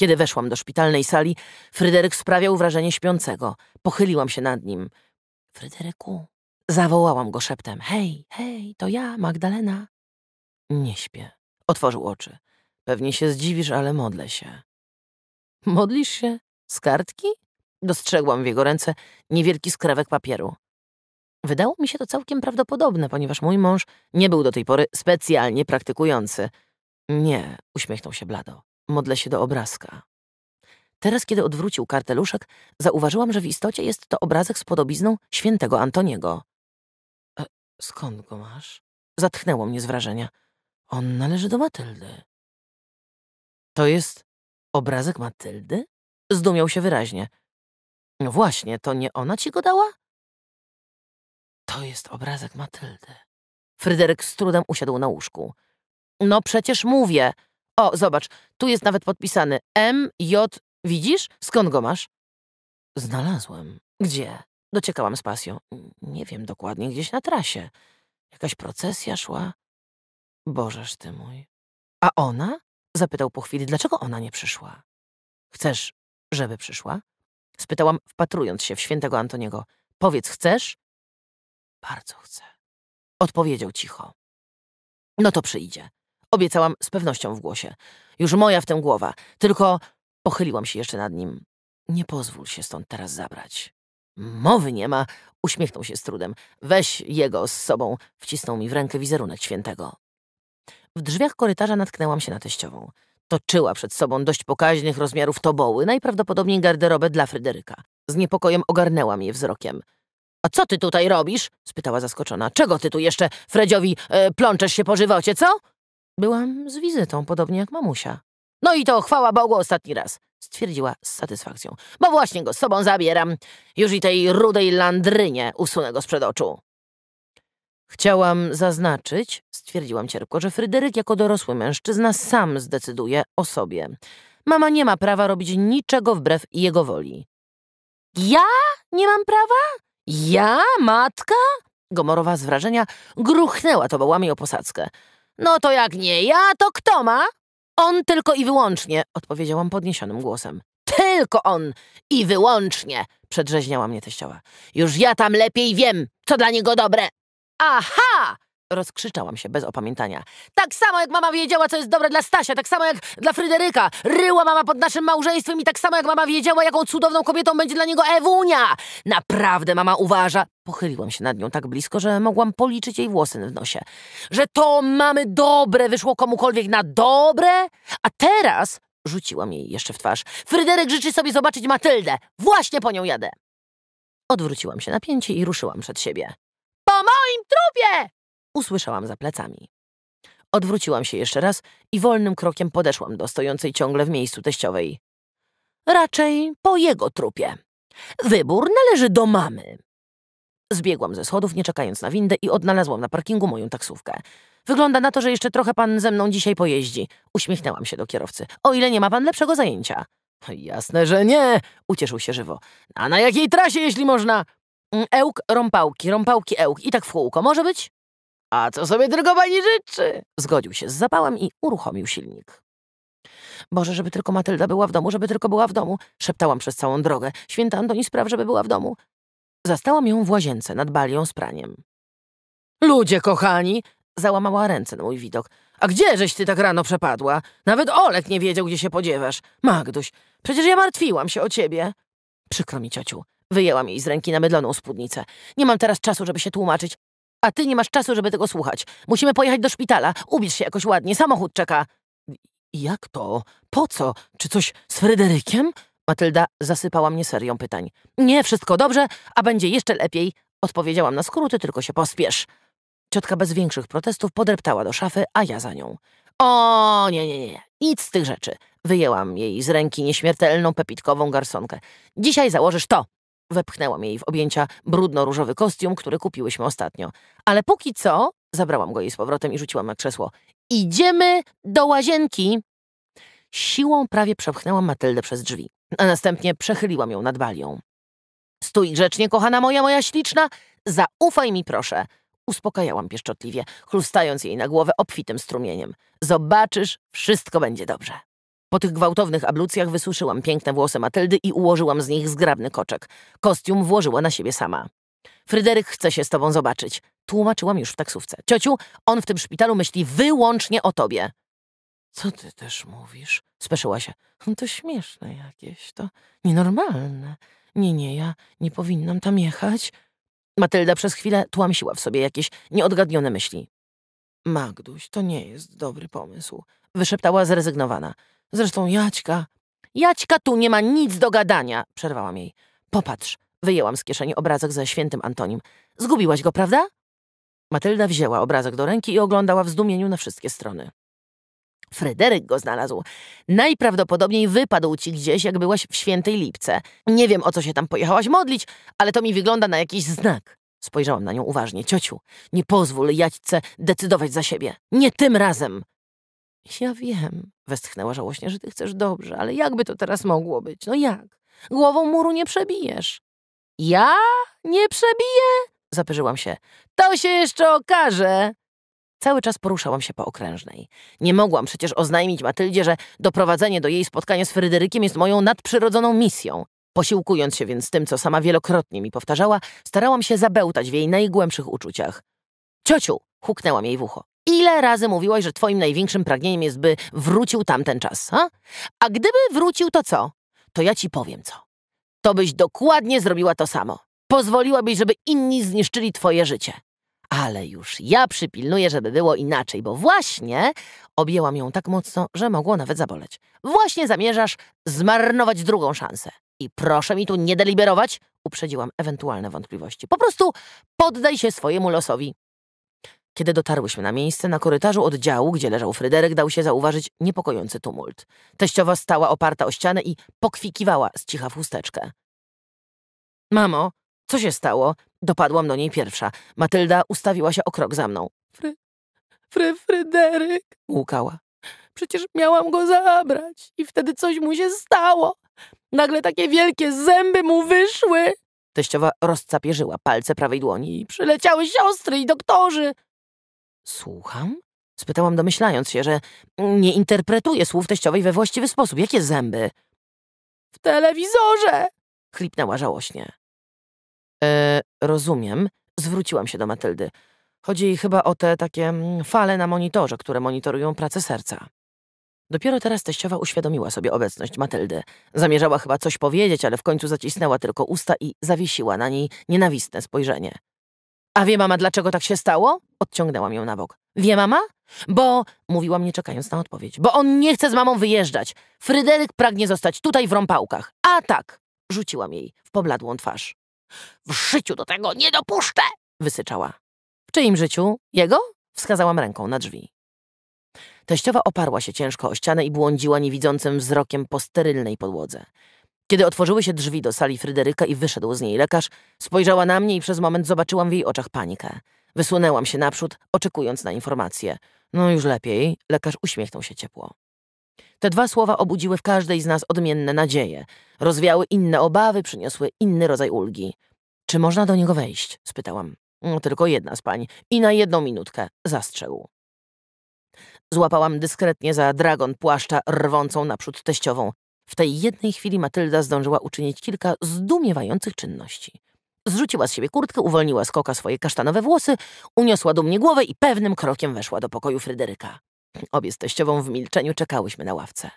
Speaker 2: Kiedy weszłam do szpitalnej sali, Fryderyk sprawiał wrażenie śpiącego. Pochyliłam się nad nim. Fryderyku, zawołałam go szeptem. Hej, hej, to ja, Magdalena. Nie śpię. Otworzył oczy. Pewnie się zdziwisz, ale modlę się. Modlisz się? Z kartki? Dostrzegłam w jego ręce niewielki skrawek papieru. Wydało mi się to całkiem prawdopodobne, ponieważ mój mąż nie był do tej pory specjalnie praktykujący. Nie, uśmiechnął się blado. Modlę się do obrazka. Teraz, kiedy odwrócił karteluszek, zauważyłam, że w istocie jest to obrazek z podobizną świętego
Speaker 1: Antoniego. E, skąd go masz? Zatchnęło mnie z wrażenia. On należy do Matyldy. To jest obrazek Matyldy? Zdumiał się wyraźnie. No właśnie, to nie ona ci go dała? To jest obrazek Matyldy. Fryderyk z trudem usiadł na łóżku.
Speaker 2: No przecież mówię. O, zobacz, tu jest nawet podpisany M, J. Widzisz? Skąd go masz?
Speaker 1: Znalazłem.
Speaker 2: Gdzie? Dociekałam z pasją. Nie wiem dokładnie, gdzieś na trasie. Jakaś procesja szła. Bożeż ty mój. A ona? zapytał po chwili, dlaczego ona nie przyszła. Chcesz,
Speaker 1: żeby przyszła? Spytałam, wpatrując się w świętego Antoniego. Powiedz, chcesz? Bardzo chcę. Odpowiedział cicho. No to przyjdzie.
Speaker 2: Obiecałam z pewnością w głosie. Już moja w tym głowa. Tylko pochyliłam się jeszcze nad nim. Nie pozwól się stąd teraz zabrać. Mowy nie ma, uśmiechnął się z trudem. Weź jego z sobą, wcisnął mi w rękę wizerunek świętego. W drzwiach korytarza natknęłam się na teściową. Toczyła przed sobą dość pokaźnych rozmiarów toboły, najprawdopodobniej garderobę dla Fryderyka. Z niepokojem ogarnęłam jej wzrokiem. A co ty tutaj robisz? spytała zaskoczona. Czego ty tu jeszcze, Fredziowi, e, plączesz się po żywocie, co? Byłam z wizytą, podobnie jak mamusia. No i to chwała Bogu ostatni raz, stwierdziła z satysfakcją. Bo właśnie go z sobą zabieram. Już i tej rudej landrynie usunę go sprzed oczu. Chciałam zaznaczyć, stwierdziłam cierpko, że Fryderyk jako dorosły mężczyzna sam zdecyduje o sobie. Mama nie ma prawa robić niczego wbrew jego woli. Ja nie mam prawa? Ja, matka? Gomorowa z wrażenia gruchnęła To tobołami o posadzkę. No to jak nie ja, to kto ma? On tylko i wyłącznie, odpowiedziałam podniesionym głosem. Tylko on i wyłącznie, przedrzeźniała mnie teścioła. Już ja tam lepiej wiem, co dla niego dobre. Aha! Rozkrzyczałam się bez opamiętania. Tak samo jak mama wiedziała, co jest dobre dla Stasia, tak samo jak dla Fryderyka. Ryła mama pod naszym małżeństwem i tak samo jak mama wiedziała, jaką cudowną kobietą będzie dla niego Ewunia. Naprawdę mama uważa, Pochyliłam się nad nią tak blisko, że mogłam policzyć jej włosy w nosie. Że to mamy dobre wyszło komukolwiek na dobre? A teraz, rzuciłam jej jeszcze w twarz, Fryderyk życzy sobie zobaczyć Matyldę. Właśnie po nią jadę. Odwróciłam się na pięcie i ruszyłam przed siebie. Po moim trupie! Usłyszałam za plecami. Odwróciłam się jeszcze raz i wolnym krokiem podeszłam do stojącej ciągle w miejscu teściowej. Raczej po jego trupie. Wybór należy do mamy. Zbiegłam ze schodów, nie czekając na windę i odnalazłam na parkingu moją taksówkę. Wygląda na to, że jeszcze trochę pan ze mną dzisiaj pojeździ. Uśmiechnęłam się do kierowcy. O ile nie ma pan lepszego zajęcia. Jasne, że nie, ucieszył się żywo. A na jakiej trasie, jeśli można? Mm, ełk, rąpałki, rąpałki, ełk. I tak w kółko. Może być? A co sobie tylko pani życzy? Zgodził się z zapałem i uruchomił silnik. Boże, żeby tylko Matylda była w domu, żeby tylko była w domu. Szeptałam przez całą drogę. Święta Antoni spraw, żeby była w domu. Zastałam ją w łazience nad balią z praniem. Ludzie kochani! Załamała ręce na mój widok. A gdzieżeś ty tak rano przepadła? Nawet Olek nie wiedział, gdzie się podziewasz. Magduś, przecież ja martwiłam się o ciebie. Przykro mi, ciociu. Wyjęłam jej z ręki namydloną spódnicę. Nie mam teraz czasu, żeby się tłumaczyć. A ty nie masz czasu, żeby tego słuchać. Musimy pojechać do szpitala. Ubierz się jakoś ładnie. Samochód czeka. Jak to? Po co? Czy coś z Fryderykiem? Matylda zasypała mnie serią pytań. Nie, wszystko dobrze, a będzie jeszcze lepiej. Odpowiedziałam na skróty, tylko się pospiesz. Ciotka bez większych protestów podreptała do szafy, a ja za nią. O, nie, nie, nie, nic z tych rzeczy. Wyjęłam jej z ręki nieśmiertelną pepitkową garsonkę. Dzisiaj założysz to. Wepchnęłam jej w objęcia brudno-różowy kostium, który kupiłyśmy ostatnio. Ale póki co, zabrałam go jej z powrotem i rzuciłam na krzesło. Idziemy do łazienki! Siłą prawie przepchnęłam Matyldę przez drzwi, a następnie przechyliłam ją nad balią. Stój grzecznie, kochana moja, moja śliczna! Zaufaj mi, proszę! Uspokajałam pieszczotliwie, chlustając jej na głowę obfitym strumieniem. Zobaczysz, wszystko będzie dobrze. Po tych gwałtownych ablucjach wysuszyłam piękne włosy Matyldy i ułożyłam z nich zgrabny koczek. Kostium włożyła na siebie sama. Fryderyk chce się z tobą zobaczyć. Tłumaczyłam już w taksówce. Ciociu, on w tym szpitalu myśli wyłącznie o tobie. Co ty też mówisz? Speszyła się. No to śmieszne jakieś, to nienormalne. Nie, nie, ja nie powinnam tam jechać. Matylda przez chwilę tłamsiła w sobie jakieś nieodgadnione myśli. Magduś, to nie jest dobry pomysł, wyszeptała zrezygnowana. Zresztą Jaćka... Jaćka tu nie ma nic do gadania, przerwałam jej. Popatrz, wyjęłam z kieszeni obrazek ze świętym Antonim. Zgubiłaś go, prawda? Matylda wzięła obrazek do ręki i oglądała w zdumieniu na wszystkie strony. Fryderyk go znalazł. Najprawdopodobniej wypadł ci gdzieś, jak byłaś w świętej lipce. Nie wiem, o co się tam pojechałaś modlić, ale to mi wygląda na jakiś znak. Spojrzałam na nią uważnie. Ciociu, nie pozwól Jaćce decydować za siebie. Nie tym razem. Ja wiem, westchnęła żałośnie, że ty chcesz dobrze, ale jakby to teraz mogło być? No jak? Głową muru nie przebijesz. Ja nie przebiję? Zapyżyłam się. To się jeszcze okaże. Cały czas poruszałam się po okrężnej. Nie mogłam przecież oznajmić Matyldzie, że doprowadzenie do jej spotkania z Fryderykiem jest moją nadprzyrodzoną misją. Posiłkując się więc tym, co sama wielokrotnie mi powtarzała, starałam się zabełtać w jej najgłębszych uczuciach. Ciociu! huknęłam jej w ucho. Ile razy mówiłaś, że twoim największym pragnieniem jest, by wrócił tamten czas, a? A gdyby wrócił, to co? To ja ci powiem co. To byś dokładnie zrobiła to samo. Pozwoliłabyś, żeby inni zniszczyli twoje życie. Ale już ja przypilnuję, żeby było inaczej, bo właśnie objęłam ją tak mocno, że mogło nawet zaboleć. Właśnie zamierzasz zmarnować drugą szansę. I proszę mi tu nie deliberować, uprzedziłam ewentualne wątpliwości. Po prostu poddaj się swojemu losowi. Kiedy dotarłyśmy na miejsce, na korytarzu oddziału, gdzie leżał Fryderyk, dał się zauważyć niepokojący tumult. Teściowa stała oparta o ścianę i pokwikiwała z cicha w chusteczkę. Mamo, co się stało? Dopadłam do niej pierwsza. Matylda ustawiła się o krok za mną. Fry, fry,
Speaker 1: Fryderyk,
Speaker 2: łukała. Przecież miałam go zabrać i wtedy coś mu się stało. Nagle takie wielkie zęby mu wyszły. Teściowa rozcapierzyła palce prawej dłoni. i Przyleciały siostry i doktorzy. Słucham? Spytałam domyślając się, że nie interpretuję słów teściowej we właściwy sposób. Jakie zęby? W telewizorze! Chlipnęła żałośnie. E, rozumiem. Zwróciłam się do Matyldy. Chodzi chyba o te takie mm, fale na monitorze, które monitorują pracę serca. Dopiero teraz teściowa uświadomiła sobie obecność Matyldy. Zamierzała chyba coś powiedzieć, ale w końcu zacisnęła tylko usta i zawiesiła na niej nienawistne spojrzenie. A wie mama, dlaczego tak się stało? Odciągnęłam ją na bok. Wie mama? Bo, mówiła mnie czekając na odpowiedź, bo on nie chce z mamą wyjeżdżać. Fryderyk pragnie zostać tutaj w rąpałkach. A tak, rzuciłam jej w pobladłą twarz. W życiu do tego nie dopuszczę, wysyczała. W czyim życiu? Jego? Wskazałam ręką na drzwi. Teściowa oparła się ciężko o ścianę i błądziła niewidzącym wzrokiem po sterylnej podłodze. Kiedy otworzyły się drzwi do sali Fryderyka i wyszedł z niej lekarz, spojrzała na mnie i przez moment zobaczyłam w jej oczach panikę. Wysunęłam się naprzód, oczekując na informację. No już lepiej, lekarz uśmiechnął się ciepło. Te dwa słowa obudziły w każdej z nas odmienne nadzieje. Rozwiały inne obawy, przyniosły inny rodzaj ulgi. Czy można do niego wejść? spytałam. No, tylko jedna z pań. I na jedną minutkę. Zastrzegł. Złapałam dyskretnie za dragon płaszcza rwącą naprzód teściową. W tej jednej chwili Matylda zdążyła uczynić kilka zdumiewających czynności. Zrzuciła z siebie kurtkę, uwolniła z koka swoje kasztanowe włosy, uniosła dumnie głowę i pewnym krokiem weszła do pokoju Fryderyka. Obie z teściową w milczeniu czekałyśmy na ławce.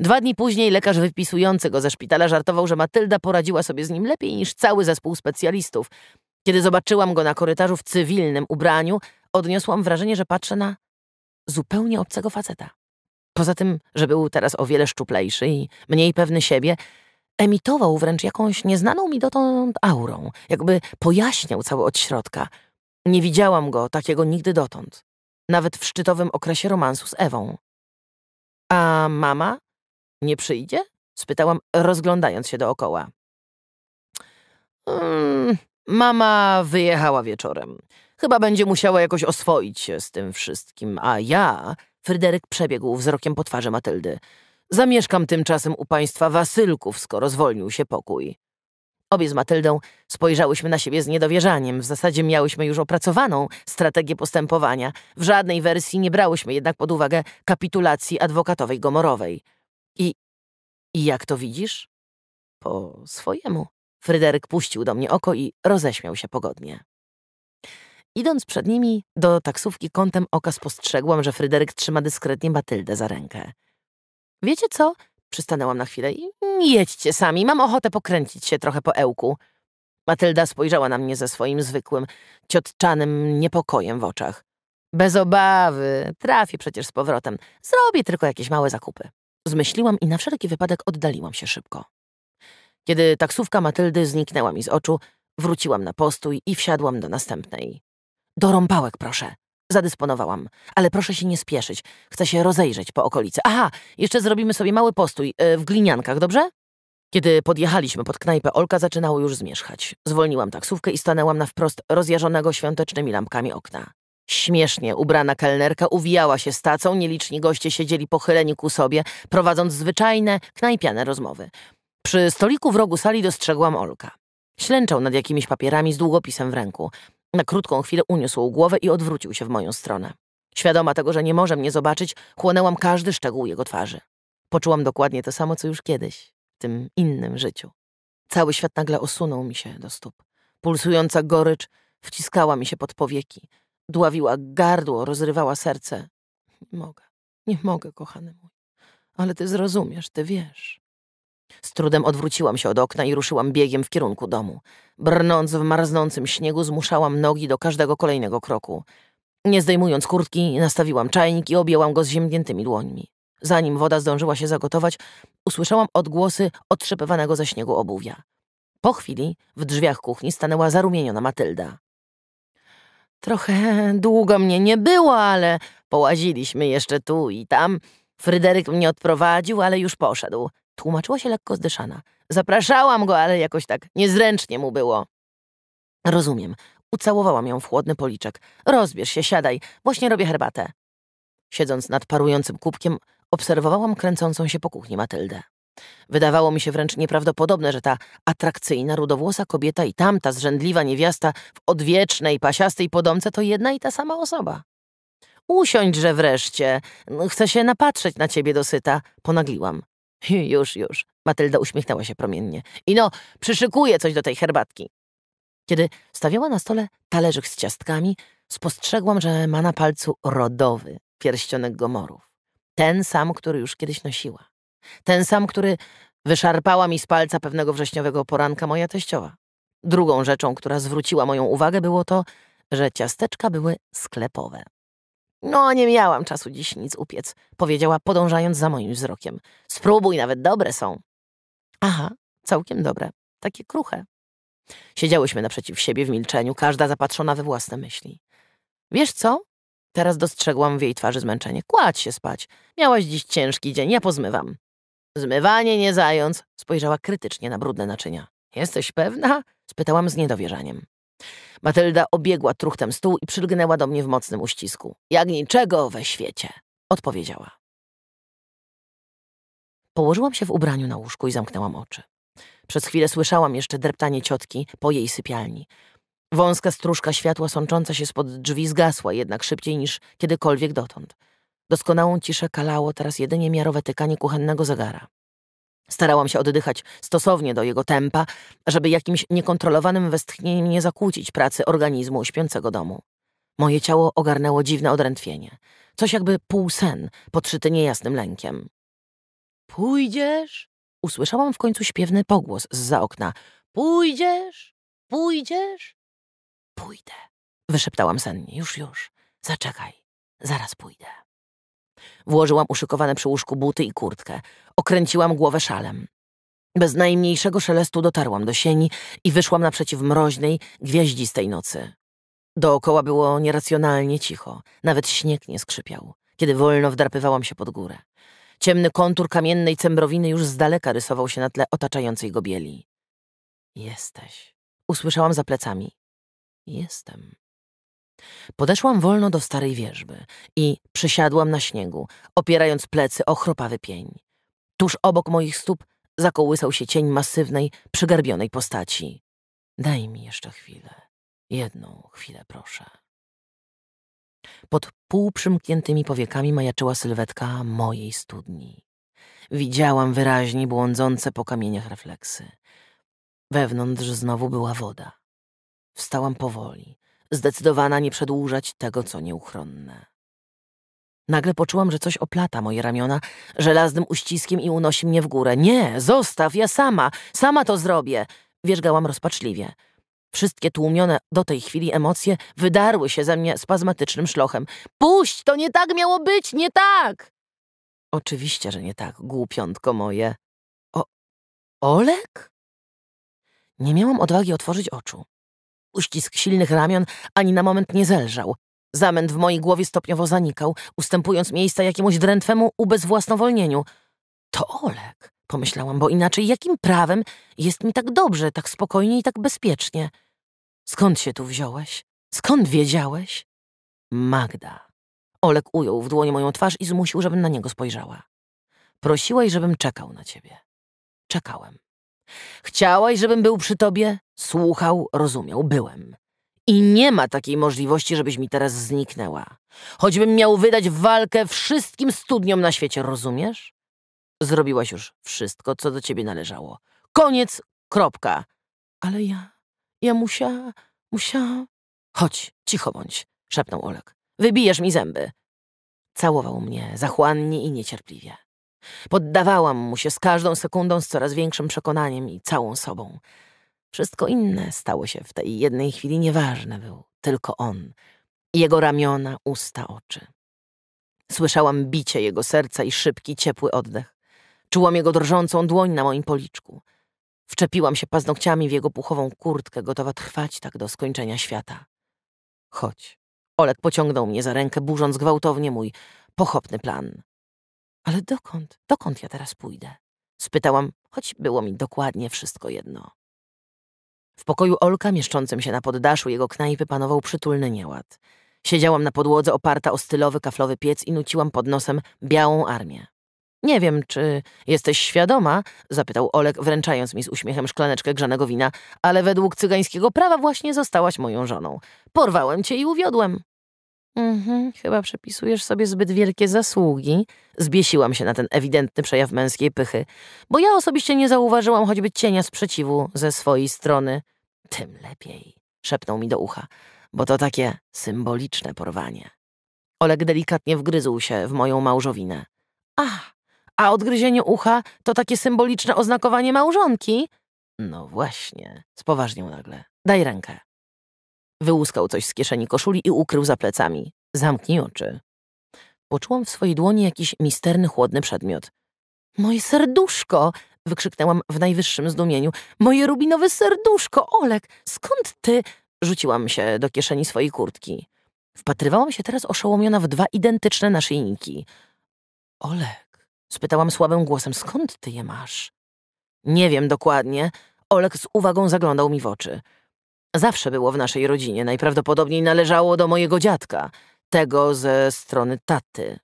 Speaker 2: Dwa dni później lekarz wypisujący go ze szpitala żartował, że Matylda poradziła sobie z nim lepiej niż cały zespół specjalistów. Kiedy zobaczyłam go na korytarzu w cywilnym ubraniu, odniosłam wrażenie, że patrzę na zupełnie obcego faceta. Poza tym, że był teraz o wiele szczuplejszy i mniej pewny siebie, emitował wręcz jakąś nieznaną mi dotąd aurą, jakby pojaśniał cały od środka. Nie widziałam go takiego nigdy dotąd, nawet w szczytowym okresie romansu z Ewą. A mama? Nie przyjdzie? spytałam, rozglądając się dookoła. Mm, mama wyjechała wieczorem. Chyba będzie musiała jakoś oswoić się z tym wszystkim, a ja Fryderyk przebiegł wzrokiem po twarzy Matyldy. Zamieszkam tymczasem u państwa Wasylków, skoro zwolnił się pokój. Obie z Matyldą spojrzałyśmy na siebie z niedowierzaniem. W zasadzie miałyśmy już opracowaną strategię postępowania. W żadnej wersji nie brałyśmy jednak pod uwagę kapitulacji adwokatowej Gomorowej. I, i jak to widzisz? Po swojemu. Fryderyk puścił do mnie oko i roześmiał się pogodnie. Idąc przed nimi, do taksówki kątem oka spostrzegłam, że Fryderyk trzyma dyskretnie Batyldę za rękę. Wiecie co? Przystanęłam na chwilę i jedźcie sami, mam ochotę pokręcić się trochę po ełku. Matylda spojrzała na mnie ze swoim zwykłym, ciotczanym niepokojem w oczach. Bez obawy, trafię przecież z powrotem. Zrobię tylko jakieś małe zakupy. Zmyśliłam i na wszelki wypadek oddaliłam się szybko. Kiedy taksówka Matyldy zniknęła mi z oczu, wróciłam na postój i wsiadłam do następnej. Do rąbałek, proszę. Zadysponowałam. Ale proszę się nie spieszyć. Chcę się rozejrzeć po okolicy. Aha, jeszcze zrobimy sobie mały postój e, w gliniankach, dobrze? Kiedy podjechaliśmy pod knajpę, Olka zaczynało już zmierzchać. Zwolniłam taksówkę i stanęłam na wprost rozjarzonego świątecznymi lampkami okna. Śmiesznie ubrana kelnerka uwijała się stacą, nieliczni goście siedzieli pochyleni ku sobie, prowadząc zwyczajne, knajpiane rozmowy. Przy stoliku w rogu sali dostrzegłam Olka. Ślęczał nad jakimiś papierami z długopisem w ręku. Na krótką chwilę uniósł głowę i odwrócił się w moją stronę. Świadoma tego, że nie może mnie zobaczyć, chłonęłam każdy szczegół jego twarzy. Poczułam dokładnie to samo, co już kiedyś, w tym innym życiu. Cały świat nagle osunął mi się do stóp. Pulsująca gorycz wciskała mi się pod powieki. Dławiła gardło, rozrywała serce. Nie mogę, nie mogę, kochany mój. Ale ty zrozumiesz, ty wiesz. Z trudem odwróciłam się od okna i ruszyłam biegiem w kierunku domu. Brnąc w marznącym śniegu, zmuszałam nogi do każdego kolejnego kroku. Nie zdejmując kurtki, nastawiłam czajnik i objęłam go ziemniętymi dłońmi. Zanim woda zdążyła się zagotować, usłyszałam odgłosy otrzepywanego ze śniegu obuwia. Po chwili w drzwiach kuchni stanęła zarumieniona Matylda. Trochę długo mnie nie było, ale połaziliśmy jeszcze tu i tam. Fryderyk mnie odprowadził, ale już poszedł. Tłumaczyła się lekko zdyszana. Zapraszałam go, ale jakoś tak niezręcznie mu było. Rozumiem. Ucałowałam ją w chłodny policzek. Rozbierz się, siadaj. Właśnie robię herbatę. Siedząc nad parującym kubkiem, obserwowałam kręcącą się po kuchni Matyldę. Wydawało mi się wręcz nieprawdopodobne, że ta atrakcyjna, rudowłosa kobieta i tamta zrzędliwa niewiasta w odwiecznej, pasiastej podomce to jedna i ta sama osoba. Usiądźże wreszcie. Chcę się napatrzeć na ciebie dosyta. Ponagliłam. Już, już. Matylda uśmiechnęła się promiennie. I no, przyszykuję coś do tej herbatki. Kiedy stawiała na stole talerzyk z ciastkami, spostrzegłam, że ma na palcu rodowy pierścionek gomorów. Ten sam, który już kiedyś nosiła. Ten sam, który wyszarpała mi z palca pewnego wrześniowego poranka moja teściowa. Drugą rzeczą, która zwróciła moją uwagę, było to, że ciasteczka były sklepowe. No, nie miałam czasu dziś nic upiec, powiedziała, podążając za moim wzrokiem. Spróbuj, nawet dobre są. Aha, całkiem dobre, takie kruche. Siedziałyśmy naprzeciw siebie w milczeniu, każda zapatrzona we własne myśli. Wiesz co? Teraz dostrzegłam w jej twarzy zmęczenie. Kładź się spać. Miałaś dziś ciężki dzień, ja pozmywam. Zmywanie nie zając, spojrzała krytycznie na brudne naczynia. Jesteś pewna? spytałam z niedowierzaniem. Matylda obiegła truchtem stół i przylgnęła do mnie w mocnym uścisku. Jak niczego we świecie, odpowiedziała.
Speaker 1: Położyłam się w ubraniu na łóżku i
Speaker 2: zamknęłam oczy. Przez chwilę słyszałam jeszcze dreptanie ciotki po jej sypialni. Wąska stróżka światła sącząca się spod drzwi zgasła jednak szybciej niż kiedykolwiek dotąd. Doskonałą ciszę kalało teraz jedynie miarowe tykanie kuchennego zegara. Starałam się oddychać stosownie do jego tempa, żeby jakimś niekontrolowanym westchnieniem nie zakłócić pracy organizmu śpiącego domu. Moje ciało ogarnęło dziwne odrętwienie. Coś jakby półsen, podszyty niejasnym lękiem. Pójdziesz? Usłyszałam w końcu śpiewny pogłos zza okna. Pójdziesz? Pójdziesz? Pójdę. Wyszeptałam sennie. Już, już. Zaczekaj. Zaraz pójdę. Włożyłam uszykowane przy łóżku buty i kurtkę. Okręciłam głowę szalem. Bez najmniejszego szelestu dotarłam do sieni i wyszłam naprzeciw mroźnej, gwiaździstej nocy. Dookoła było nieracjonalnie cicho, nawet śnieg nie skrzypiał, kiedy wolno wdrapywałam się pod górę. Ciemny kontur kamiennej cembrowiny już z daleka rysował się na tle otaczającej go bieli.
Speaker 1: Jesteś.
Speaker 2: Usłyszałam za plecami. Jestem. Podeszłam wolno do starej wieżby i przysiadłam na śniegu, opierając plecy o chropawy pień. Tuż obok moich stóp zakołysał się cień masywnej, przygarbionej postaci. Daj mi jeszcze chwilę. Jedną chwilę, proszę. Pod półprzymkniętymi powiekami majaczyła sylwetka mojej studni. Widziałam wyraźnie błądzące po kamieniach refleksy. Wewnątrz znowu była woda. Wstałam powoli, zdecydowana nie przedłużać tego, co nieuchronne. Nagle poczułam, że coś oplata moje ramiona żelaznym uściskiem i unosi mnie w górę. Nie, zostaw, ja sama, sama to zrobię, wierzgałam rozpaczliwie. Wszystkie tłumione do tej chwili emocje wydarły się ze mnie spazmatycznym szlochem. Puść, to nie tak miało być,
Speaker 1: nie tak! Oczywiście, że nie tak, głupiątko moje. O... Olek? Nie miałam odwagi otworzyć oczu uścisk
Speaker 2: silnych ramion, ani na moment nie zelżał. Zamęt w mojej głowie stopniowo zanikał, ustępując miejsca jakiemuś drętwemu ubezwłasnowolnieniu. To Olek, pomyślałam, bo inaczej jakim prawem jest mi tak dobrze, tak spokojnie i tak bezpiecznie? Skąd się tu wziąłeś? Skąd wiedziałeś? Magda. Olek ujął w dłoni moją twarz i zmusił, żebym na niego spojrzała. Prosiłaś, żebym czekał na ciebie. Czekałem. Chciałaś, żebym był przy tobie? Słuchał, rozumiał, byłem. I nie ma takiej możliwości, żebyś mi teraz zniknęła. Choćbym miał wydać walkę wszystkim studniom na świecie, rozumiesz? Zrobiłaś już wszystko, co do ciebie należało. Koniec, kropka. Ale ja, ja musia, musia. Chodź, cicho bądź, szepnął Olek. Wybijesz mi zęby. Całował mnie zachłannie i niecierpliwie. Poddawałam mu się z każdą sekundą z coraz większym przekonaniem i całą sobą. Wszystko inne stało się w tej jednej chwili nieważne, był tylko on. Jego ramiona, usta, oczy. Słyszałam bicie jego serca i szybki, ciepły oddech. Czułam jego drżącą dłoń na moim policzku. Wczepiłam się paznokciami w jego puchową kurtkę, gotowa trwać tak do skończenia świata. Chodź. Olek pociągnął mnie za rękę, burząc gwałtownie mój pochopny plan. Ale dokąd? Dokąd ja teraz pójdę? Spytałam, choć było mi dokładnie wszystko jedno. W pokoju Olka, mieszczącym się na poddaszu jego knajpy, panował przytulny nieład. Siedziałam na podłodze oparta o stylowy kaflowy piec i nuciłam pod nosem białą armię. Nie wiem, czy jesteś świadoma, zapytał Olek, wręczając mi z uśmiechem szklaneczkę grzanego wina, ale według cygańskiego prawa właśnie zostałaś moją żoną. Porwałem cię i uwiodłem. Mhm, chyba przypisujesz sobie zbyt wielkie zasługi. Zbiesiłam się na ten ewidentny przejaw męskiej pychy, bo ja osobiście nie zauważyłam choćby cienia sprzeciwu ze swojej strony. Tym lepiej, szepnął mi do ucha, bo to takie symboliczne porwanie. Oleg delikatnie wgryzł się w moją małżowinę. Ach, a odgryzienie ucha to takie symboliczne oznakowanie małżonki? No właśnie, spoważnił nagle. Daj rękę. Wyłuskał coś z kieszeni koszuli i ukrył za plecami. Zamknij oczy. Poczułam w swojej dłoni jakiś misterny, chłodny przedmiot. Moje serduszko! Wykrzyknęłam w najwyższym zdumieniu. Moje rubinowe serduszko, Olek! Skąd ty? Rzuciłam się do kieszeni swojej kurtki. Wpatrywałam się teraz oszołomiona w dwa identyczne naszyjniki. Olek, spytałam słabym głosem, skąd ty je masz? Nie wiem dokładnie. Olek z uwagą zaglądał mi w oczy. Zawsze było w naszej rodzinie, najprawdopodobniej należało do mojego dziadka, tego ze strony taty.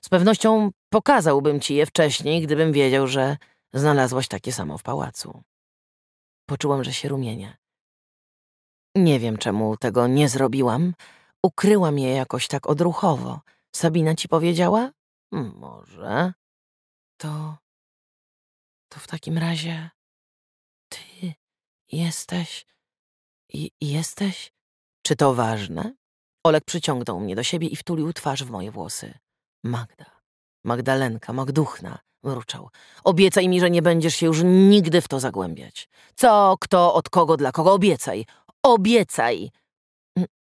Speaker 2: Z pewnością pokazałbym ci je wcześniej, gdybym wiedział, że znalazłaś takie samo w pałacu. Poczułam, że się rumienię. Nie wiem, czemu tego nie zrobiłam. Ukryłam je jakoś tak odruchowo. Sabina ci
Speaker 1: powiedziała? Hmm,
Speaker 2: może.
Speaker 1: To... To w takim razie... Ty jesteś... I jesteś?
Speaker 2: Czy to ważne? Olek przyciągnął mnie do siebie i wtulił twarz w moje włosy. Magda, Magdalenka, Magduchna, mruczał. Obiecaj mi, że nie będziesz się już nigdy w to zagłębiać. Co, kto, od kogo, dla kogo, obiecaj. Obiecaj!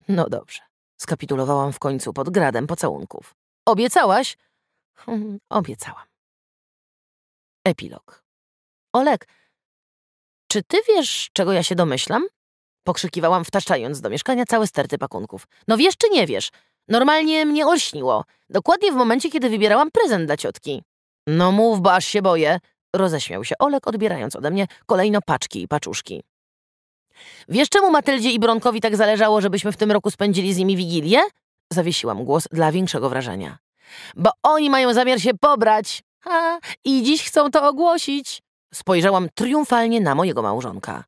Speaker 1: no dobrze. Skapitulowałam w końcu pod gradem pocałunków. Obiecałaś? Hmm, obiecałam. Epilog. Olek, czy ty wiesz, czego ja się domyślam? Pokrzykiwałam, wtaczając
Speaker 2: do mieszkania całe sterty pakunków. No wiesz czy nie wiesz? Normalnie mnie olśniło. Dokładnie w momencie, kiedy wybierałam prezent dla ciotki. No mów, bo aż się boję. Roześmiał się Olek, odbierając ode mnie kolejno paczki i paczuszki. Wiesz, czemu Matyldzie i Bronkowi tak zależało, żebyśmy w tym roku spędzili z nimi Wigilię? Zawiesiłam głos dla większego wrażenia. Bo oni mają zamiar się pobrać. Ha, i dziś chcą to ogłosić. Spojrzałam triumfalnie na mojego małżonka.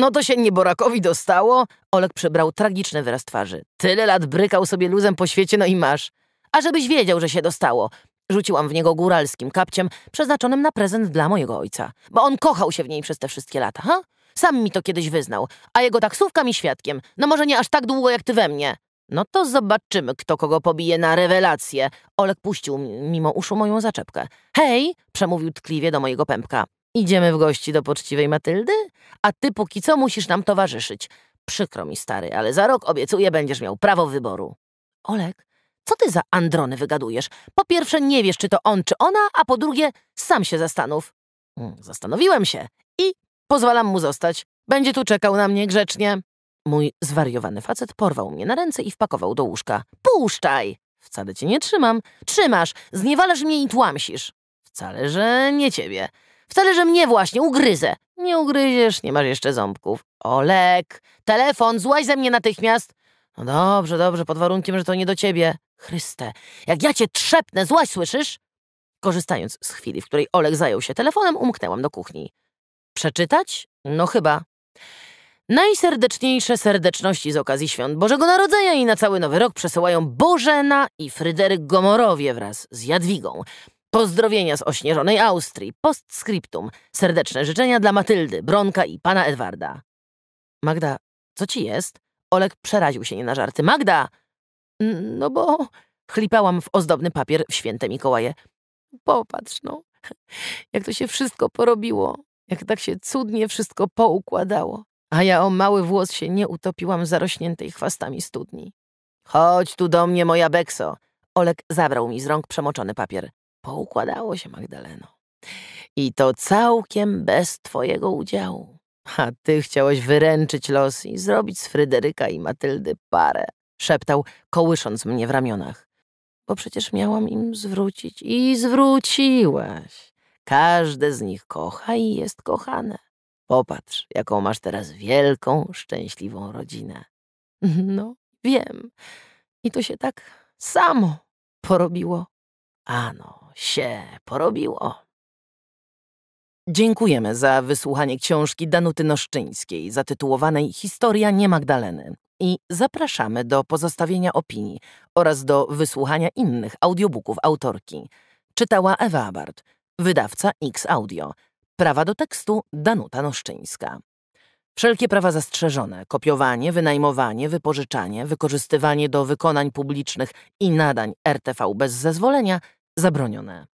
Speaker 2: No to się nieborakowi dostało. Olek przybrał tragiczny wyraz twarzy. Tyle lat brykał sobie luzem po świecie, no i masz. A żebyś wiedział, że się dostało. Rzuciłam w niego góralskim kapciem, przeznaczonym na prezent dla mojego ojca. Bo on kochał się w niej przez te wszystkie lata, ha? Sam mi to kiedyś wyznał. A jego taksówka mi świadkiem. No może nie aż tak długo jak ty we mnie. No to zobaczymy, kto kogo pobije na rewelację. Olek puścił mimo uszu moją zaczepkę. Hej! przemówił tkliwie do mojego pępka. Idziemy w gości do poczciwej Matyldy, a ty póki co musisz nam towarzyszyć. Przykro mi, stary, ale za rok obiecuję, będziesz miał prawo wyboru. Olek, co ty za androny wygadujesz? Po pierwsze, nie wiesz, czy to on, czy ona, a po drugie, sam się zastanów. Hmm, zastanowiłem się i pozwalam mu zostać. Będzie tu czekał na mnie grzecznie. Mój zwariowany facet porwał mnie na ręce i wpakował do łóżka. Puszczaj! Wcale cię nie trzymam. Trzymasz, zniewalasz mnie i tłamsisz. Wcale, że nie ciebie. Wcale, że mnie właśnie ugryzę. Nie ugryziesz, nie masz jeszcze ząbków. Olek, telefon, złaź ze mnie natychmiast. No dobrze, dobrze, pod warunkiem, że to nie do ciebie. Chryste, jak ja cię trzepnę, złaź, słyszysz? Korzystając z chwili, w której Olek zajął się telefonem, umknęłam do kuchni. Przeczytać? No chyba. Najserdeczniejsze serdeczności z okazji świąt Bożego Narodzenia i na cały Nowy Rok przesyłają Bożena i Fryderyk Gomorowie wraz z Jadwigą. Pozdrowienia z ośnieżonej Austrii. Postscriptum. Serdeczne życzenia dla Matyldy, Bronka i pana Edwarda. Magda, co ci jest? Olek przeraził się nie na żarty. Magda! No bo... Chlipałam w ozdobny papier w święte Mikołaje. Popatrz no, jak to się wszystko porobiło. Jak tak się cudnie wszystko poukładało. A ja o mały włos się nie utopiłam zarośniętej chwastami studni. Chodź tu do mnie, moja Bekso. Olek zabrał mi z rąk przemoczony papier. Poukładało się, Magdaleno. I to całkiem bez twojego udziału. A ty chciałeś wyręczyć los i zrobić z Fryderyka i Matyldy parę, szeptał, kołysząc mnie w ramionach. Bo przecież miałam im zwrócić i zwróciłaś. Każde z nich kocha i jest kochane. Popatrz, jaką masz teraz wielką, szczęśliwą rodzinę.
Speaker 1: No, wiem. I to się tak samo porobiło. Ano, się porobiło. Dziękujemy
Speaker 2: za wysłuchanie książki Danuty Noszczyńskiej zatytułowanej Historia nie Magdaleny i zapraszamy do pozostawienia opinii oraz do wysłuchania innych audiobooków autorki. Czytała Ewa Abart, wydawca X Audio. Prawa do tekstu Danuta Noszczyńska. Wszelkie prawa zastrzeżone, kopiowanie,
Speaker 1: wynajmowanie, wypożyczanie, wykorzystywanie do wykonań publicznych i nadań RTV bez zezwolenia – zabronione.